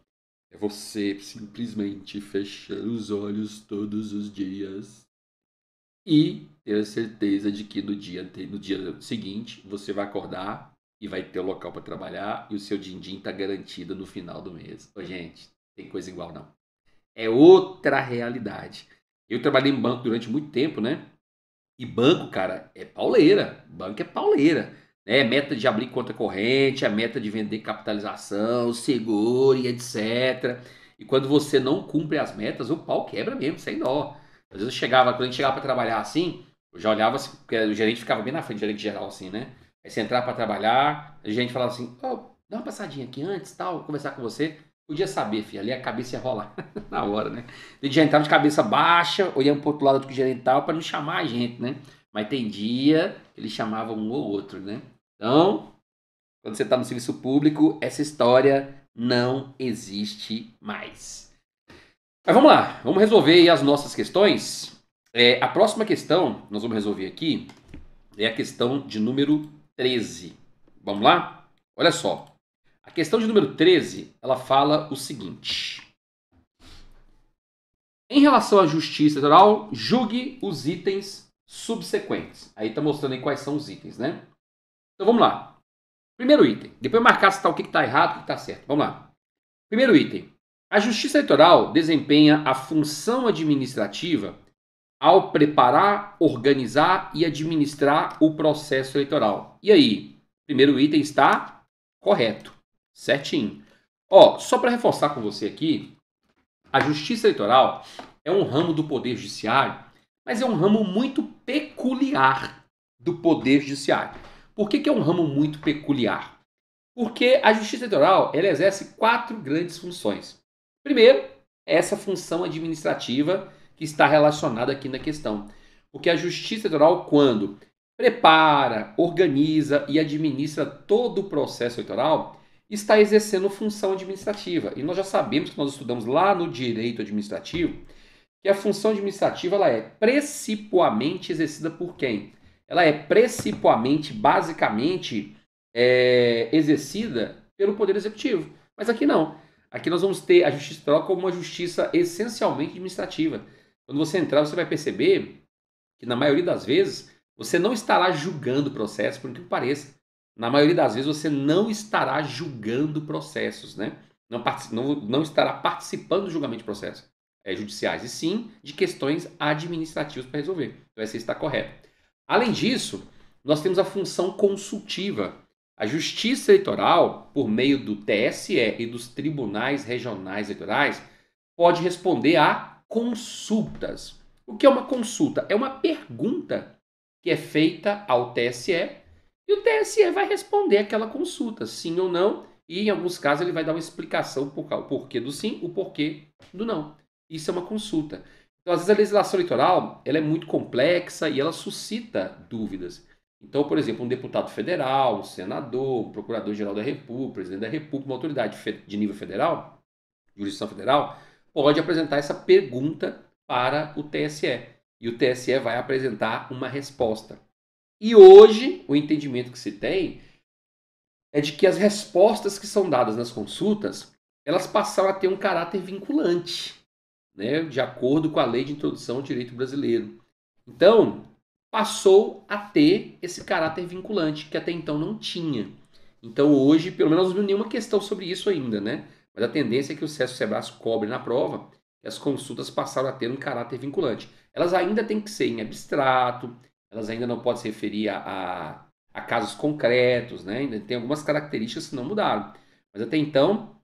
É você simplesmente fechar os olhos todos os dias e ter a certeza de que no dia, no dia seguinte você vai acordar e vai ter o local para trabalhar e o seu din-din está garantido no final do mês. Ô, gente, tem coisa igual não. É outra realidade. Eu trabalhei em banco durante muito tempo, né? E banco, cara, é pauleira. Banco é pauleira. Né? É meta de abrir conta corrente, a é meta de vender capitalização, seguro e etc. E quando você não cumpre as metas, o pau quebra mesmo, sem dó. Às vezes eu chegava, quando a gente chegava para trabalhar assim, eu já olhava, assim, porque o gerente ficava bem na frente, o gerente geral assim, né? Aí você entrava para trabalhar, a gente falava assim, ó, oh, dá uma passadinha aqui antes, tal, conversar com você. Podia saber, filho. Ali a cabeça ia rolar *laughs* na hora, né? Ele já entrava de cabeça baixa, olhando pro outro lado do que gerental para pra não chamar a gente, né? Mas tem dia, ele chamava um ou outro, né? Então, quando você tá no serviço público, essa história não existe mais. Mas vamos lá, vamos resolver as nossas questões. É, a próxima questão, nós vamos resolver aqui, é a questão de número 13. Vamos lá? Olha só. A questão de número 13, ela fala o seguinte. Em relação à justiça eleitoral, julgue os itens subsequentes. Aí está mostrando aí quais são os itens, né? Então vamos lá. Primeiro item. Depois marcar se tá, o que está errado, o que está certo. Vamos lá. Primeiro item. A justiça eleitoral desempenha a função administrativa ao preparar, organizar e administrar o processo eleitoral. E aí, primeiro item está correto. Certinho. Ó, só para reforçar com você aqui, a justiça eleitoral é um ramo do poder judiciário, mas é um ramo muito peculiar do poder judiciário. Por que, que é um ramo muito peculiar? Porque a justiça eleitoral ela exerce quatro grandes funções. Primeiro, essa função administrativa que está relacionada aqui na questão. Porque a justiça eleitoral, quando prepara, organiza e administra todo o processo eleitoral, está exercendo função administrativa. E nós já sabemos que nós estudamos lá no direito administrativo que a função administrativa ela é principalmente exercida por quem? Ela é principalmente basicamente, é, exercida pelo Poder Executivo. Mas aqui não. Aqui nós vamos ter a justiça troca como uma justiça essencialmente administrativa. Quando você entrar, você vai perceber que, na maioria das vezes, você não estará julgando o processo, por que pareça na maioria das vezes você não estará julgando processos, né? Não, não, não estará participando do julgamento de processos é, judiciais, e sim de questões administrativas para resolver. Então, essa está correta. Além disso, nós temos a função consultiva. A Justiça Eleitoral, por meio do TSE e dos tribunais regionais eleitorais, pode responder a consultas. O que é uma consulta? É uma pergunta que é feita ao TSE e o TSE vai responder aquela consulta, sim ou não, e em alguns casos ele vai dar uma explicação por o porquê do sim, o porquê do não. Isso é uma consulta. Então, às vezes a legislação eleitoral ela é muito complexa e ela suscita dúvidas. Então, por exemplo, um deputado federal, um senador, um procurador-geral da República, presidente da República, uma autoridade de nível federal, jurisdição federal, pode apresentar essa pergunta para o TSE. E o TSE vai apresentar uma resposta. E hoje, o entendimento que se tem é de que as respostas que são dadas nas consultas, elas passaram a ter um caráter vinculante, né, de acordo com a Lei de Introdução ao Direito Brasileiro. Então, passou a ter esse caráter vinculante que até então não tinha. Então, hoje, pelo menos não nenhuma questão sobre isso ainda, né? Mas a tendência é que o César Sebras cobre na prova que as consultas passaram a ter um caráter vinculante. Elas ainda têm que ser em abstrato, elas ainda não podem se referir a, a, a casos concretos, né? Ainda tem algumas características que não mudaram. Mas até então,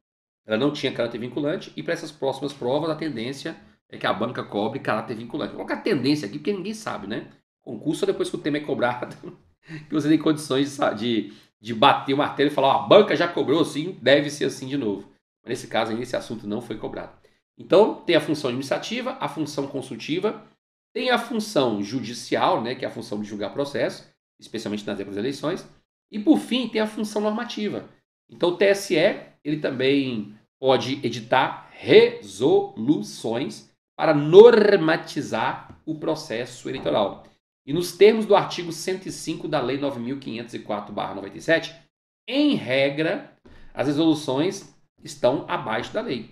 ela não tinha caráter vinculante e para essas próximas provas a tendência é que a banca cobre caráter vinculante. coloca a tendência aqui porque ninguém sabe, né? Concurso é depois que o tema é cobrado, *laughs* que você tem condições de, de bater o martelo e falar, ó, a banca já cobrou assim deve ser assim de novo. Mas nesse caso ainda esse assunto não foi cobrado. Então, tem a função administrativa, a função consultiva tem a função judicial, né, que é a função de julgar processo, especialmente nas épocas das eleições. E, por fim, tem a função normativa. Então, o TSE ele também pode editar resoluções para normatizar o processo eleitoral. E nos termos do artigo 105 da Lei 9.504-97, em regra, as resoluções estão abaixo da lei.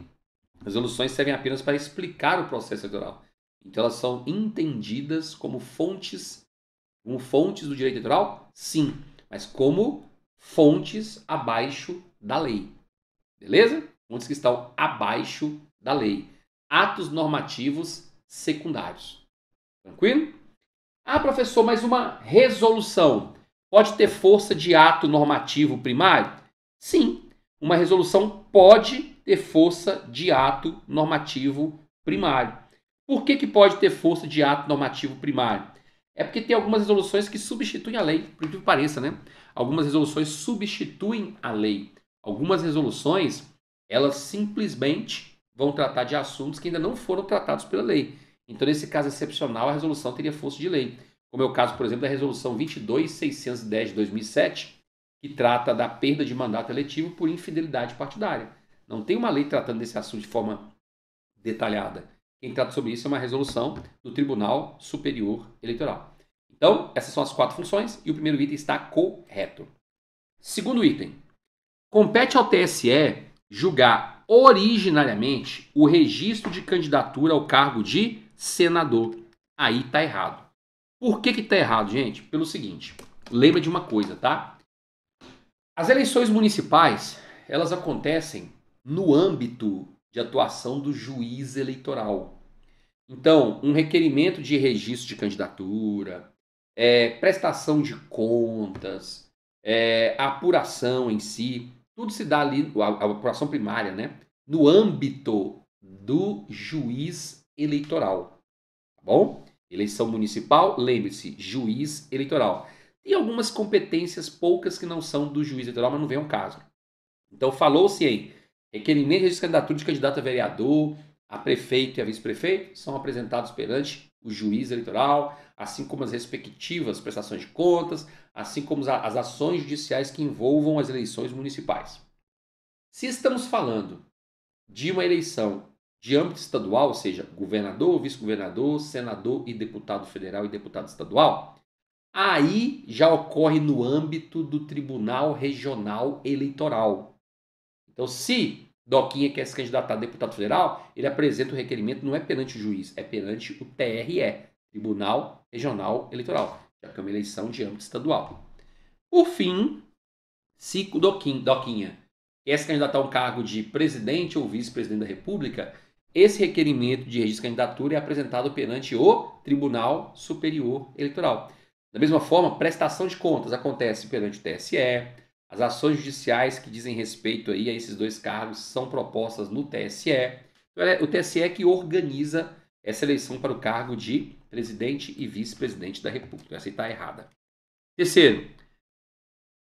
As resoluções servem apenas para explicar o processo eleitoral. Então elas são entendidas como fontes, como fontes do direito eleitoral? Sim, mas como fontes abaixo da lei. Beleza? Fontes que estão abaixo da lei. Atos normativos secundários. Tranquilo? Ah, professor, mas uma resolução pode ter força de ato normativo primário? Sim, uma resolução pode ter força de ato normativo primário. Por que, que pode ter força de ato normativo primário? É porque tem algumas resoluções que substituem a lei, por que pareça, né? Algumas resoluções substituem a lei. Algumas resoluções, elas simplesmente vão tratar de assuntos que ainda não foram tratados pela lei. Então, nesse caso excepcional, a resolução teria força de lei. Como é o caso, por exemplo, da resolução 22610 de 2007, que trata da perda de mandato eletivo por infidelidade partidária. Não tem uma lei tratando desse assunto de forma detalhada. Quem trata sobre isso é uma resolução do Tribunal Superior Eleitoral. Então, essas são as quatro funções e o primeiro item está correto. Segundo item. Compete ao TSE julgar originariamente o registro de candidatura ao cargo de senador. Aí tá errado. Por que que tá errado, gente? Pelo seguinte, lembra de uma coisa, tá? As eleições municipais, elas acontecem no âmbito de atuação do juiz eleitoral. Então, um requerimento de registro de candidatura, é, prestação de contas, é, apuração em si, tudo se dá ali, a, a apuração primária, né? No âmbito do juiz eleitoral. Tá bom? Eleição municipal, lembre-se, juiz eleitoral. Tem algumas competências poucas que não são do juiz eleitoral, mas não vem um caso. Então, falou-se em Requerimento é de candidatura de candidato a vereador, a prefeito e a vice-prefeito são apresentados perante o juiz eleitoral, assim como as respectivas prestações de contas, assim como as ações judiciais que envolvam as eleições municipais. Se estamos falando de uma eleição de âmbito estadual, ou seja, governador, vice-governador, senador e deputado federal e deputado estadual, aí já ocorre no âmbito do Tribunal Regional Eleitoral, então, se Doquinha quer é se candidatar a deputado federal, ele apresenta o requerimento não é perante o juiz, é perante o TRE, Tribunal Regional Eleitoral, já que é uma eleição de âmbito estadual. Por fim, se Doquinha quer é se candidatar a um cargo de presidente ou vice-presidente da República, esse requerimento de registro de candidatura é apresentado perante o Tribunal Superior Eleitoral. Da mesma forma, prestação de contas acontece perante o TSE, as ações judiciais que dizem respeito aí a esses dois cargos são propostas no TSE. Então, é, o TSE é que organiza essa eleição para o cargo de presidente e vice-presidente da República. Essa está errada. Terceiro,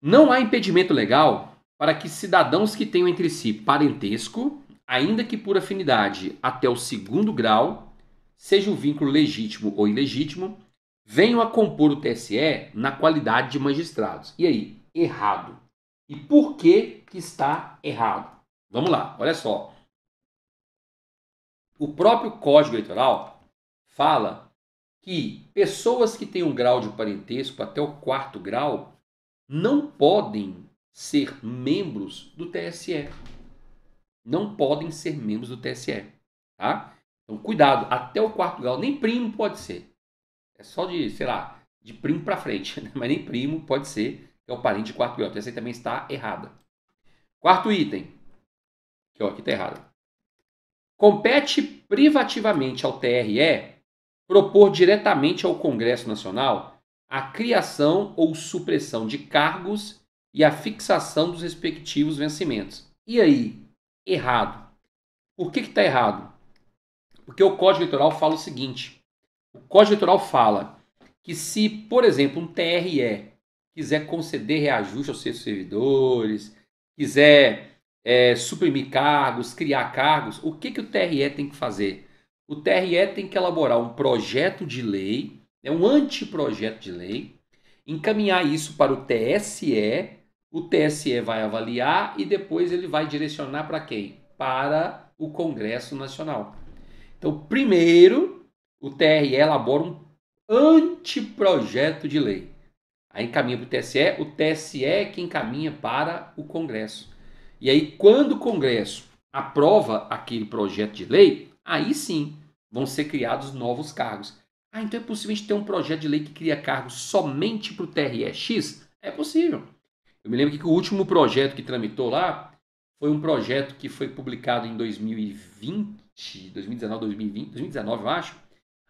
não há impedimento legal para que cidadãos que tenham entre si parentesco, ainda que por afinidade até o segundo grau, seja o vínculo legítimo ou ilegítimo, venham a compor o TSE na qualidade de magistrados. E aí, errado e por que, que está errado. Vamos lá, olha só. O próprio Código Eleitoral fala que pessoas que têm um grau de parentesco até o quarto grau não podem ser membros do TSE. Não podem ser membros do TSE, tá? Então cuidado, até o quarto grau nem primo pode ser. É só de, sei lá, de primo para frente, *laughs* né? mas nem primo pode ser que é o parente de quarto grau. essa aí também está errada. Quarto item. Que, ó, aqui está errado. Compete privativamente ao TRE propor diretamente ao Congresso Nacional a criação ou supressão de cargos e a fixação dos respectivos vencimentos. E aí? Errado. Por que está errado? Porque o Código Eleitoral fala o seguinte: o Código Eleitoral fala que se, por exemplo, um TRE quiser conceder reajuste aos seus servidores, quiser é, suprimir cargos, criar cargos, o que, que o TRE tem que fazer? O TRE tem que elaborar um projeto de lei, né, um anteprojeto de lei, encaminhar isso para o TSE, o TSE vai avaliar e depois ele vai direcionar para quem? Para o Congresso Nacional. Então, primeiro, o TRE elabora um anteprojeto de lei. Aí encaminha para o TSE, o TSE é que encaminha para o Congresso. E aí, quando o Congresso aprova aquele projeto de lei, aí sim vão ser criados novos cargos. Ah, então é possível a gente ter um projeto de lei que cria cargos somente para o TREX? É possível. Eu me lembro que o último projeto que tramitou lá foi um projeto que foi publicado em 2020, 2019, 2020, 2019 eu acho,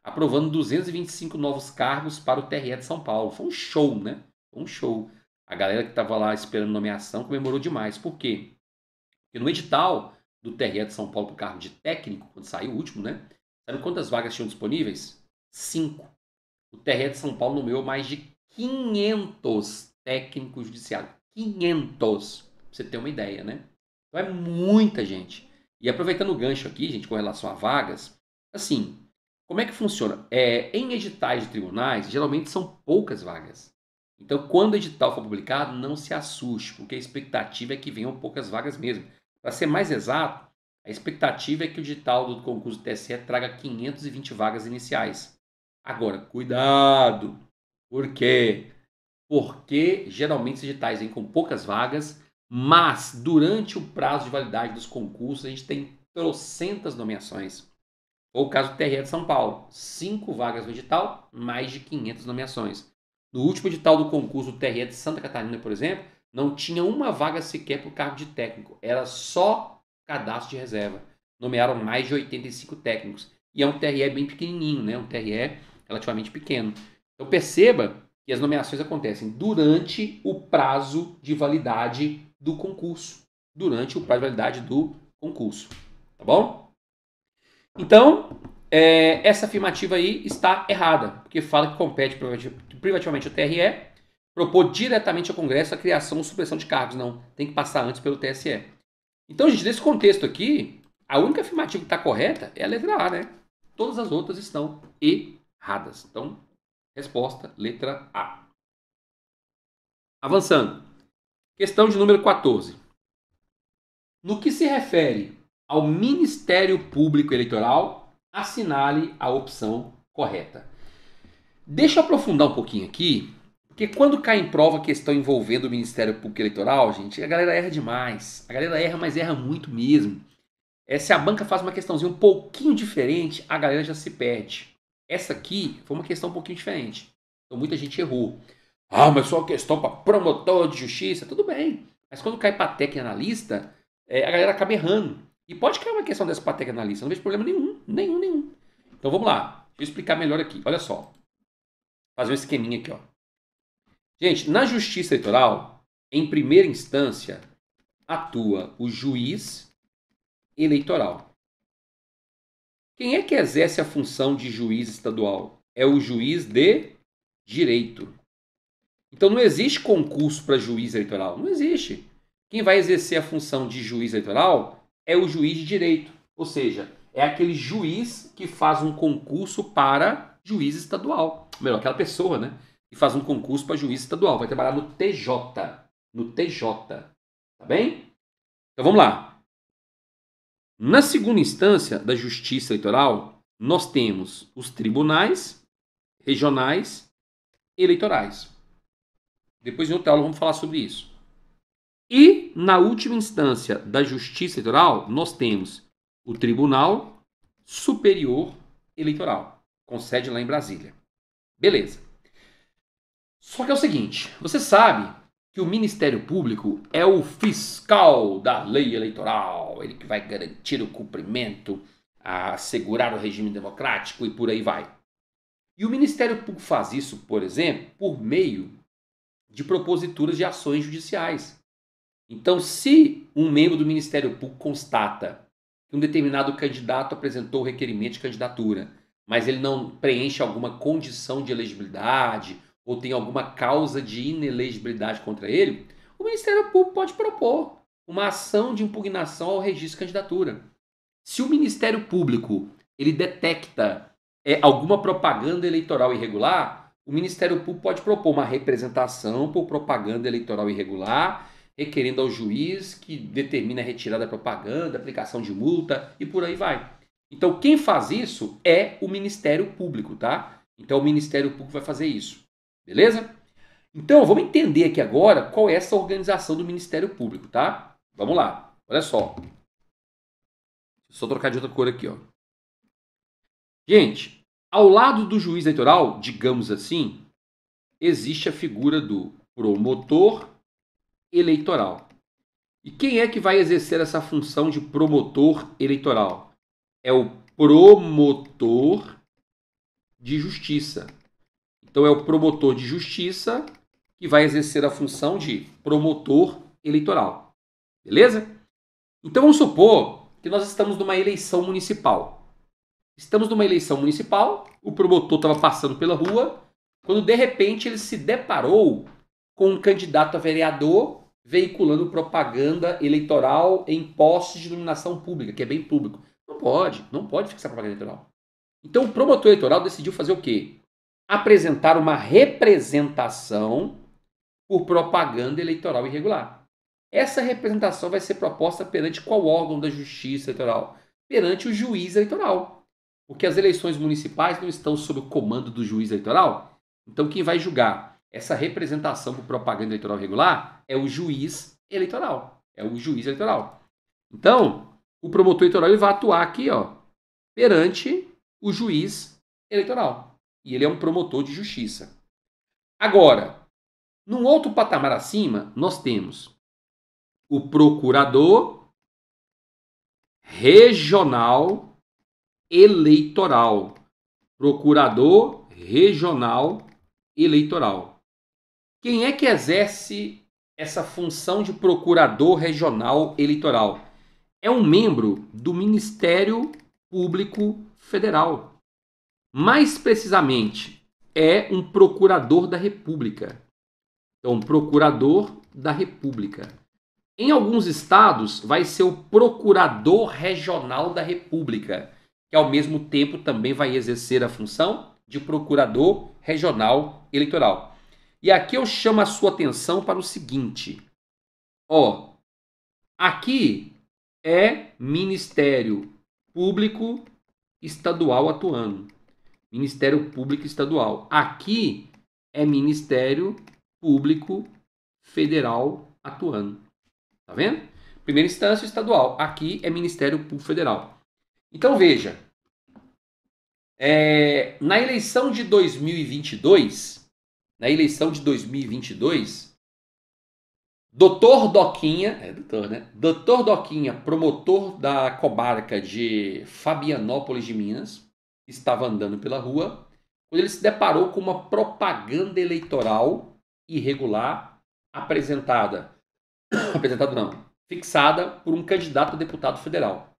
aprovando 225 novos cargos para o TRE de São Paulo. Foi um show, né? Foi um show. A galera que estava lá esperando nomeação comemorou demais. Por quê? Porque no edital do TRE de São Paulo para o cargo de técnico, quando saiu o último, né? Sabe quantas vagas tinham disponíveis? Cinco. O TRE de São Paulo nomeou mais de 500 técnicos judiciários. 500! Pra você ter uma ideia, né? Então é muita gente. E aproveitando o gancho aqui, gente, com relação a vagas, assim, como é que funciona? É, em editais de tribunais, geralmente são poucas vagas. Então, quando o edital for publicado, não se assuste, porque a expectativa é que venham poucas vagas mesmo. Para ser mais exato, a expectativa é que o edital do concurso do TSE traga 520 vagas iniciais. Agora, cuidado! Por quê? Porque geralmente os editais vêm com poucas vagas, mas durante o prazo de validade dos concursos a gente tem trocentas nomeações. Ou o caso do TRE de São Paulo, cinco vagas no edital, mais de 500 nomeações. No último edital do concurso do TRE de Santa Catarina, por exemplo, não tinha uma vaga sequer para o cargo de técnico, era só cadastro de reserva. Nomearam mais de 85 técnicos. E é um TRE bem pequenininho, né? um TRE relativamente pequeno. Então perceba que as nomeações acontecem durante o prazo de validade do concurso. Durante o prazo de validade do concurso. Tá bom? Então, é, essa afirmativa aí está errada, porque fala que compete privativamente ao TRE propor diretamente ao Congresso a criação ou supressão de cargos. Não, tem que passar antes pelo TSE. Então, gente, nesse contexto aqui, a única afirmativa que está correta é a letra A, né? Todas as outras estão erradas. Então, resposta, letra A. Avançando. Questão de número 14. No que se refere ao Ministério Público Eleitoral assinale a opção correta. Deixa eu aprofundar um pouquinho aqui, porque quando cai em prova a questão envolvendo o Ministério Público Eleitoral, gente, a galera erra demais. A galera erra, mas erra muito mesmo. É, se a banca faz uma questãozinha um pouquinho diferente, a galera já se perde. Essa aqui foi uma questão um pouquinho diferente. Então muita gente errou. Ah, mas só questão para promotor de justiça, tudo bem. Mas quando cai para técnica analista, é, a galera acaba errando. E pode criar uma questão dessa para na lista, não vejo problema nenhum, nenhum, nenhum. Então vamos lá, deixa eu explicar melhor aqui, olha só. Fazer um esqueminha aqui, ó. Gente, na justiça eleitoral, em primeira instância, atua o juiz eleitoral. Quem é que exerce a função de juiz estadual? É o juiz de direito. Então não existe concurso para juiz eleitoral, não existe. Quem vai exercer a função de juiz eleitoral é o juiz de direito, ou seja, é aquele juiz que faz um concurso para juiz estadual. Melhor, aquela pessoa, né? Que faz um concurso para juiz estadual. Vai trabalhar no TJ. No TJ. Tá bem? Então vamos lá. Na segunda instância da justiça eleitoral, nós temos os tribunais regionais eleitorais. Depois em outra aula vamos falar sobre isso. E, na última instância da Justiça Eleitoral, nós temos o Tribunal Superior Eleitoral, com sede lá em Brasília. Beleza. Só que é o seguinte: você sabe que o Ministério Público é o fiscal da lei eleitoral, ele que vai garantir o cumprimento, assegurar o regime democrático e por aí vai. E o Ministério Público faz isso, por exemplo, por meio de proposituras de ações judiciais. Então, se um membro do Ministério Público constata que um determinado candidato apresentou requerimento de candidatura, mas ele não preenche alguma condição de elegibilidade ou tem alguma causa de inelegibilidade contra ele, o Ministério Público pode propor uma ação de impugnação ao registro de candidatura. Se o Ministério Público ele detecta é, alguma propaganda eleitoral irregular, o Ministério Público pode propor uma representação por propaganda eleitoral irregular requerendo ao juiz que determine a retirada da propaganda, aplicação de multa e por aí vai. Então, quem faz isso é o Ministério Público, tá? Então, o Ministério Público vai fazer isso, beleza? Então, vamos entender aqui agora qual é essa organização do Ministério Público, tá? Vamos lá, olha só. Só trocar de outra cor aqui, ó. Gente, ao lado do juiz eleitoral, digamos assim, existe a figura do promotor eleitoral. E quem é que vai exercer essa função de promotor eleitoral? É o promotor de justiça. Então é o promotor de justiça que vai exercer a função de promotor eleitoral. Beleza? Então vamos supor que nós estamos numa eleição municipal. Estamos numa eleição municipal, o promotor estava passando pela rua, quando de repente ele se deparou com um candidato a vereador veiculando propaganda eleitoral em postes de iluminação pública, que é bem público. Não pode, não pode fixar propaganda eleitoral. Então o promotor eleitoral decidiu fazer o quê? Apresentar uma representação por propaganda eleitoral irregular. Essa representação vai ser proposta perante qual órgão da Justiça Eleitoral? Perante o juiz eleitoral. Porque as eleições municipais não estão sob o comando do juiz eleitoral. Então quem vai julgar essa representação por propaganda eleitoral regular é o juiz eleitoral. É o juiz eleitoral. Então, o promotor eleitoral ele vai atuar aqui, ó, perante o juiz eleitoral. E ele é um promotor de justiça. Agora, num outro patamar acima, nós temos o procurador regional eleitoral. Procurador regional eleitoral. Quem é que exerce essa função de procurador regional eleitoral? É um membro do Ministério Público Federal. Mais precisamente, é um procurador da República. Então, procurador da República. Em alguns estados, vai ser o procurador regional da República, que ao mesmo tempo também vai exercer a função de procurador regional eleitoral. E aqui eu chamo a sua atenção para o seguinte. Ó, aqui é Ministério Público Estadual atuando. Ministério Público Estadual. Aqui é Ministério Público Federal atuando. Tá vendo? Primeira instância estadual. Aqui é Ministério Público Federal. Então veja, é, na eleição de 2022, na eleição de 2022, doutor Doquinha, é doutor, né? Doutor Doquinha, promotor da comarca de Fabianópolis de Minas, estava andando pela rua quando ele se deparou com uma propaganda eleitoral irregular apresentada, *coughs* apresentada não, fixada por um candidato a deputado federal.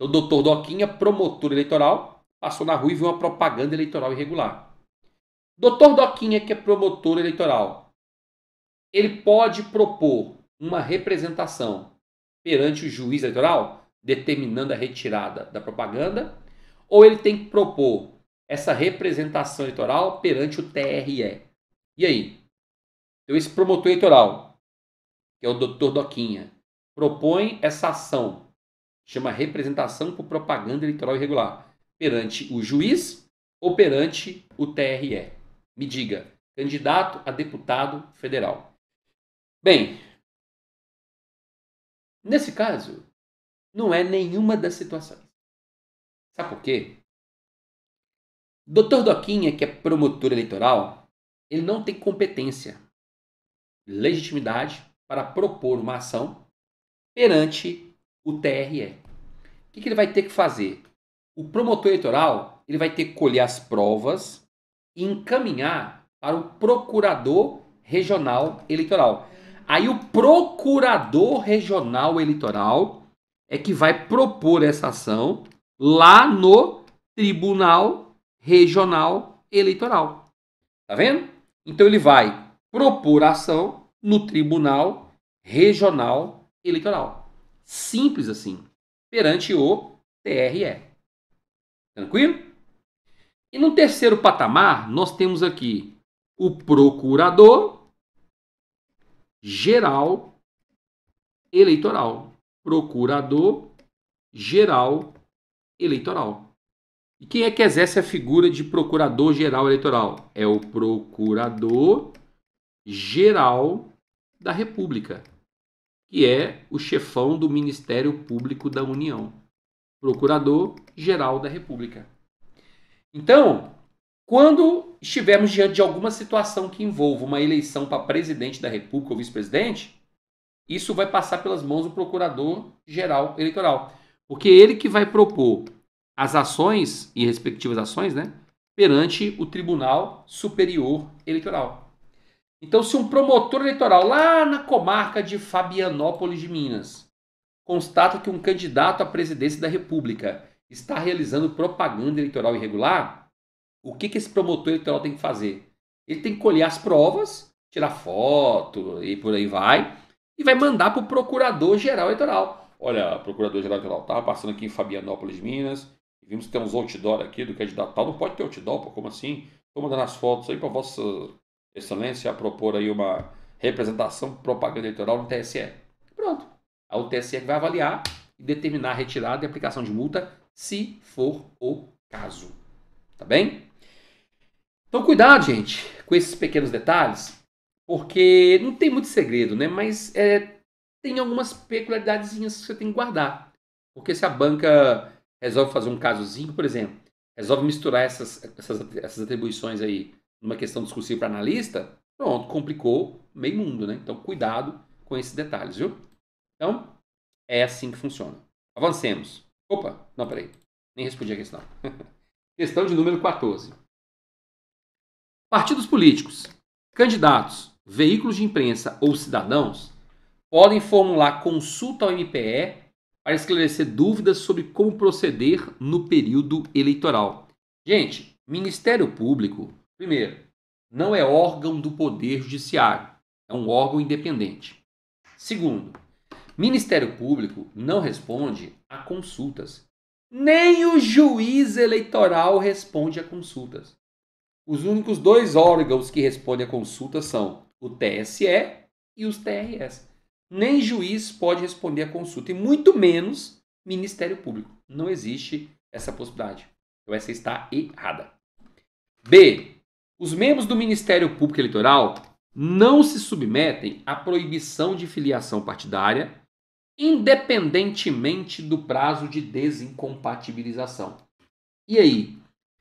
o então, doutor Doquinha, promotor eleitoral, passou na rua e viu uma propaganda eleitoral irregular. Doutor Doquinha, que é promotor eleitoral, ele pode propor uma representação perante o juiz eleitoral, determinando a retirada da propaganda, ou ele tem que propor essa representação eleitoral perante o TRE. E aí? Então, esse promotor eleitoral, que é o doutor Doquinha, propõe essa ação, chama representação por propaganda eleitoral irregular, perante o juiz ou perante o TRE. Me diga, candidato a deputado federal. Bem, nesse caso, não é nenhuma das situações. Sabe por quê? Doutor Doquinha, que é promotor eleitoral, ele não tem competência, legitimidade para propor uma ação perante o TRE. O que, ele vai ter que fazer? O promotor eleitoral ele vai ter que colher as provas e encaminhar para o procurador regional eleitoral. Aí o procurador regional eleitoral é que vai propor essa ação lá no Tribunal Regional Eleitoral. Tá vendo? Então ele vai propor a ação no Tribunal Regional Eleitoral. Simples assim. Perante o TRE. Tranquilo? E no terceiro patamar, nós temos aqui o procurador geral eleitoral. Procurador geral eleitoral. E quem é que exerce a figura de procurador geral eleitoral? É o procurador geral da República, que é o chefão do Ministério Público da União. Procurador geral da República. Então, quando estivermos diante de alguma situação que envolva uma eleição para presidente da República ou vice-presidente, isso vai passar pelas mãos do Procurador-Geral Eleitoral. Porque é ele que vai propor as ações e respectivas ações, né? Perante o Tribunal Superior Eleitoral. Então, se um promotor eleitoral lá na comarca de Fabianópolis de Minas constata que um candidato à presidência da República está realizando propaganda eleitoral irregular, o que, que esse promotor eleitoral tem que fazer? Ele tem que colher as provas, tirar foto e por aí vai, e vai mandar para o procurador-geral eleitoral. Olha, procurador-geral eleitoral, estava passando aqui em Fabianópolis, Minas, vimos que tem uns outdoor aqui do candidato tal. Não pode ter outdoor, pô, como assim? Estou mandando as fotos aí para Vossa Excelência a propor aí uma representação propaganda eleitoral no TSE. Pronto. Aí o TSE vai avaliar e determinar a retirada e aplicação de multa se for o caso. Tá bem? Então, cuidado, gente, com esses pequenos detalhes, porque não tem muito segredo, né? Mas é, tem algumas peculiaridades que você tem que guardar. Porque se a banca resolve fazer um casozinho, por exemplo, resolve misturar essas, essas, essas atribuições aí numa questão discursiva para analista, pronto, complicou meio mundo, né? Então, cuidado com esses detalhes, viu? Então, é assim que funciona. Avancemos. Opa, não, peraí. Nem respondi a questão. *laughs* questão de número 14. Partidos políticos, candidatos, veículos de imprensa ou cidadãos podem formular consulta ao MPE para esclarecer dúvidas sobre como proceder no período eleitoral. Gente, Ministério Público, primeiro, não é órgão do Poder Judiciário, é um órgão independente. Segundo, Ministério Público não responde a consultas. Nem o juiz eleitoral responde a consultas. Os únicos dois órgãos que respondem a consultas são o TSE e os TRS. Nem juiz pode responder a consulta, e muito menos Ministério Público. Não existe essa possibilidade. Então, essa está errada. B. Os membros do Ministério Público Eleitoral não se submetem à proibição de filiação partidária independentemente do prazo de desincompatibilização. E aí?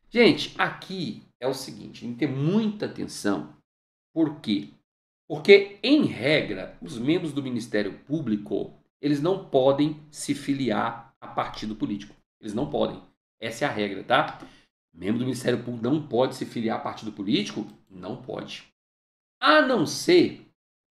Gente, aqui é o seguinte, tem que ter muita atenção. Por quê? Porque, em regra, os membros do Ministério Público, eles não podem se filiar a partido político. Eles não podem. Essa é a regra, tá? Membro do Ministério Público não pode se filiar a partido político? Não pode. A não ser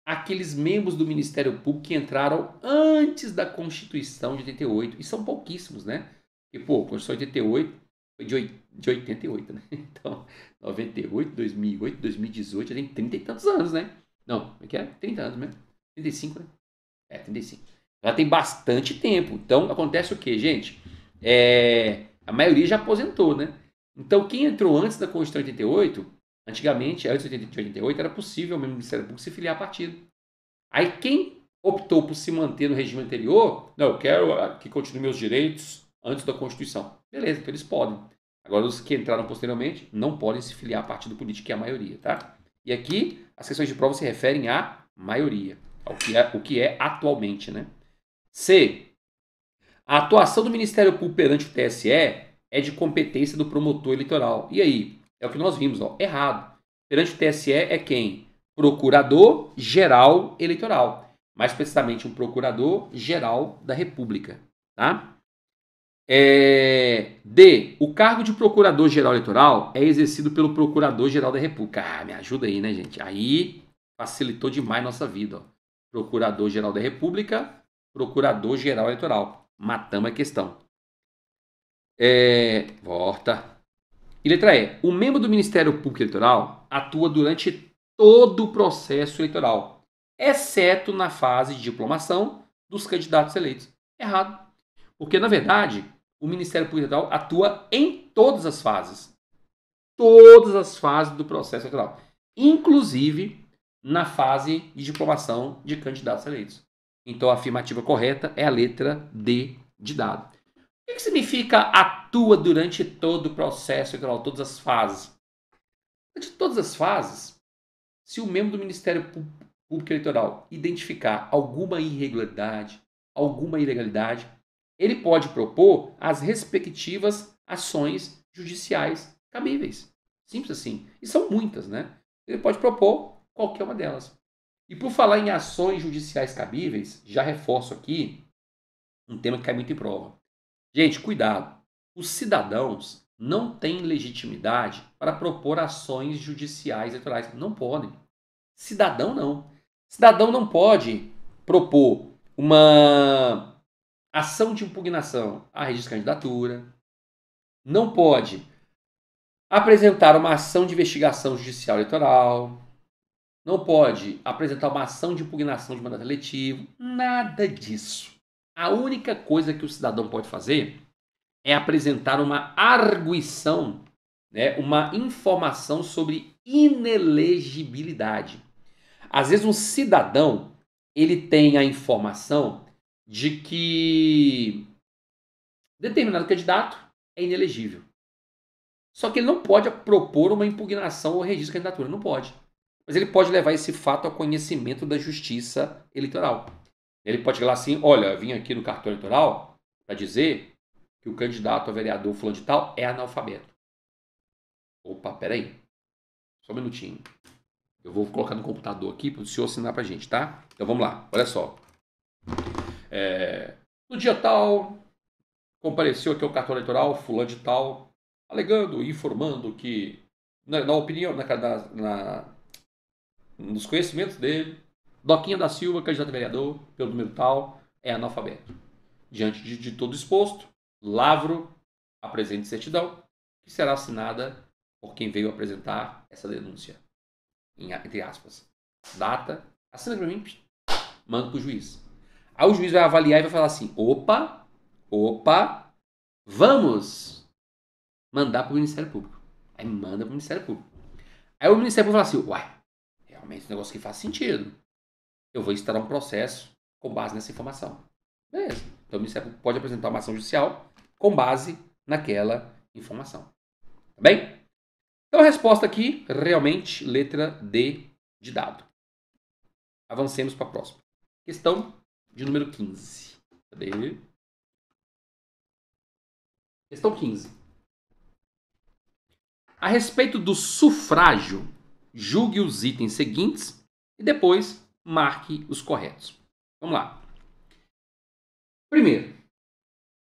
aqueles membros do Ministério Público que entraram antes da Constituição de 88, e são pouquíssimos, né? E, pô, Constituição de 88 foi de 88, né? *laughs* Então, 98, 2008, 2018, já tem 30 e tantos anos, né? Não, como é que é? 30 anos mesmo. Né? 35, né? É, 35. Ela tem bastante tempo. Então, acontece o que, gente? É, a maioria já aposentou, né? Então, quem entrou antes da Constituição de 88 Antigamente, antes de 88, era possível o Ministério Público se filiar a partido. Aí quem optou por se manter no regime anterior, não, eu quero ah, que continue meus direitos antes da Constituição. Beleza, então eles podem. Agora, os que entraram posteriormente não podem se filiar a partido político, que é a maioria, tá? E aqui, as questões de prova se referem à maioria, ao que é, o que é atualmente, né? C. A atuação do Ministério Público perante o TSE é de competência do promotor eleitoral. E aí? É o que nós vimos, ó, errado. Perante o TSE é quem? Procurador Geral Eleitoral. Mais precisamente, um Procurador Geral da República. Tá? É... D. O cargo de Procurador Geral Eleitoral é exercido pelo Procurador Geral da República. Ah, me ajuda aí, né, gente? Aí facilitou demais nossa vida. Ó. Procurador Geral da República, Procurador Geral Eleitoral. Matamos a questão. É, volta. E letra E. O membro do Ministério Público Eleitoral atua durante todo o processo eleitoral, exceto na fase de diplomação dos candidatos eleitos. Errado. Porque, na verdade, o Ministério Público Eleitoral atua em todas as fases. Todas as fases do processo eleitoral. Inclusive na fase de diplomação de candidatos eleitos. Então, a afirmativa correta é a letra D de dado. O que significa atua durante todo o processo eleitoral, todas as fases? durante todas as fases, se o membro do Ministério Público Eleitoral identificar alguma irregularidade, alguma ilegalidade, ele pode propor as respectivas ações judiciais cabíveis. Simples assim. E são muitas, né? Ele pode propor qualquer uma delas. E por falar em ações judiciais cabíveis, já reforço aqui um tema que cai muito em prova. Gente, cuidado. Os cidadãos não têm legitimidade para propor ações judiciais eleitorais. Não podem. Cidadão não. Cidadão não pode propor uma ação de impugnação à registro de candidatura. Não pode apresentar uma ação de investigação judicial eleitoral. Não pode apresentar uma ação de impugnação de mandato eletivo. Nada disso. A única coisa que o cidadão pode fazer é apresentar uma arguição, né, uma informação sobre inelegibilidade. Às vezes um cidadão ele tem a informação de que determinado candidato é inelegível. Só que ele não pode propor uma impugnação ou registro de candidatura, não pode. Mas ele pode levar esse fato ao conhecimento da Justiça Eleitoral. Ele pode falar assim, olha, eu vim aqui no cartão eleitoral para dizer que o candidato a vereador fulano de tal é analfabeto. Opa, peraí. Só um minutinho. Eu vou colocar no computador aqui para o senhor assinar para a gente, tá? Então vamos lá, olha só. É, no dia tal, compareceu aqui ao cartão eleitoral fulano de tal, alegando e informando que, na, na opinião, na, na, nos conhecimentos dele, Doquinha da Silva, candidato a vereador, pelo número tal, é analfabeto. Diante de, de todo exposto, Lavro apresente certidão, que será assinada por quem veio apresentar essa denúncia. Em, entre aspas. Data, assina para mim, manda para o juiz. Aí o juiz vai avaliar e vai falar assim: opa, opa, vamos mandar para o Ministério Público. Aí manda para o Ministério Público. Aí o Ministério Público fala assim: uai, realmente esse negócio aqui faz sentido eu vou instalar um processo com base nessa informação. Beleza. Então o Ministério pode apresentar uma ação judicial com base naquela informação. Tá bem? Então a resposta aqui, realmente, letra D de dado. Avancemos para a próxima. Questão de número 15. Cadê? Questão 15. A respeito do sufrágio, julgue os itens seguintes e depois marque os corretos. Vamos lá. Primeiro,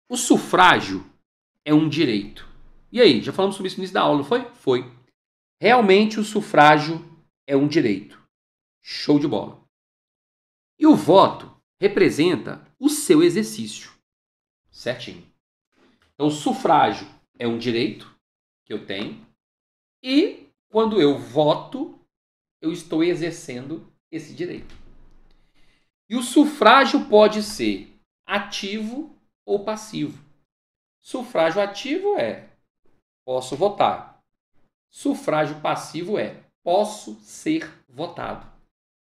o sufrágio é um direito. E aí, já falamos sobre isso no início da aula, foi? Foi. Realmente o sufrágio é um direito. Show de bola. E o voto representa o seu exercício. Certinho. Então, o sufrágio é um direito que eu tenho. E quando eu voto, eu estou exercendo esse direito. E o sufrágio pode ser ativo ou passivo. Sufrágio ativo é posso votar. Sufrágio passivo é posso ser votado.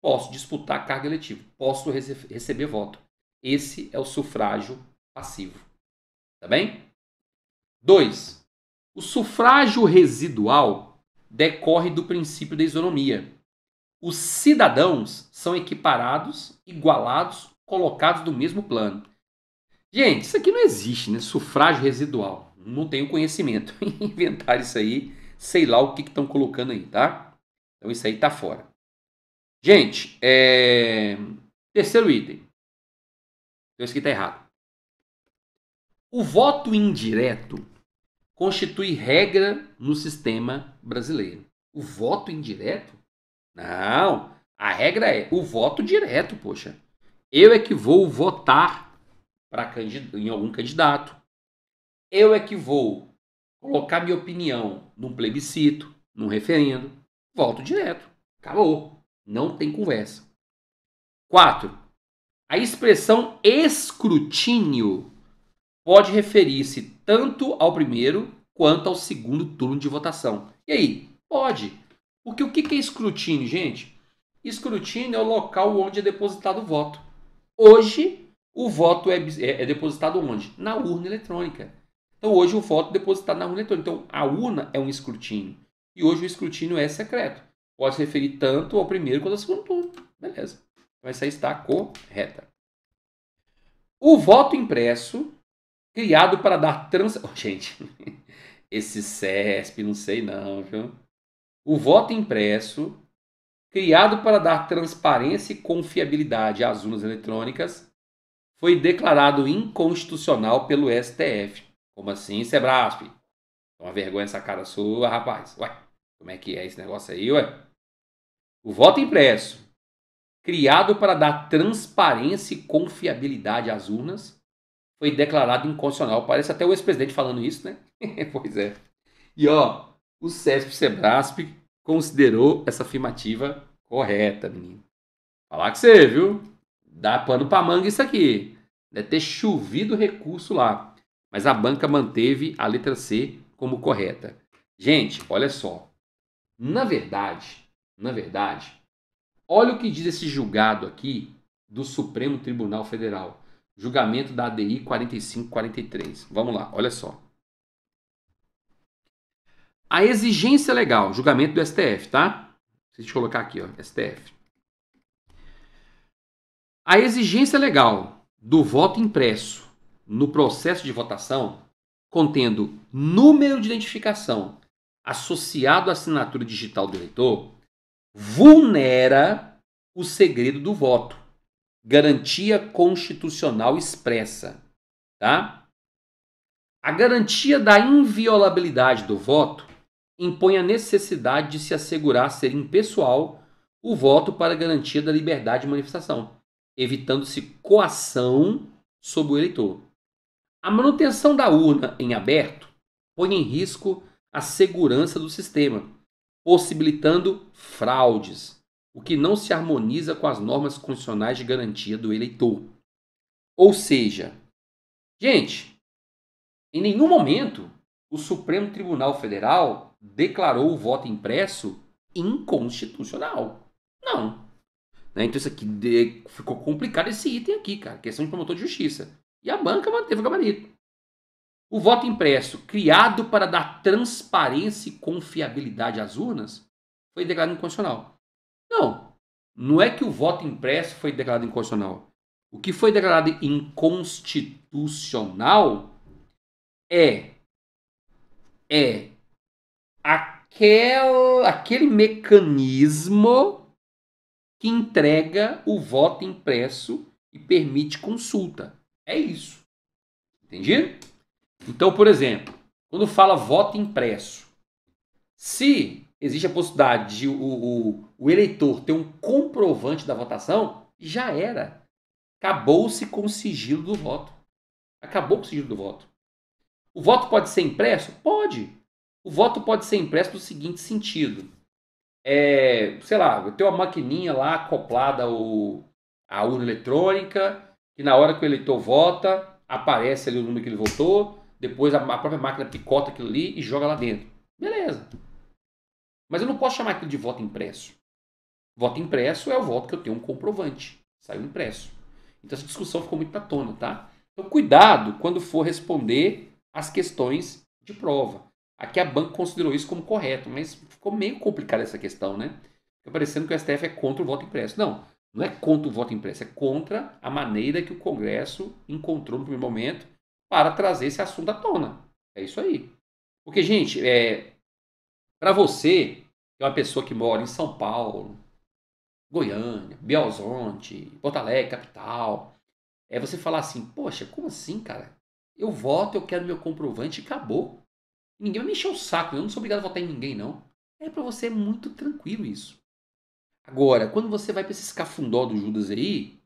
Posso disputar cargo eletivo, posso rece receber voto. Esse é o sufrágio passivo. Tá bem? 2. O sufrágio residual decorre do princípio da isonomia os cidadãos são equiparados, igualados, colocados do mesmo plano. Gente, isso aqui não existe, né? Sufrágio residual. Não tenho conhecimento. *laughs* Inventar isso aí, sei lá o que estão colocando aí, tá? Então isso aí tá fora. Gente, é... terceiro item. Então isso aqui tá errado. O voto indireto constitui regra no sistema brasileiro. O voto indireto? Não. A regra é o voto direto, poxa. Eu é que vou votar pra, em algum candidato. Eu é que vou colocar minha opinião num plebiscito, num referendo. Voto direto. Acabou. Não tem conversa. Quatro. A expressão escrutínio pode referir-se tanto ao primeiro quanto ao segundo turno de votação. E aí? Pode. Porque o que é escrutínio, gente? Escrutínio é o local onde é depositado o voto. Hoje, o voto é, é, é depositado onde? Na urna eletrônica. Então, hoje, o voto é depositado na urna eletrônica. Então, a urna é um escrutínio. E hoje, o escrutínio é secreto. Pode se referir tanto ao primeiro quanto ao segundo turno. Beleza. Então, essa está correta. O voto impresso, criado para dar trans... Oh, *laughs* gente, *laughs* esse CESP, não sei não, viu? o voto impresso, criado para dar transparência e confiabilidade às urnas eletrônicas, foi declarado inconstitucional pelo STF. Como assim, Sebrasp? Uma vergonha essa cara sua, rapaz. Ué, como é que é esse negócio aí, ué? O voto impresso, criado para dar transparência e confiabilidade às urnas, foi declarado inconstitucional. Parece até o ex-presidente falando isso, né? *laughs* pois é. E ó, o CESP Sebrasp considerou essa afirmativa correta, menino. Falar que você, viu? Dá pano pra manga isso aqui. Deve ter chovido recurso lá. Mas a banca manteve a letra C como correta. Gente, olha só. Na verdade, na verdade, olha o que diz esse julgado aqui do Supremo Tribunal Federal. Julgamento da ADI 4543. Vamos lá, olha só. A exigência legal, julgamento do STF, tá? Deixa eu colocar aqui, ó, STF. A exigência legal do voto impresso no processo de votação, contendo número de identificação associado à assinatura digital do eleitor, vulnera o segredo do voto, garantia constitucional expressa, tá? A garantia da inviolabilidade do voto impõe a necessidade de se assegurar ser impessoal o voto para garantia da liberdade de manifestação, evitando-se coação sobre o eleitor. A manutenção da urna em aberto põe em risco a segurança do sistema, possibilitando fraudes, o que não se harmoniza com as normas constitucionais de garantia do eleitor. Ou seja, gente, em nenhum momento o Supremo Tribunal Federal declarou o voto impresso inconstitucional. Não. Né? Então isso aqui de... ficou complicado esse item aqui, cara. Questão de promotor de justiça. E a banca manteve o gabarito. O voto impresso, criado para dar transparência e confiabilidade às urnas, foi declarado inconstitucional. Não. Não é que o voto impresso foi declarado inconstitucional. O que foi declarado inconstitucional é é aquel, aquele mecanismo que entrega o voto impresso e permite consulta. É isso. Entendido? Então, por exemplo, quando fala voto impresso, se existe a possibilidade de o, o, o eleitor ter um comprovante da votação, já era. Acabou-se com o sigilo do voto. Acabou com o sigilo do voto. O voto pode ser impresso? Pode. O voto pode ser impresso no seguinte sentido. É, sei lá, eu tenho uma maquininha lá acoplada ao, à urna eletrônica, que na hora que o eleitor vota, aparece ali o número que ele votou, depois a, a própria máquina picota aquilo ali e joga lá dentro. Beleza. Mas eu não posso chamar aquilo de voto impresso. Voto impresso é o voto que eu tenho um comprovante. Saiu impresso. Então essa discussão ficou muito na tona, tá? Então cuidado quando for responder as questões de prova. Aqui a banca considerou isso como correto, mas ficou meio complicada essa questão, né? Fica parecendo que o STF é contra o voto impresso. Não, não é contra o voto impresso, é contra a maneira que o Congresso encontrou no primeiro momento para trazer esse assunto à tona. É isso aí. Porque, gente, é, para você, que é uma pessoa que mora em São Paulo, Goiânia, Belo Horizonte, Porto Alegre, capital, é você falar assim, poxa, como assim, cara? Eu voto, eu quero meu comprovante e acabou. Ninguém vai me encher o saco, eu não sou obrigado a votar em ninguém, não. É para você é muito tranquilo isso. Agora, quando você vai para esse escafundó do Judas aí,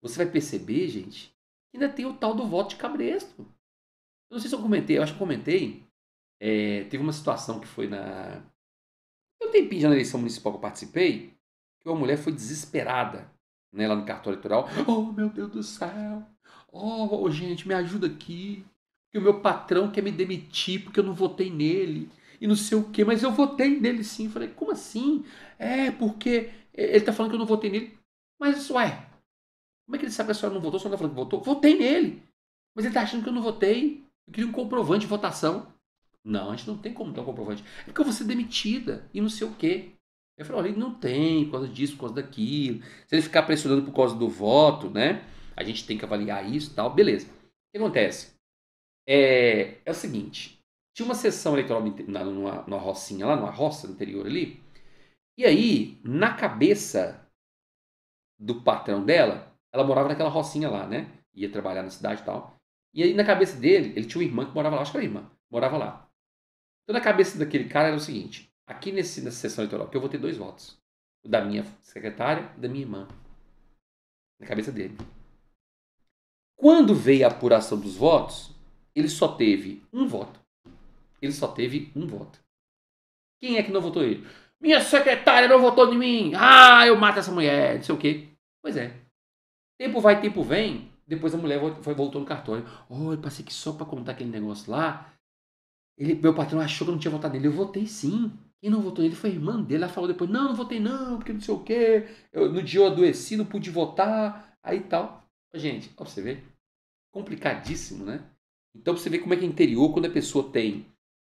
você vai perceber, gente, que ainda tem o tal do voto de cabresto. Eu não sei se eu comentei, eu acho que comentei. É, teve uma situação que foi na. Eu tempinho já na eleição municipal que eu participei, que uma mulher foi desesperada né, lá no cartório eleitoral. Oh, meu Deus do céu! Oh, gente, me ajuda aqui. Que o meu patrão quer me demitir porque eu não votei nele. E não sei o quê, mas eu votei nele sim. Falei, como assim? É, porque ele tá falando que eu não votei nele. Mas, ué, como é que ele sabe que a senhora não votou? A senhora tá falando que votou? Votei nele. Mas ele tá achando que eu não votei. Eu queria um comprovante de votação. Não, a gente não tem como dar um comprovante. É porque eu vou ser demitida e não sei o quê. Eu falei, olha, ele não tem por causa disso, por causa daquilo. Se ele ficar pressionando por causa do voto, né? a gente tem que avaliar isso e tal, beleza. O que acontece? É, é o seguinte, tinha uma sessão eleitoral na, numa, numa rocinha lá, numa roça no interior ali, e aí, na cabeça do patrão dela, ela morava naquela rocinha lá, né? Ia trabalhar na cidade e tal. E aí, na cabeça dele, ele tinha uma irmã que morava lá, acho que era irmã, morava lá. Então, na cabeça daquele cara era o seguinte: aqui nesse, nessa sessão eleitoral, que eu vou ter dois votos. O da minha secretária e da minha irmã. Na cabeça dele. Quando veio a apuração dos votos, ele só teve um voto. Ele só teve um voto. Quem é que não votou ele? Minha secretária não votou em mim. Ah, eu mato essa mulher, não sei o quê. Pois é. Tempo vai, tempo vem. Depois a mulher foi, voltou no cartório. Oh, eu passei que só para contar aquele negócio lá. Ele, meu patrão achou que eu não tinha votado nele. Eu votei sim. Quem não votou nele foi a irmã dele. Ela falou depois, não, não votei não, porque não sei o quê. Eu, no dia eu adoeci, não pude votar, aí tal. Gente, ó, pra você ver. Complicadíssimo, né? Então, pra você ver como é que é interior, quando a pessoa tem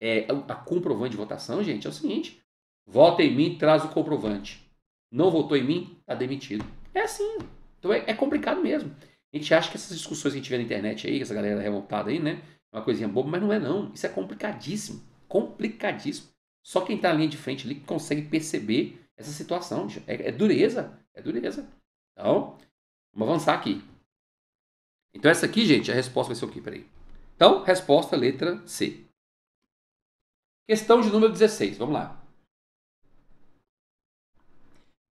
é, a comprovante de votação, gente, é o seguinte: vota em mim, traz o comprovante. Não votou em mim, tá demitido. É assim. Então é, é complicado mesmo. A gente acha que essas discussões que a gente vê na internet aí, essa galera revoltada aí, né? É uma coisinha boba, mas não é não. Isso é complicadíssimo. Complicadíssimo. Só quem tá na linha de frente ali que consegue perceber essa situação. É, é dureza. É dureza. Então, vamos avançar aqui. Então, essa aqui, gente, a resposta vai ser o quê? Peraí. Então, resposta letra C. Questão de número 16, vamos lá.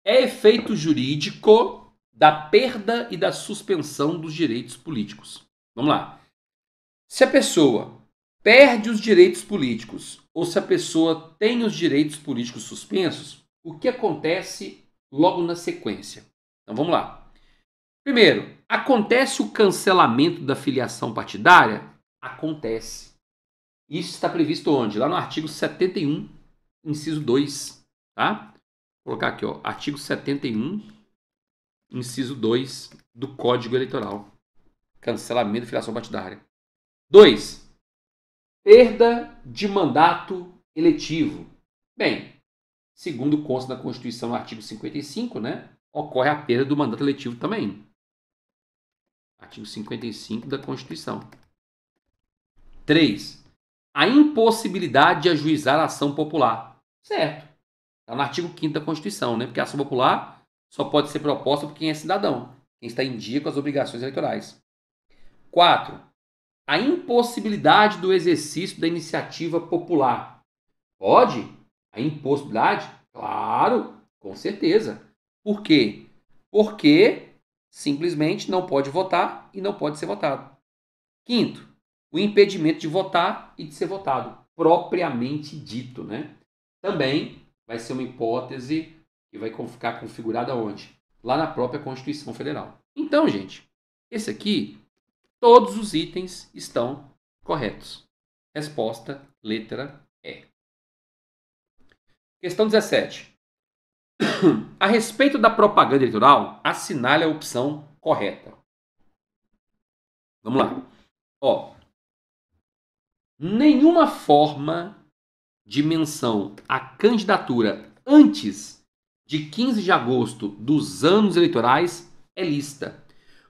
É efeito jurídico da perda e da suspensão dos direitos políticos. Vamos lá. Se a pessoa perde os direitos políticos ou se a pessoa tem os direitos políticos suspensos, o que acontece logo na sequência? Então vamos lá. Primeiro, acontece o cancelamento da filiação partidária? Acontece. Isso está previsto onde? Lá no artigo 71, inciso 2, tá? Vou colocar aqui, ó, artigo 71, inciso 2 do Código Eleitoral. Cancelamento da filiação partidária. 2. Perda de mandato eletivo. Bem, segundo consta da Constituição, no artigo 55, né, ocorre a perda do mandato eletivo também. Artigo 55 da Constituição. 3. A impossibilidade de ajuizar a ação popular. Certo. Está no artigo 5 da Constituição, né? Porque a ação popular só pode ser proposta por quem é cidadão, quem está em dia com as obrigações eleitorais. 4. A impossibilidade do exercício da iniciativa popular. Pode? A impossibilidade? Claro, com certeza. Por quê? Porque simplesmente não pode votar e não pode ser votado. Quinto, o impedimento de votar e de ser votado, propriamente dito, né? Também vai ser uma hipótese que vai ficar configurada onde? Lá na própria Constituição Federal. Então, gente, esse aqui, todos os itens estão corretos. Resposta, letra E. Questão 17. A respeito da propaganda eleitoral, assinale a opção correta. Vamos lá. Ó, nenhuma forma de menção à candidatura antes de 15 de agosto dos anos eleitorais é lista,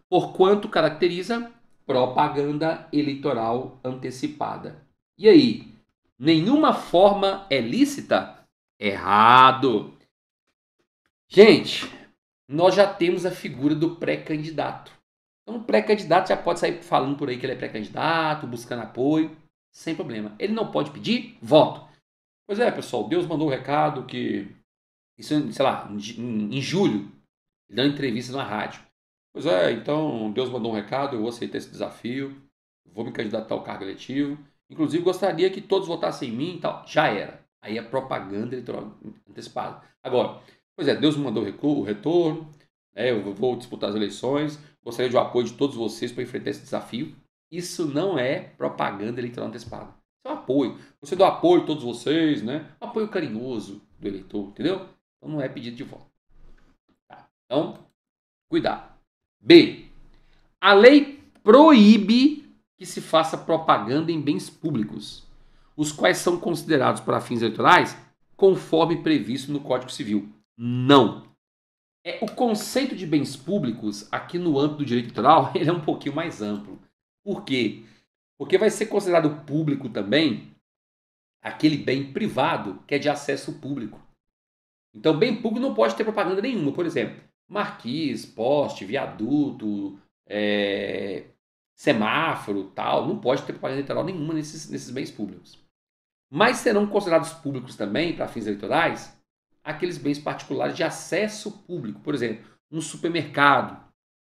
porquanto caracteriza propaganda eleitoral antecipada. E aí, nenhuma forma é lícita? Errado! Gente, nós já temos a figura do pré-candidato. Então, o pré-candidato já pode sair falando por aí que ele é pré-candidato, buscando apoio, sem problema. Ele não pode pedir voto. Pois é, pessoal, Deus mandou o um recado que, isso, sei lá, em julho, dando entrevista na rádio. Pois é, então Deus mandou um recado, eu vou aceitar esse desafio, vou me candidatar ao cargo eletivo. Inclusive, gostaria que todos votassem em mim e tal. Já era. Aí é propaganda eleitoral antecipada. Agora, Pois é, Deus me mandou o retorno, né? eu vou disputar as eleições, gostaria de um apoio de todos vocês para enfrentar esse desafio. Isso não é propaganda eleitoral antecipada. Isso é um apoio. Você dá apoio a todos vocês, né? Um apoio carinhoso do eleitor, entendeu? Então não é pedido de voto. Tá. Então, cuidado. B. A lei proíbe que se faça propaganda em bens públicos, os quais são considerados para fins eleitorais conforme previsto no Código Civil. Não. É, o conceito de bens públicos aqui no âmbito do direito eleitoral *laughs* ele é um pouquinho mais amplo. Por quê? Porque vai ser considerado público também aquele bem privado que é de acesso público. Então, bem público não pode ter propaganda nenhuma, por exemplo, marquise, poste, viaduto, é, semáforo, tal, não pode ter propaganda eleitoral nenhuma nesses, nesses bens públicos. Mas serão considerados públicos também, para fins eleitorais, aqueles bens particulares de acesso público, por exemplo, um supermercado,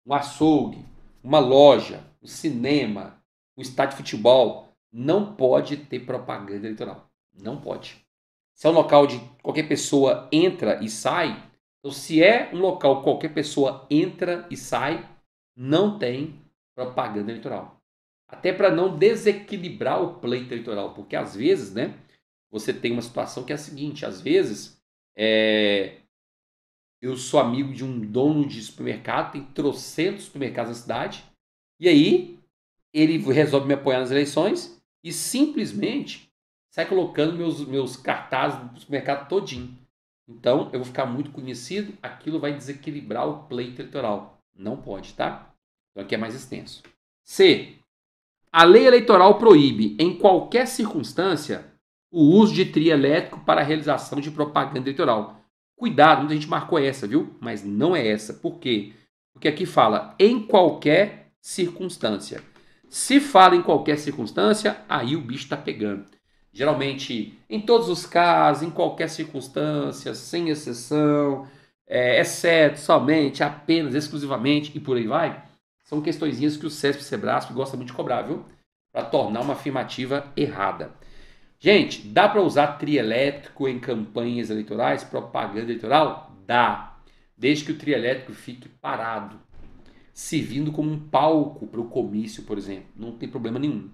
um açougue, uma loja, um cinema, um estádio de futebol, não pode ter propaganda eleitoral. Não pode. Se é um local de qualquer pessoa entra e sai, então se é um local qualquer pessoa entra e sai, não tem propaganda eleitoral. Até para não desequilibrar o pleito eleitoral, porque às vezes, né, você tem uma situação que é a seguinte, às vezes é, eu sou amigo de um dono de supermercado, tem trocentos supermercados na cidade. E aí, ele resolve me apoiar nas eleições e simplesmente sai colocando meus, meus cartazes no supermercado todinho. Então, eu vou ficar muito conhecido, aquilo vai desequilibrar o pleito eleitoral. Não pode, tá? Então, aqui é mais extenso. C. A lei eleitoral proíbe, em qualquer circunstância, o uso de elétrico para a realização de propaganda eleitoral. Cuidado, muita gente marcou essa, viu? Mas não é essa. Por quê? Porque aqui fala em qualquer circunstância. Se fala em qualquer circunstância, aí o bicho está pegando. Geralmente, em todos os casos, em qualquer circunstância, sem exceção, é, exceto, somente, apenas, exclusivamente e por aí vai, são questõezinhas que o SESP e o Sebrasp gostam muito de cobrar, viu? Para tornar uma afirmativa errada. Gente, dá para usar trielétrico em campanhas eleitorais, propaganda eleitoral? Dá, desde que o trielétrico fique parado, servindo como um palco para o comício, por exemplo. Não tem problema nenhum.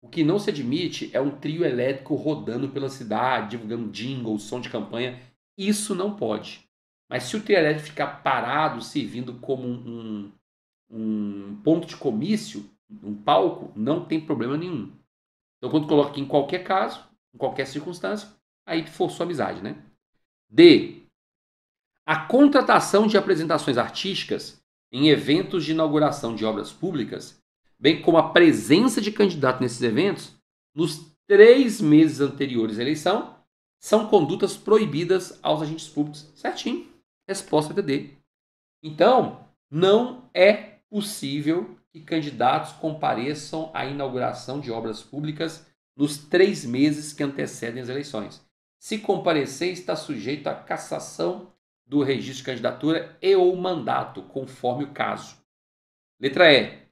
O que não se admite é um trio elétrico rodando pela cidade, divulgando jingle, som de campanha. Isso não pode. Mas se o trio elétrico ficar parado, servindo como um, um ponto de comício, um palco, não tem problema nenhum. Então, quando coloca aqui em qualquer caso, em qualquer circunstância, aí forçou a amizade, né? D. A contratação de apresentações artísticas em eventos de inauguração de obras públicas, bem como a presença de candidato nesses eventos, nos três meses anteriores à eleição, são condutas proibidas aos agentes públicos. Certinho. Resposta TD. Então, não é possível que candidatos compareçam à inauguração de obras públicas nos três meses que antecedem as eleições. Se comparecer, está sujeito à cassação do registro de candidatura e ou mandato, conforme o caso. Letra E.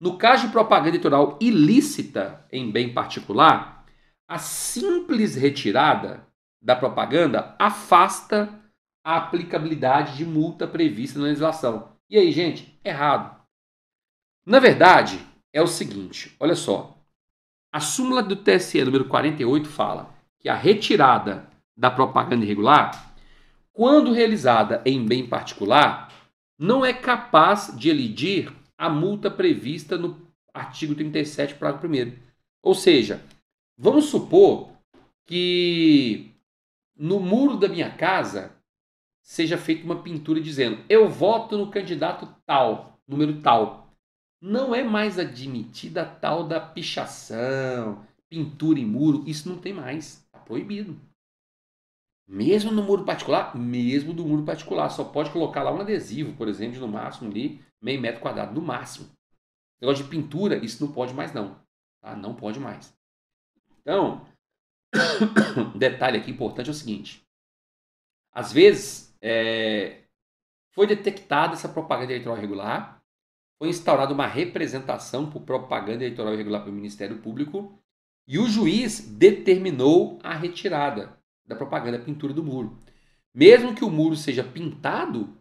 No caso de propaganda eleitoral ilícita em bem particular, a simples retirada da propaganda afasta a aplicabilidade de multa prevista na legislação. E aí, gente, errado. Na verdade, é o seguinte, olha só. A súmula do TSE número 48 fala que a retirada da propaganda irregular, quando realizada em bem particular, não é capaz de elidir a multa prevista no artigo 37, parágrafo 1. Ou seja, vamos supor que no muro da minha casa seja feita uma pintura dizendo eu voto no candidato tal, número tal não é mais admitida a tal da pichação, pintura em muro, isso não tem mais, está proibido. Mesmo no muro particular, mesmo do muro particular, só pode colocar lá um adesivo, por exemplo, no máximo ali, meio metro quadrado, no máximo. Negócio de pintura, isso não pode mais não, tá? Não pode mais. Então, um *coughs* detalhe aqui importante é o seguinte, às vezes é, foi detectada essa propaganda eleitoral regular, foi instaurada uma representação por propaganda eleitoral irregular pelo Ministério Público e o juiz determinou a retirada da propaganda pintura do muro. Mesmo que o muro seja pintado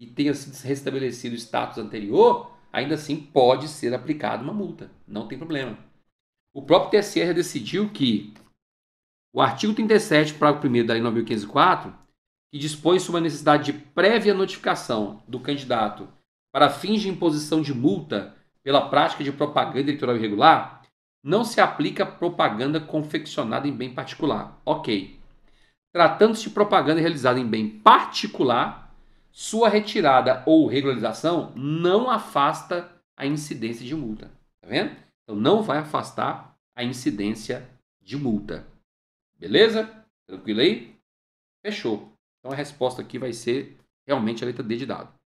e tenha sido restabelecido o status anterior, ainda assim pode ser aplicada uma multa, não tem problema. O próprio TSE decidiu que o artigo 37, parágrafo 1 da Lei 9504, que dispõe sobre a necessidade de prévia notificação do candidato para fins de imposição de multa pela prática de propaganda eleitoral irregular, não se aplica propaganda confeccionada em bem particular. Ok. Tratando-se de propaganda realizada em bem particular, sua retirada ou regularização não afasta a incidência de multa. Tá vendo? Então não vai afastar a incidência de multa. Beleza? Tranquilo aí? Fechou. Então a resposta aqui vai ser realmente a letra D de dado.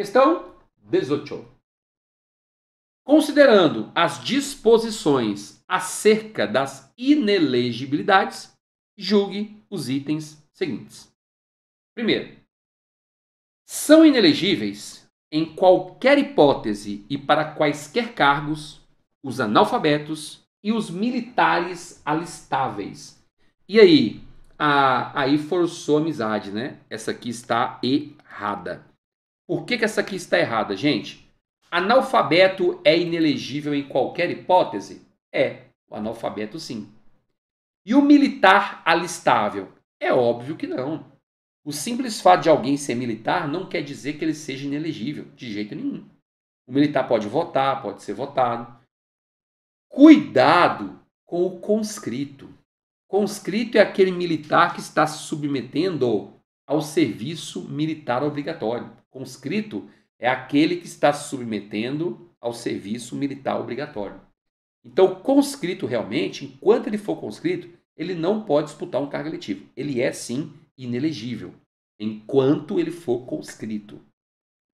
Questão 18. Considerando as disposições acerca das inelegibilidades, julgue os itens seguintes. Primeiro, são inelegíveis, em qualquer hipótese e para quaisquer cargos, os analfabetos e os militares alistáveis. E aí? A, ah, aí forçou a amizade, né? Essa aqui está errada. Por que, que essa aqui está errada, gente? Analfabeto é inelegível em qualquer hipótese? É, o analfabeto sim. E o militar alistável? É óbvio que não. O simples fato de alguém ser militar não quer dizer que ele seja inelegível, de jeito nenhum. O militar pode votar, pode ser votado. Cuidado com o conscrito. Conscrito é aquele militar que está se submetendo ao serviço militar obrigatório conscrito é aquele que está se submetendo ao serviço militar obrigatório. Então, o conscrito realmente, enquanto ele for conscrito, ele não pode disputar um cargo eletivo. Ele é sim inelegível, enquanto ele for conscrito.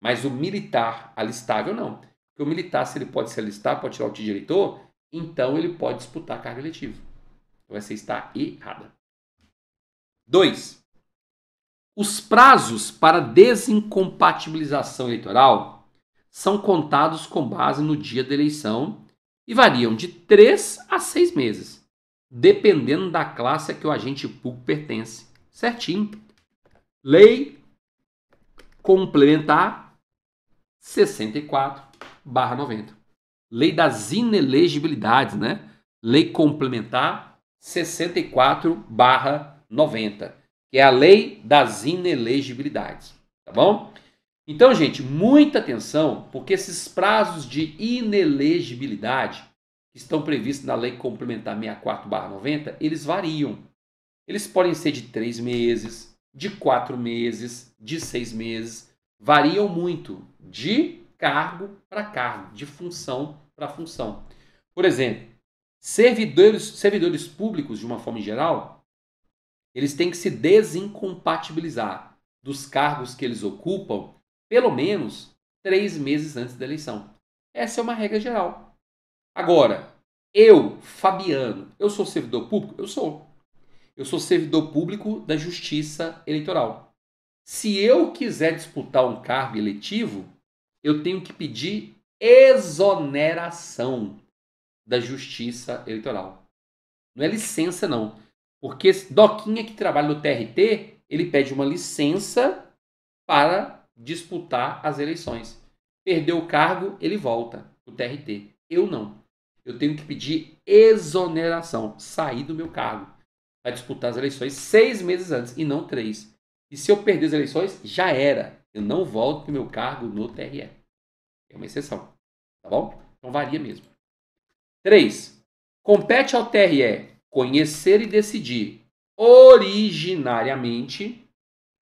Mas o militar alistável não. Porque o militar, se ele pode se alistar, pode tirar o título de eleitor, então ele pode disputar cargo eletivo. Então essa está errada. 2. Os prazos para desincompatibilização eleitoral são contados com base no dia da eleição e variam de 3 a 6 meses, dependendo da classe a que o agente público pertence. Certinho. Lei complementar 64 90. Lei das inelegibilidades, né? Lei complementar 64 90 que é a lei das inelegibilidades, tá bom? Então, gente, muita atenção, porque esses prazos de inelegibilidade que estão previstos na Lei Complementar 64/90, eles variam. Eles podem ser de três meses, de quatro meses, de seis meses, variam muito de cargo para cargo, de função para função. Por exemplo, servidores, servidores públicos, de uma forma geral, eles têm que se desincompatibilizar dos cargos que eles ocupam pelo menos três meses antes da eleição. Essa é uma regra geral. Agora, eu, Fabiano, eu sou servidor público? Eu sou. Eu sou servidor público da Justiça Eleitoral. Se eu quiser disputar um cargo eletivo, eu tenho que pedir exoneração da Justiça Eleitoral. Não é licença, não. Porque Doquinha, que trabalha no TRT, ele pede uma licença para disputar as eleições. Perdeu o cargo, ele volta, o TRT. Eu não. Eu tenho que pedir exoneração, sair do meu cargo a disputar as eleições seis meses antes e não três. E se eu perder as eleições, já era. Eu não volto para o meu cargo no TRE. É uma exceção. Tá bom? Então varia mesmo. 3. Compete ao TRE conhecer e decidir originariamente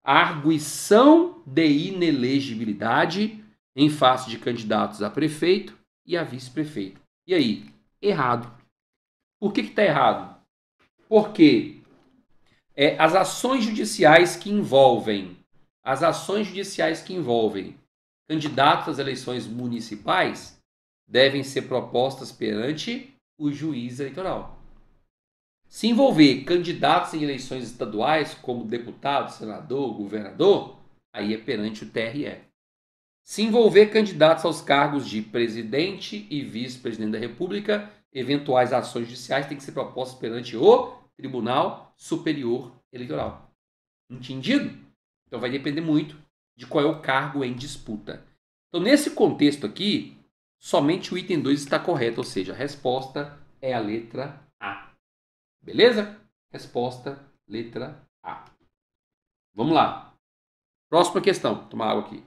a arguição de inelegibilidade em face de candidatos a prefeito e a vice-prefeito. E aí? Errado. Por que está errado? Porque é, as ações judiciais que envolvem as ações judiciais que envolvem candidatos às eleições municipais devem ser propostas perante o juiz eleitoral. Se envolver candidatos em eleições estaduais, como deputado, senador, governador, aí é perante o TRE. Se envolver candidatos aos cargos de presidente e vice-presidente da República, eventuais ações judiciais têm que ser propostas perante o Tribunal Superior Eleitoral. Entendido? Então vai depender muito de qual é o cargo em disputa. Então, nesse contexto aqui, somente o item 2 está correto, ou seja, a resposta é a letra Beleza? Resposta, letra A. Vamos lá. Próxima questão. Vou tomar água aqui.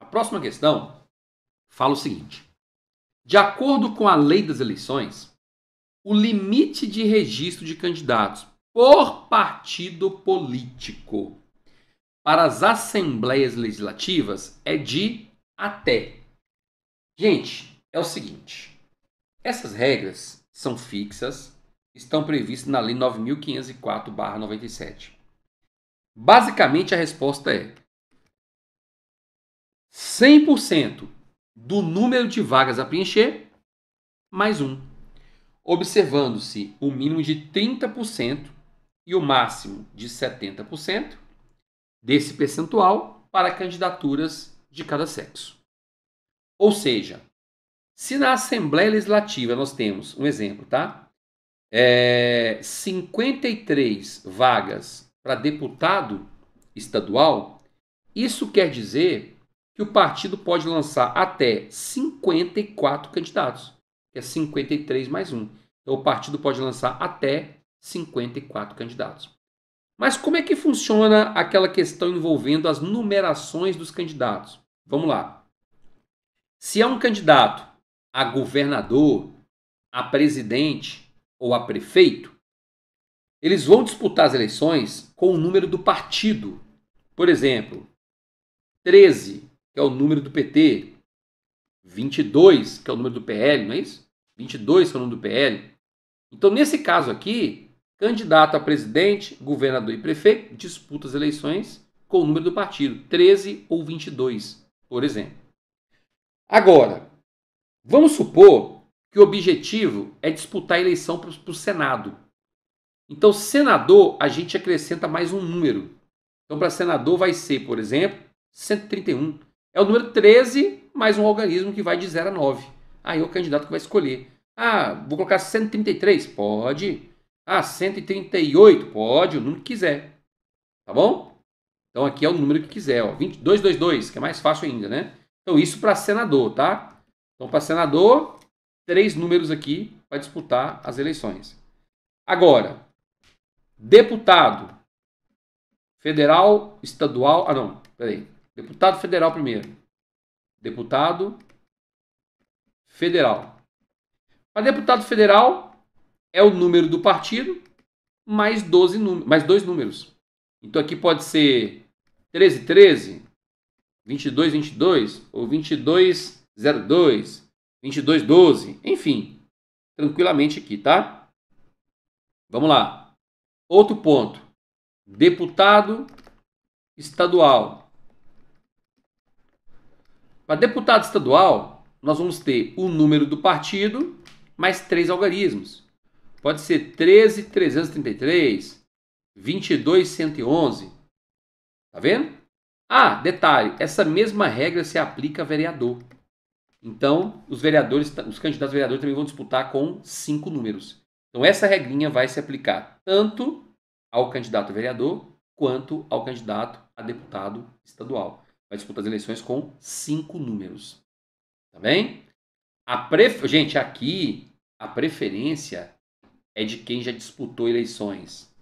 A próxima questão fala o seguinte: De acordo com a lei das eleições, o limite de registro de candidatos por partido político para as assembleias legislativas é de até Gente, é o seguinte: essas regras são fixas, estão previstas na Lei 9504-97. Basicamente, a resposta é: 100% do número de vagas a preencher, mais um, observando-se o mínimo de 30% e o máximo de 70% desse percentual para candidaturas de cada sexo. Ou seja, se na Assembleia Legislativa nós temos, um exemplo, tá? É, 53 vagas para deputado estadual, isso quer dizer que o partido pode lançar até 54 candidatos, que é 53 mais um. Então o partido pode lançar até 54 candidatos. Mas como é que funciona aquela questão envolvendo as numerações dos candidatos? Vamos lá. Se é um candidato a governador, a presidente ou a prefeito, eles vão disputar as eleições com o número do partido. Por exemplo, 13, que é o número do PT, 22, que é o número do PL, não é isso? 22, que é o número do PL. Então, nesse caso aqui, candidato a presidente, governador e prefeito disputa as eleições com o número do partido, 13 ou 22, por exemplo. Agora, vamos supor que o objetivo é disputar a eleição para o Senado. Então, senador, a gente acrescenta mais um número. Então, para senador vai ser, por exemplo, 131. É o número 13 mais um organismo que vai de 0 a 9. Aí é o candidato que vai escolher. Ah, vou colocar 133? Pode. Ah, 138? Pode, o número que quiser. Tá bom? Então aqui é o número que quiser, ó. 2222, que é mais fácil ainda, né? Então, isso para senador, tá? Então, para senador, três números aqui para disputar as eleições. Agora, deputado federal, estadual. Ah, não, peraí. Deputado federal primeiro. Deputado federal. Para deputado federal é o número do partido mais, 12 mais dois números. Então aqui pode ser 13. 2222 ou 2202, 2212, enfim, tranquilamente aqui, tá? Vamos lá. Outro ponto. Deputado estadual. Para deputado estadual, nós vamos ter o número do partido mais três algarismos. Pode ser 13.333, 22.111. Tá vendo? Ah, detalhe, essa mesma regra se aplica a vereador. Então, os vereadores, os candidatos vereadores também vão disputar com cinco números. Então, essa regrinha vai se aplicar tanto ao candidato a vereador quanto ao candidato a deputado estadual. Vai disputar as eleições com cinco números. Tá bem? A pref... Gente, aqui a preferência é de quem já disputou eleições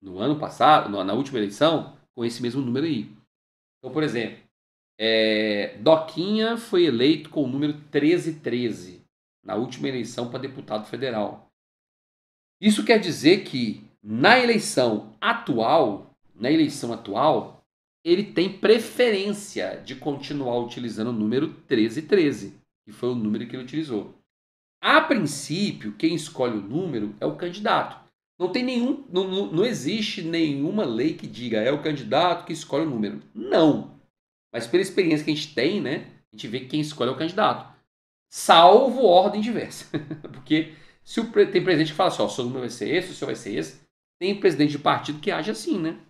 no ano passado, na última eleição, com esse mesmo número aí. Então, por exemplo, é, Doquinha foi eleito com o número 1313 na última eleição para deputado federal. Isso quer dizer que na eleição atual, na eleição atual, ele tem preferência de continuar utilizando o número 1313, que foi o número que ele utilizou. A princípio, quem escolhe o número é o candidato. Não tem nenhum, não, não existe nenhuma lei que diga é o candidato que escolhe o número. Não. Mas pela experiência que a gente tem, né, a gente vê que quem escolhe é o candidato. Salvo ordem diversa. *laughs* Porque se o, tem presidente que fala assim, ó, o seu número vai ser esse, o seu vai ser esse. Tem presidente de partido que age assim, né?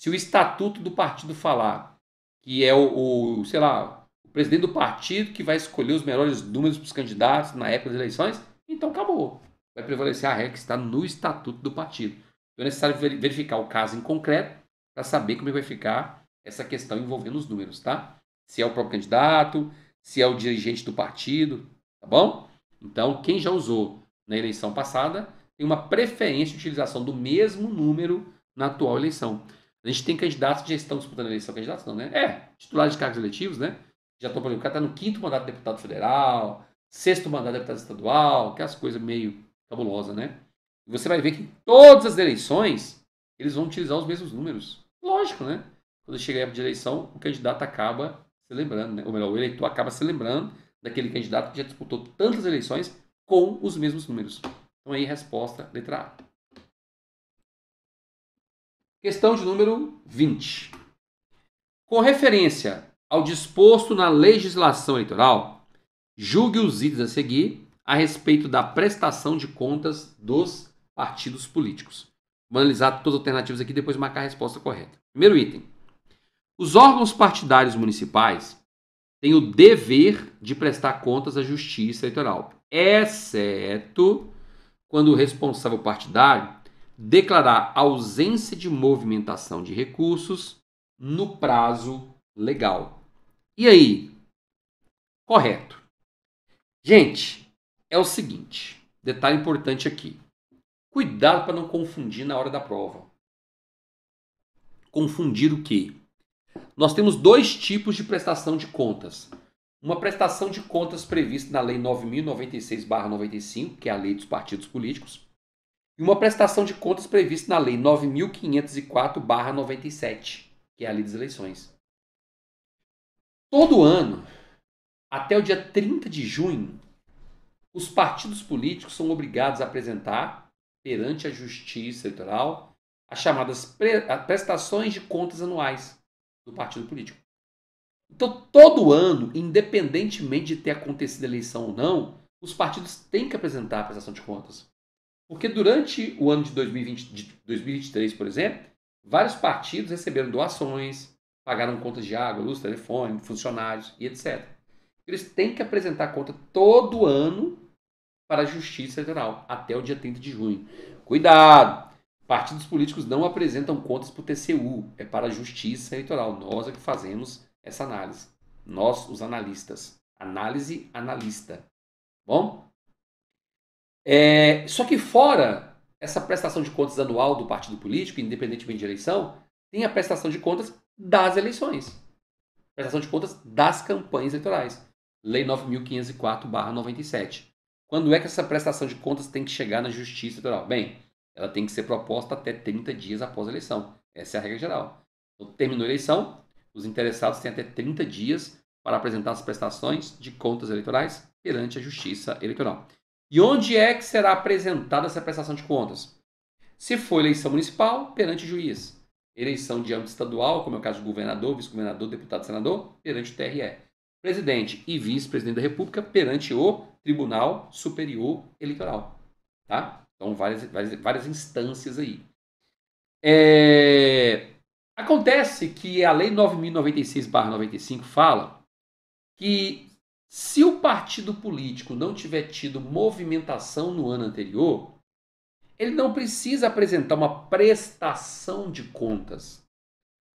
Se o estatuto do partido falar que é o, o sei lá, o presidente do partido que vai escolher os melhores números para os candidatos na época das eleições, então acabou vai prevalecer a regra que está no estatuto do partido. Então é necessário verificar o caso em concreto para saber como é vai ficar essa questão envolvendo os números, tá? Se é o próprio candidato, se é o dirigente do partido, tá bom? Então, quem já usou na eleição passada tem uma preferência de utilização do mesmo número na atual eleição. A gente tem candidatos que já estão disputando a eleição, candidatos não, né? É, titulares de cargos eleitivos, né? Já estão, por exemplo, o cara está no quinto mandato de deputado federal, sexto mandato de deputado estadual, que as coisas meio fabulosa, né? você vai ver que em todas as eleições eles vão utilizar os mesmos números. Lógico, né? Quando chega a época de eleição, o candidato acaba se lembrando, né? ou melhor, o eleitor acaba se lembrando daquele candidato que já disputou tantas eleições com os mesmos números. Então aí, resposta, letra A. Questão de número 20. Com referência ao disposto na legislação eleitoral, julgue os itens a seguir a respeito da prestação de contas dos partidos políticos. Vou analisar todas as alternativas aqui e depois marcar a resposta correta. Primeiro item. Os órgãos partidários municipais têm o dever de prestar contas à justiça eleitoral, exceto quando o responsável partidário declarar ausência de movimentação de recursos no prazo legal. E aí? Correto. Gente, é o seguinte: detalhe importante aqui. Cuidado para não confundir na hora da prova. Confundir o quê? Nós temos dois tipos de prestação de contas. Uma prestação de contas prevista na Lei 9096-95, que é a Lei dos Partidos Políticos, e uma prestação de contas prevista na Lei 9504-97, que é a Lei das Eleições. Todo ano, até o dia 30 de junho, os partidos políticos são obrigados a apresentar, perante a Justiça Eleitoral, as chamadas prestações de contas anuais do partido político. Então, todo ano, independentemente de ter acontecido a eleição ou não, os partidos têm que apresentar a prestação de contas. Porque durante o ano de, 2020, de 2023, por exemplo, vários partidos receberam doações, pagaram contas de água, luz, telefone, funcionários e etc. Eles têm que apresentar a conta todo ano para a Justiça Eleitoral até o dia 30 de junho. Cuidado! Partidos políticos não apresentam contas para o TCU, é para a Justiça Eleitoral. Nós é que fazemos essa análise. Nós, os analistas. Análise analista. Bom? É, só que fora essa prestação de contas anual do partido político, independentemente de eleição, tem a prestação de contas das eleições. Prestação de contas das campanhas eleitorais. Lei 9.504-97. Quando é que essa prestação de contas tem que chegar na justiça eleitoral? Bem, ela tem que ser proposta até 30 dias após a eleição. Essa é a regra geral. Então, terminou a eleição, os interessados têm até 30 dias para apresentar as prestações de contas eleitorais perante a Justiça Eleitoral. E onde é que será apresentada essa prestação de contas? Se for eleição municipal, perante o juiz. Eleição de âmbito estadual, como é o caso do governador, vice-governador, deputado, senador, perante o TRE. Presidente e vice-presidente da República, perante o Tribunal Superior Eleitoral. Tá? Então, várias, várias, várias instâncias aí. É... Acontece que a Lei 9.096-95 fala que se o partido político não tiver tido movimentação no ano anterior, ele não precisa apresentar uma prestação de contas.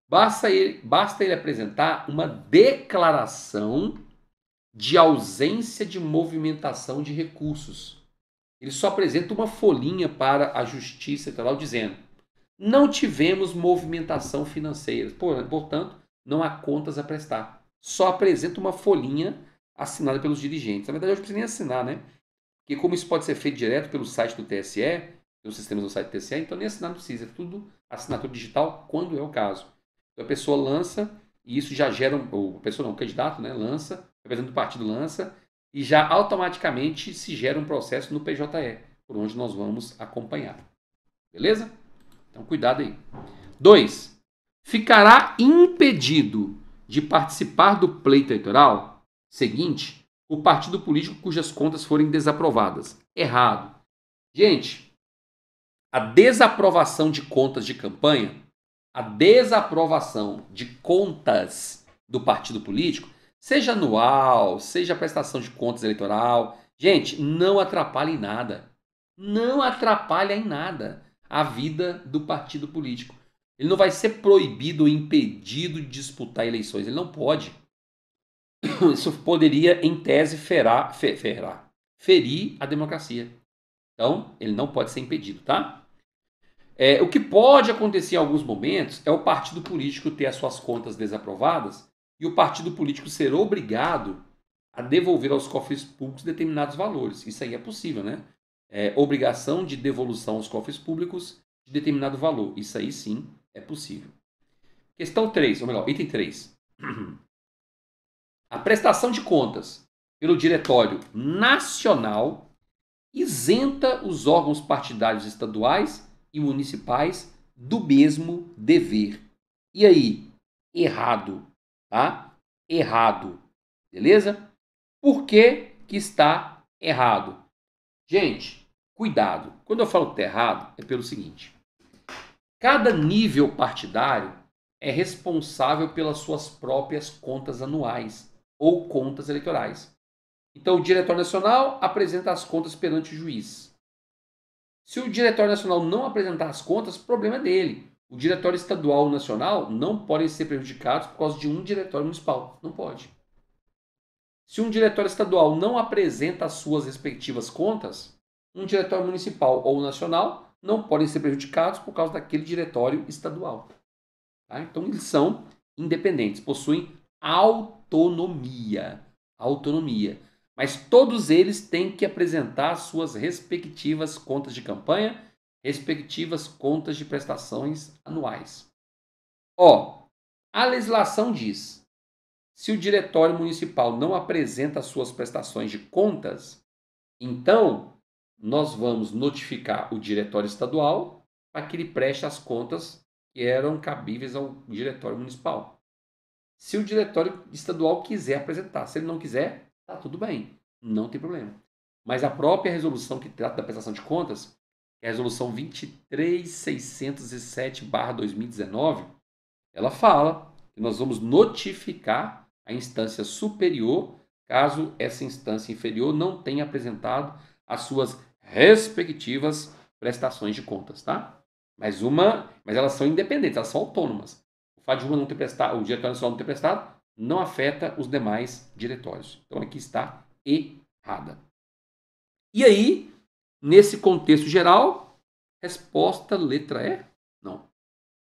Basta ele, basta ele apresentar uma declaração de ausência de movimentação de recursos. Ele só apresenta uma folhinha para a Justiça Eleitoral dizendo: não tivemos movimentação financeira, portanto, não há contas a prestar. Só apresenta uma folhinha assinada pelos dirigentes. Na verdade, eu não preciso nem assinar, né? Porque, como isso pode ser feito direto pelo site do TSE, pelos sistemas do site do TSE, então nem assinar não precisa. É tudo assinatura digital quando é o caso. Então, a pessoa lança, e isso já gera, ou a pessoa não, o candidato, né, lança representante do partido lança, e já automaticamente se gera um processo no PJE, por onde nós vamos acompanhar. Beleza? Então cuidado aí. 2. Ficará impedido de participar do pleito eleitoral seguinte o partido político cujas contas forem desaprovadas. Errado. Gente, a desaprovação de contas de campanha, a desaprovação de contas do partido político Seja anual, seja prestação de contas eleitoral. Gente, não atrapalha em nada. Não atrapalha em nada a vida do partido político. Ele não vai ser proibido ou impedido de disputar eleições. Ele não pode. *coughs* Isso poderia, em tese, ferar, fer, ferar, ferir a democracia. Então, ele não pode ser impedido, tá? É, o que pode acontecer em alguns momentos é o partido político ter as suas contas desaprovadas e o partido político ser obrigado a devolver aos cofres públicos determinados valores. Isso aí é possível, né? É, obrigação de devolução aos cofres públicos de determinado valor. Isso aí sim é possível. Questão 3, ou melhor, item 3. *clears throat* A prestação de contas pelo Diretório Nacional isenta os órgãos partidários estaduais e municipais do mesmo dever. E aí, errado tá? Errado, beleza? Por que, que está errado? Gente, cuidado. Quando eu falo que está errado, é pelo seguinte. Cada nível partidário é responsável pelas suas próprias contas anuais ou contas eleitorais. Então, o Diretório Nacional apresenta as contas perante o juiz. Se o Diretório Nacional não apresentar as contas, o problema é dele. O diretório estadual ou nacional não podem ser prejudicados por causa de um diretório municipal. Não pode. Se um diretório estadual não apresenta as suas respectivas contas, um diretório municipal ou nacional não podem ser prejudicados por causa daquele diretório estadual. Tá? Então, eles são independentes, possuem autonomia. Autonomia. Mas todos eles têm que apresentar suas respectivas contas de campanha respectivas contas de prestações anuais. Ó, a legislação diz: se o diretório municipal não apresenta suas prestações de contas, então nós vamos notificar o diretório estadual para que ele preste as contas que eram cabíveis ao diretório municipal. Se o diretório estadual quiser apresentar, se ele não quiser, tá tudo bem, não tem problema. Mas a própria resolução que trata da prestação de contas que é a resolução 23607/2019, ela fala que nós vamos notificar a instância superior caso essa instância inferior não tenha apresentado as suas respectivas prestações de contas, tá? Mas uma, mas elas são independentes, elas são autônomas. O fato de uma não ter prestado, o diretório nacional não ter prestado, não afeta os demais diretórios. Então aqui está errada. E aí, Nesse contexto geral, resposta letra E? Não.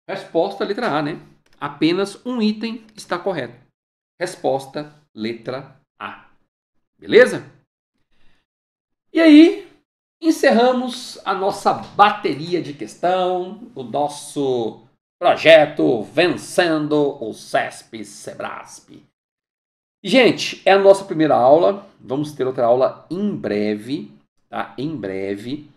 Resposta letra A, né? Apenas um item está correto. Resposta letra A. Beleza? E aí, encerramos a nossa bateria de questão, o nosso projeto Vencendo o CESP Sebrasp. Gente, é a nossa primeira aula. Vamos ter outra aula em breve tá? Em breve.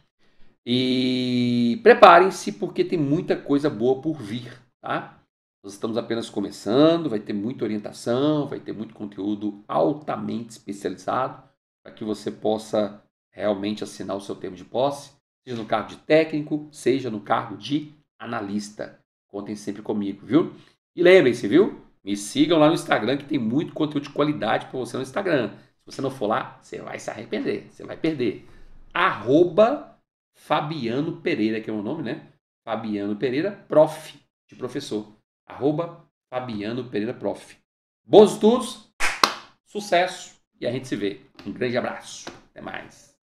E preparem-se porque tem muita coisa boa por vir, tá? Nós estamos apenas começando, vai ter muita orientação, vai ter muito conteúdo altamente especializado para que você possa realmente assinar o seu termo de posse, seja no cargo de técnico, seja no cargo de analista. Contem sempre comigo, viu? E lembrem-se, viu? Me sigam lá no Instagram que tem muito conteúdo de qualidade para você no Instagram. Se você não for lá, você vai se arrepender, você vai perder arroba Fabiano Pereira, que é o meu nome, né? Fabiano Pereira, prof, de professor. Arroba Fabiano Pereira, prof. Bons estudos, sucesso e a gente se vê. Um grande abraço. Até mais.